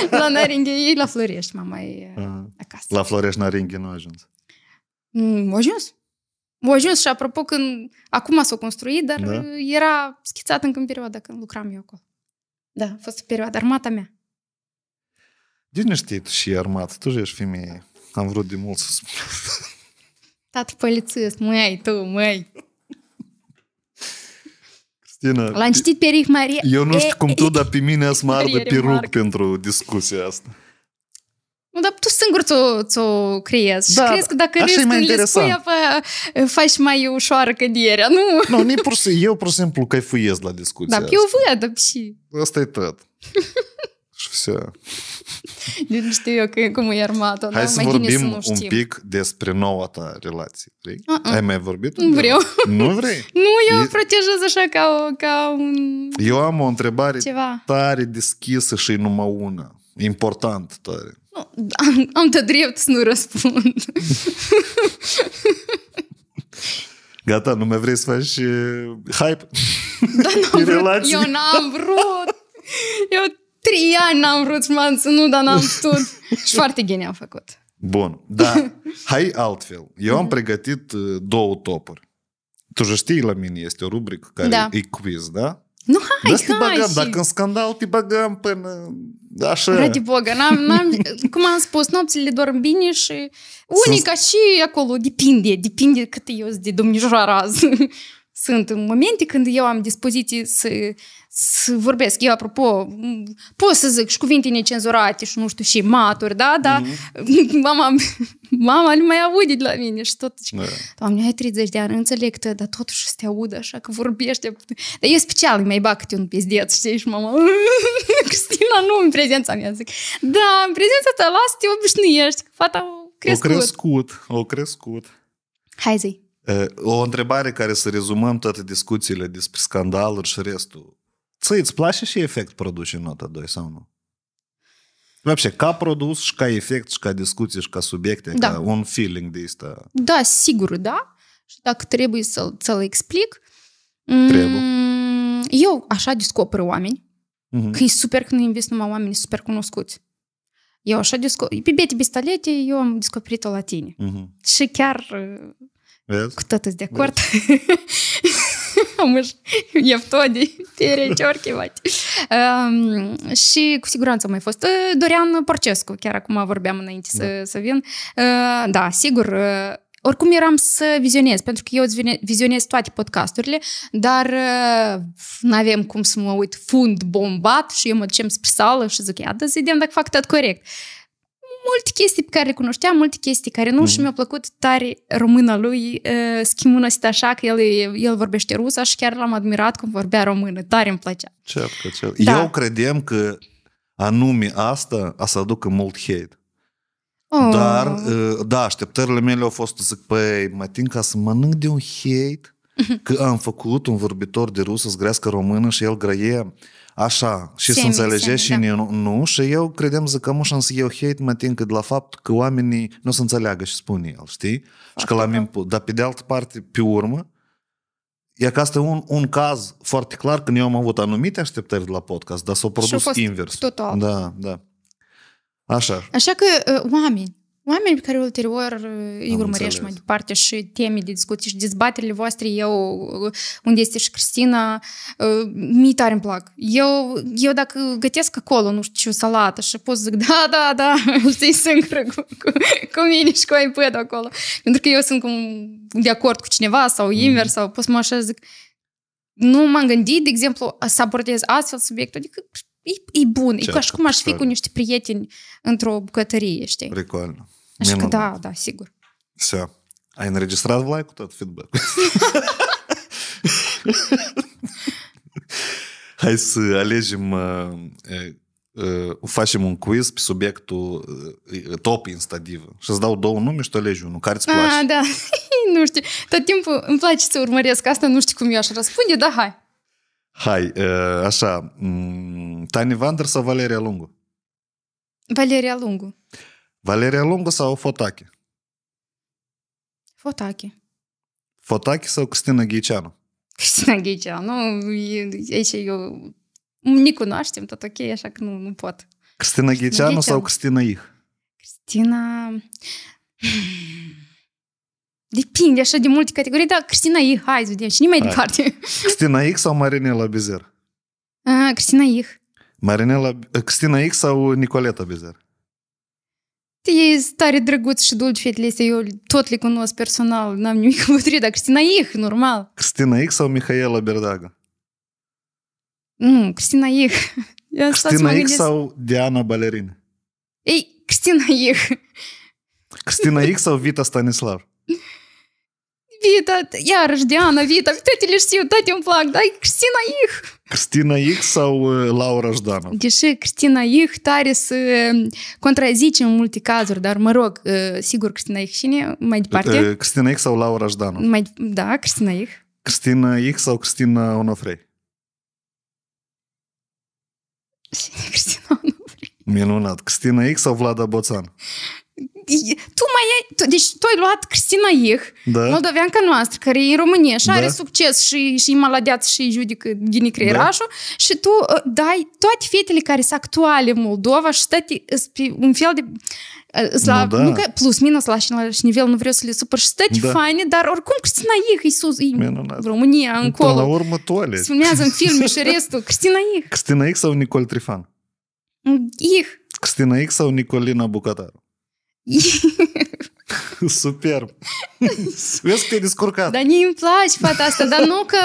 [SPEAKER 1] la naringhe, ei la Florești, mama e
[SPEAKER 2] uh, ah. acasă. La Florești naringhe nu a ajuns.
[SPEAKER 1] Mm, a ajuns. A ajuns și apropo când acum s-a construit, dar da? era schițat încă în perioada când lucram eu acolo. Da, a fost perioada armata mea
[SPEAKER 2] tu și armat, tu ești femeie. Am vrut de mult să spun.
[SPEAKER 1] Tată polițist, măi, tu, măi.
[SPEAKER 2] Cristina... L-am
[SPEAKER 1] citit pe Rick Maria. Eu nu știu cum
[SPEAKER 2] tu, dar pe mine ați mă ardă rug pentru discuția asta.
[SPEAKER 1] Nu, dar tu singur ți-o, ți-o creezi. Da, și crezi că dacă râzi când le spui, apă, faci mai ușoară căderea, nu? Nu, pur,
[SPEAKER 2] eu pur și simplu căifuiesc la discuția Da, eu văd, și... Asta e tot. și все.
[SPEAKER 1] nu știu eu cum e armata. Da? Hai da? să Mai vorbim să un pic
[SPEAKER 2] despre noua ta relație. Vrei? Uh-uh. Ai mai vorbit? Nu vreau. Nu vrei?
[SPEAKER 1] nu, eu e... protejez așa ca, ca un...
[SPEAKER 2] Eu am o întrebare Ceva. tare deschisă și numai una. Important tare.
[SPEAKER 1] Nu, am, am tot drept să nu răspund.
[SPEAKER 2] Gata, nu mai vrei să faci uh, hype? Da, n-am vrut, eu
[SPEAKER 1] n-am vrut. Eu trei ani n-am vrut să nu, dar n-am putut. Și foarte genial am făcut.
[SPEAKER 2] Bun, da. Hai altfel. Eu am mhm. pregătit uh, două topuri. Tu же știi la mine, este o rubrică care da. e quiz, da?
[SPEAKER 1] Nu, hai, da, hai, bagam, și... Dacă în
[SPEAKER 2] scandal, te bagăm până... Așa. Radibogă,
[SPEAKER 1] n-am, n-am, cum am spus, nopțile dorm bine și unica și acolo depinde, depinde cât eu sunt de domnișoara azi sunt momente când eu am dispoziție să, să vorbesc. Eu, apropo, pot să zic și cuvinte necenzurate și nu știu și maturi, da? Dar mm-hmm. mama, mama nu mai aude de la mine și tot. Da. Doamne, ai 30 de ani, înțeleg că, dar totuși să te audă așa că vorbește. Dar eu special mai bag câte un pizdeț, știi? Și mama, Cristina, nu în prezența mea, zic. Da, în prezența ta, lasă-te obișnuiești. Fata a crescut. O crescut,
[SPEAKER 2] o crescut. Hai zi. O э, întrebare care să rezumăm toate discuțiile despre scandaluri și restul. Ți îți place și efect produs în nota 2 sau nu? Vreau ca produs și ca efect și ca discuții și ca subiecte, da. ca un feeling de asta.
[SPEAKER 1] Da, sigur, da. Și dacă trebuie să-l, să-l explic, trebuie. Mm, eu așa descoper oameni, uh-huh. că e super când invest numai oameni super cunoscuți. Eu așa descoper, pe Bete Bistalete, eu am descoperit-o la tine. Uh-huh. Și chiar Vezi? Cu tot de acord. Am Evtodii, perecerchivati. Um, și cu siguranță mai fost. Dorian Porcescu, chiar acum vorbeam înainte da. să, să vin. Uh, da, sigur, uh, oricum eram să vizionez, pentru că eu îți vizionez toate podcasturile, dar uh, nu avem cum să mă uit fund bombat și eu mă ducem spre sală și zic, ia, da, să vedem dacă fac tot corect multe chestii pe care le cunoștea, multe chestii care nu mm-hmm. și mhm. mi-a plăcut tare româna lui, uh, eh, schimbună asta așa, că el, el vorbește rusa și chiar l-am admirat cum vorbea română, tare îmi plăcea.
[SPEAKER 3] Cert
[SPEAKER 2] că Da. Eu credeam că anume asta a să aducă mult hate. Oh. Dar, uh, da, așteptările mele au fost să zic, păi, mă tin ca să mănânc de un hate, mhm. că am făcut un vorbitor de rusă să grească română și el grăie Așa, și să înțelege și da. nu, nu, și eu credem că să eu hate mă tin de la fapt că oamenii nu se înțeleagă și spune el, știi? Foarte și că la mine, dar pe de altă parte, pe urmă, E că asta e un, un caz foarte clar când eu am avut anumite așteptări de la podcast, dar s-au produs invers. Total. Da, da. Așa.
[SPEAKER 1] Așa că, uh, oameni, oameni pe care ulterior îi uh, Am urmărești înțeles. mai departe și teme de discuții și dezbaterile voastre, eu, uh, unde este și Cristina, uh, mi tare îmi plac. Eu, eu dacă gătesc acolo, nu știu, salată și pot zic, da, da, da, îl sunt cu, cu, cu mine și cu iPad acolo. Pentru că eu sunt cum de acord cu cineva sau mhm. invers, mm. sau pot să mă așa zic, nu m-am gândit, de exemplu, să abordez astfel subiectul, adică e, e bun, Ce e ca și cum aș fi cu niște prieteni într-o bucătărie, știi?
[SPEAKER 2] Прикольно. Așa că da, da, sigur. Să. Ai înregistrat Vlai cu tot feedback Hai să alegem, uh, uh, facem un quiz pe subiectul uh, top instadivă și îți dau două nume și tu alegi unul, care îți place. Ah,
[SPEAKER 1] da, nu știu, tot timpul îmi place să urmăresc asta, nu știu cum eu aș răspunde, dar hai.
[SPEAKER 2] Hai, așa, Tani Vander sau Valeria Lungu?
[SPEAKER 1] Valeria Lungu.
[SPEAKER 2] Valeria Lungu sau Fotache? Fotache. Fotache sau Cristina Ghiceanu?
[SPEAKER 1] Cristina Ghiceanu. Aici eu... nu cunoaștem, tot ok, așa că nu, nu pot.
[SPEAKER 2] Cristina Ghiceanu sau Cristina Ih?
[SPEAKER 1] Cristina... Depinde așa de multe categorii, dar Cristina Ih, hai să vedem și nimeni departe.
[SPEAKER 2] Cristina Ih sau Marinela Bizer?
[SPEAKER 1] Ah, Cristina Ih.
[SPEAKER 2] Marinela, Cristina Ih sau Nicoleta Bizer?
[SPEAKER 1] ei sunt tare drăguți și dulci fetele astea, eu tot le cunosc personal, n-am nimic împotriva, dar Cristina Ich, normal.
[SPEAKER 2] Cristina Ich sau Mihaela Berdaga?
[SPEAKER 1] Nu, Cristina Ich. Cristina Ich sau
[SPEAKER 2] Diana Balerin?
[SPEAKER 1] Ei, Cristina Ich.
[SPEAKER 2] Cristina Ich sau Vita Stanislav?
[SPEAKER 1] Vita, iarăși Diana, Vita, toate le știu, toate îmi plac, dar Cristina Ich.
[SPEAKER 2] Cristina Ich sau Laura Jdanov.
[SPEAKER 1] Deși Cristina Ich tare să contrazice în multe cazuri, dar mă rog, sigur Cristina Ich cine mai departe?
[SPEAKER 2] Cristina Ich sau Laura Jdanov.
[SPEAKER 1] Mai, da, Cristina Ich.
[SPEAKER 2] Cristina Ich sau Cristina Onofrei? Cine Cristina Onofrei? Minunat. Cristina Ich sau Vlada Boțan?
[SPEAKER 1] tu mai ai, tu, deci tu ai luat Cristina Ih, da. moldoveanca noastră, care e în România și da. are succes și, și e maladeat și judecă Ghini Creierașul da. și tu uh, dai toate fetele care sunt actuale în Moldova și stai un fel de uh, la, ну, da. nu că plus minus la același nivel, nu vreau să le supăr și stăti da. faine, dar oricum Cristina Ih, Iisus, Minunat. România, încolo. Până la
[SPEAKER 2] urmă, toale. Se
[SPEAKER 1] filmează în filme și restul. Cristina Ih.
[SPEAKER 2] Cristina Ih sau Nicol Trifan? Ih. Cristina Ih sau Nicolina Bucatar? Super. Vezi că e descurcat. Dar
[SPEAKER 1] nu îmi place fata asta, dar nu că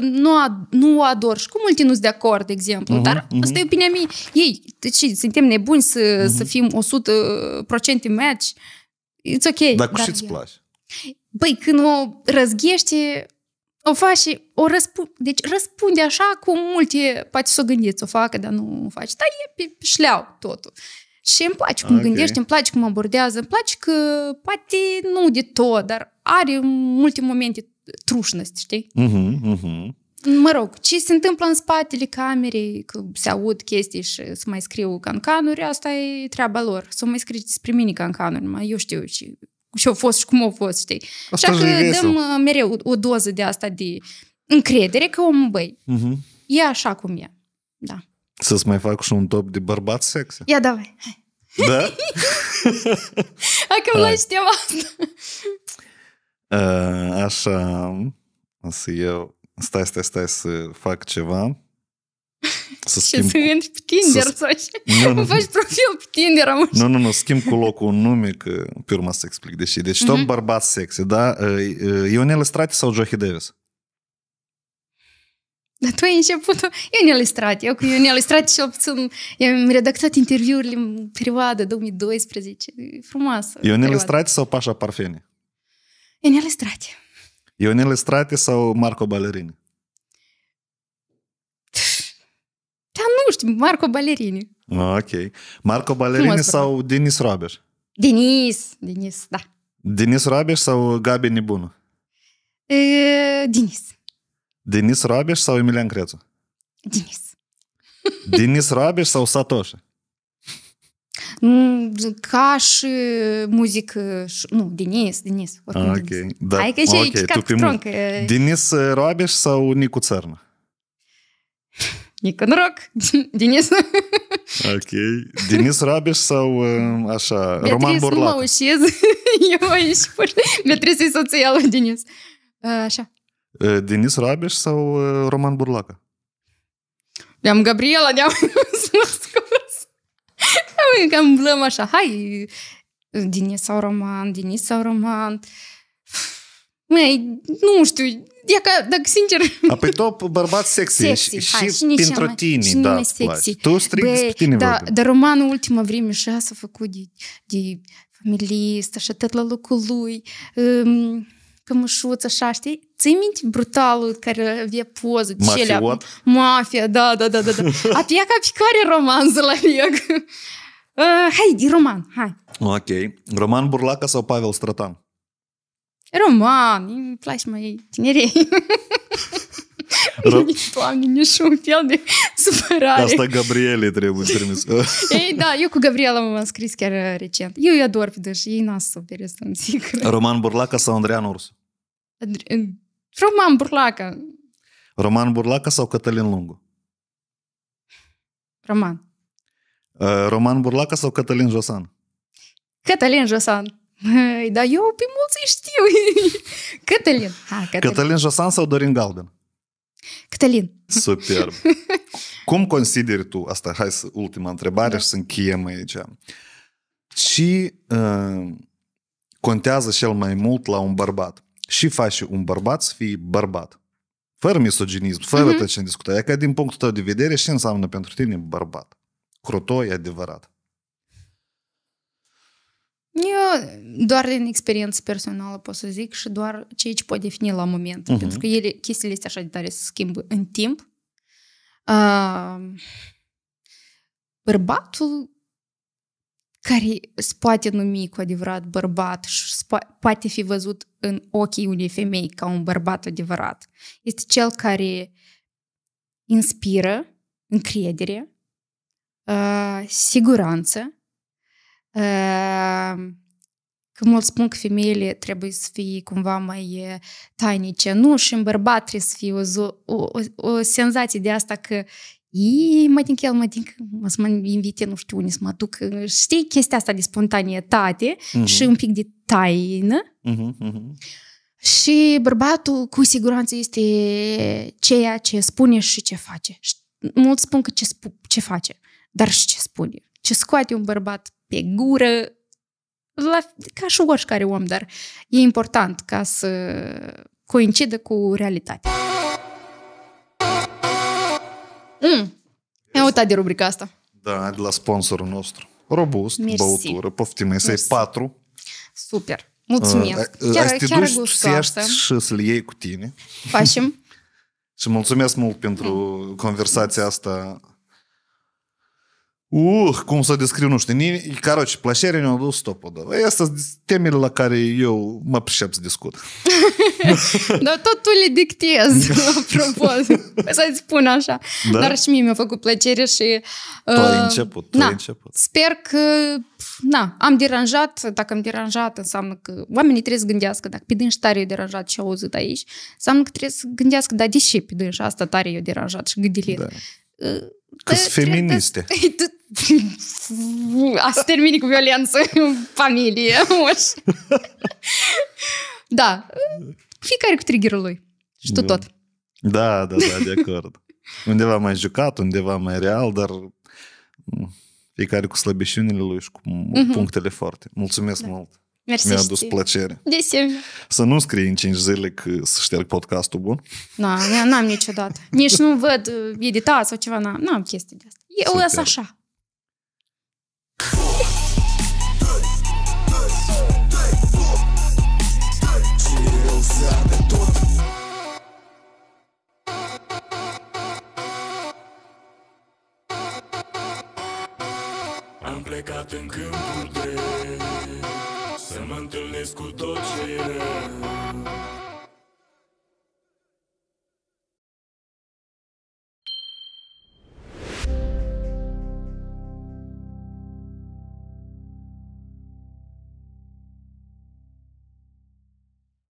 [SPEAKER 1] nu, a, nu o ador. Și cu multe nu de acord, de exemplu. Uh-huh, dar uh-huh. asta e opinia mea. Ei, deci suntem nebuni să, uh-huh. să fim 100% match. It's ok. Dar cu ce îți place? Băi, când o răzghește, o faci, o răspu- deci răspunde așa cum multe poate să o gândiți, o facă, dar nu o faci. Dar e pe șleau totul. Și îmi place cum okay. gândește, îmi place cum abordează, îmi place că poate nu de tot, dar are multe momente trușnăți, știi?
[SPEAKER 3] Uh-huh, uh-huh.
[SPEAKER 1] Mă rog, ce se întâmplă în spatele camerei, că se aud chestii și să mai scriu cancanuri, asta e treaba lor. Să mai scrie despre mine cancanuri, numai eu știu ce, și au fost și cum au fost, știi? Asta Așa că dăm uh, mereu o, o doză de asta de încredere că omul, băi, uh-huh. e așa cum e. Da.
[SPEAKER 2] Să-ți mai fac și un top de bărbați sexy? Ia, davai, Da?
[SPEAKER 1] hai că îmi știam asta.
[SPEAKER 2] așa, uh, așa, să eu... Stai, stai, stai să fac ceva. Să schimb... Și să
[SPEAKER 1] intri pe Tinder să... Nu, nu, faci profil pe Tinder, am
[SPEAKER 2] Nu, nu, nu, schimb cu locul un nume, că pe urmă să explic de ce. Deci, top uh-huh. Mhm. bărbați sexy, da? Uh, uh, Ionel Strati sau Johi Davis?
[SPEAKER 1] Dar tu ai început, eu ne-am listrat, eu, eu ne-am listrat și obțin, Eu am redactat interviurile în perioada 2012, e frumoasă. Eu ne listrat
[SPEAKER 2] sau Pașa Parfene?
[SPEAKER 1] Eu ne listrat.
[SPEAKER 2] Eu ne listrat sau Marco Ballerini?
[SPEAKER 1] Da, nu știu, Marco Ballerini.
[SPEAKER 2] Ok. Marco Ballerini sau Denis Robeș?
[SPEAKER 1] Denis, Denis, da.
[SPEAKER 2] Denis Robeș sau Gabi Nebună? Denis. Denis Rabeș sau Emilian Crețu? Denis. Denis Rabeș sau Satoshi?
[SPEAKER 1] Mm, ca și muzică, nu, Denis, Denis. Oricum,
[SPEAKER 2] ok, da. Hai că okay, și tu primul. Că... Denis Rabeș sau Nicu Țărnă?
[SPEAKER 1] Nicu Noroc, Denis.
[SPEAKER 2] ok, Denis Rabeș sau uh, așa, Beatriz, Roman Borlac?
[SPEAKER 1] Beatriz, nu mă ușez, eu aici pur. Beatriz e soția lui Denis. Uh, așa.
[SPEAKER 2] Denis Rabeș sau Roman Burlaca?
[SPEAKER 1] ne Gabriela, ne-am scurs. Cam blăm așa, hai, Denis sau Roman, Denis sau Roman. Măi, nu știu, e ca, dacă sincer...
[SPEAKER 2] Apoi top bărbat sexy, sexy și, hai, și pentru tine, și da, sexy. Tu strict despre tine da, vorbim.
[SPEAKER 1] Dar romanul ultima vreme și s-a făcut de, de familist, așa, tot la locul lui, um, cămășuț, așa, știi? Ții minte brutalul care avea poză? Mafia, Mafia, da, da, da, da. da. pe ca pe care roman să-l aleg? Uh, hai, roman, hai.
[SPEAKER 2] Ok. Roman Burlaca sau Pavel Stratan?
[SPEAKER 1] Roman, îmi place mai tinerei. Doamne, un fel de supărare. Asta
[SPEAKER 2] Gabriele trebuie trimis. Ei,
[SPEAKER 1] da, eu cu Gabriela m-am scris chiar recent. Eu îi ador pe dâși, ei n de să îmi zic. Roman
[SPEAKER 2] Burlaca sau Andrian Ursu?
[SPEAKER 1] Roman Burlaca.
[SPEAKER 2] Roman Burlaca sau Cătălin Lungu? Roman. Uh, Roman Burlaca sau Cătălin Josan?
[SPEAKER 1] Cătălin Josan. Da, eu pe mulți îi știu. Cătălin. Ha, Cătălin. Cătălin
[SPEAKER 2] Josan sau Dorin Galben? Cătălin. Super. Cum consideri tu, asta hai să ultima întrebare da. și să încheiem aici, ce uh, contează cel mai mult la un bărbat? și face un bărbat să fie bărbat. Fără misoginism, fără mm-hmm. tot ce discutat. E ca din punctul tău de vedere ce înseamnă pentru tine bărbat. Crotoi, adevărat.
[SPEAKER 1] Eu doar din experiență personală pot să zic și doar ceea ce pot defini la moment. Uh-huh. Pentru că ele, chestiile este așa de tare se schimbă în timp. Uh, bărbatul care se poate numi cu adevărat bărbat și poate fi văzut în ochii unei femei ca un bărbat adevărat. Este cel care inspiră încredere, uh, siguranță. Uh, că mulți spun că femeile trebuie să fie cumva mai uh, tainice. Nu, și în bărbat trebuie să fie o, o, o senzație de asta că și mă tin el, mă tin o să mă invite, nu știu unde să mă duc. Știi chestia asta de spontanietate uh-huh. Mhm. și un pic de taină.
[SPEAKER 3] Uh-huh, uh-huh.
[SPEAKER 1] Și bărbatul cu siguranță este ceea ce spune și ce face. Și mulți spun că ce, sp- ce face, dar și ce spune. Ce scoate un bărbat pe gură, la, ca și oricare om, dar e important ca să coincidă cu realitatea. Mm. Ia uitat de rubrica asta.
[SPEAKER 2] Da, de la sponsorul nostru. Robust, Mersi. băutură, poftim, să i patru.
[SPEAKER 1] Super. Mulțumesc. Uh, chiar, Azi chiar să și
[SPEAKER 2] să-l iei cu tine. Facem. și mulțumesc mult pentru conversația asta uh, cum să descriu, nu știu. Caroci, plăcerea ne-a dus stopul. Asta sunt temele la care eu mă pricep să discut.
[SPEAKER 1] Dar tot tu le dictezi, apropo, păi să-ți spun așa. Da? Dar și mie mi-a făcut plăcere și... Uh, tu ai uh, început, tu na, ai început. Sper că, na, am deranjat, dacă am deranjat înseamnă că oamenii trebuie să gândească, dacă pe dânși tare eu deranjat și auzit aici, înseamnă că trebuie să gândească, dar de ce pe dânși asta tare eu deranjat și gândilit. Da.
[SPEAKER 3] Uh, că sunt
[SPEAKER 2] feministe.
[SPEAKER 1] Păi, a se termini cu violență în familie. da. Fiecare cu triggerul lui.
[SPEAKER 2] Și tu da. tot. Da, da, da, de acord. undeva mai jucat, undeva mai real, dar fiecare cu slăbiciunile lui și cu uh-huh. punctele forte. Mulțumesc da. mult! Mersi Mi-a adus plăcere. Să nu scrii în 5 zile că să șterg podcastul bun.
[SPEAKER 1] Nu, n-am niciodată. Nici nu văd uh, edita sau ceva, n-am, n-am chestii de asta. Eu sunt așa.
[SPEAKER 3] Am plecat în câmpul drept Să mă întâlnesc cu tot ce e rău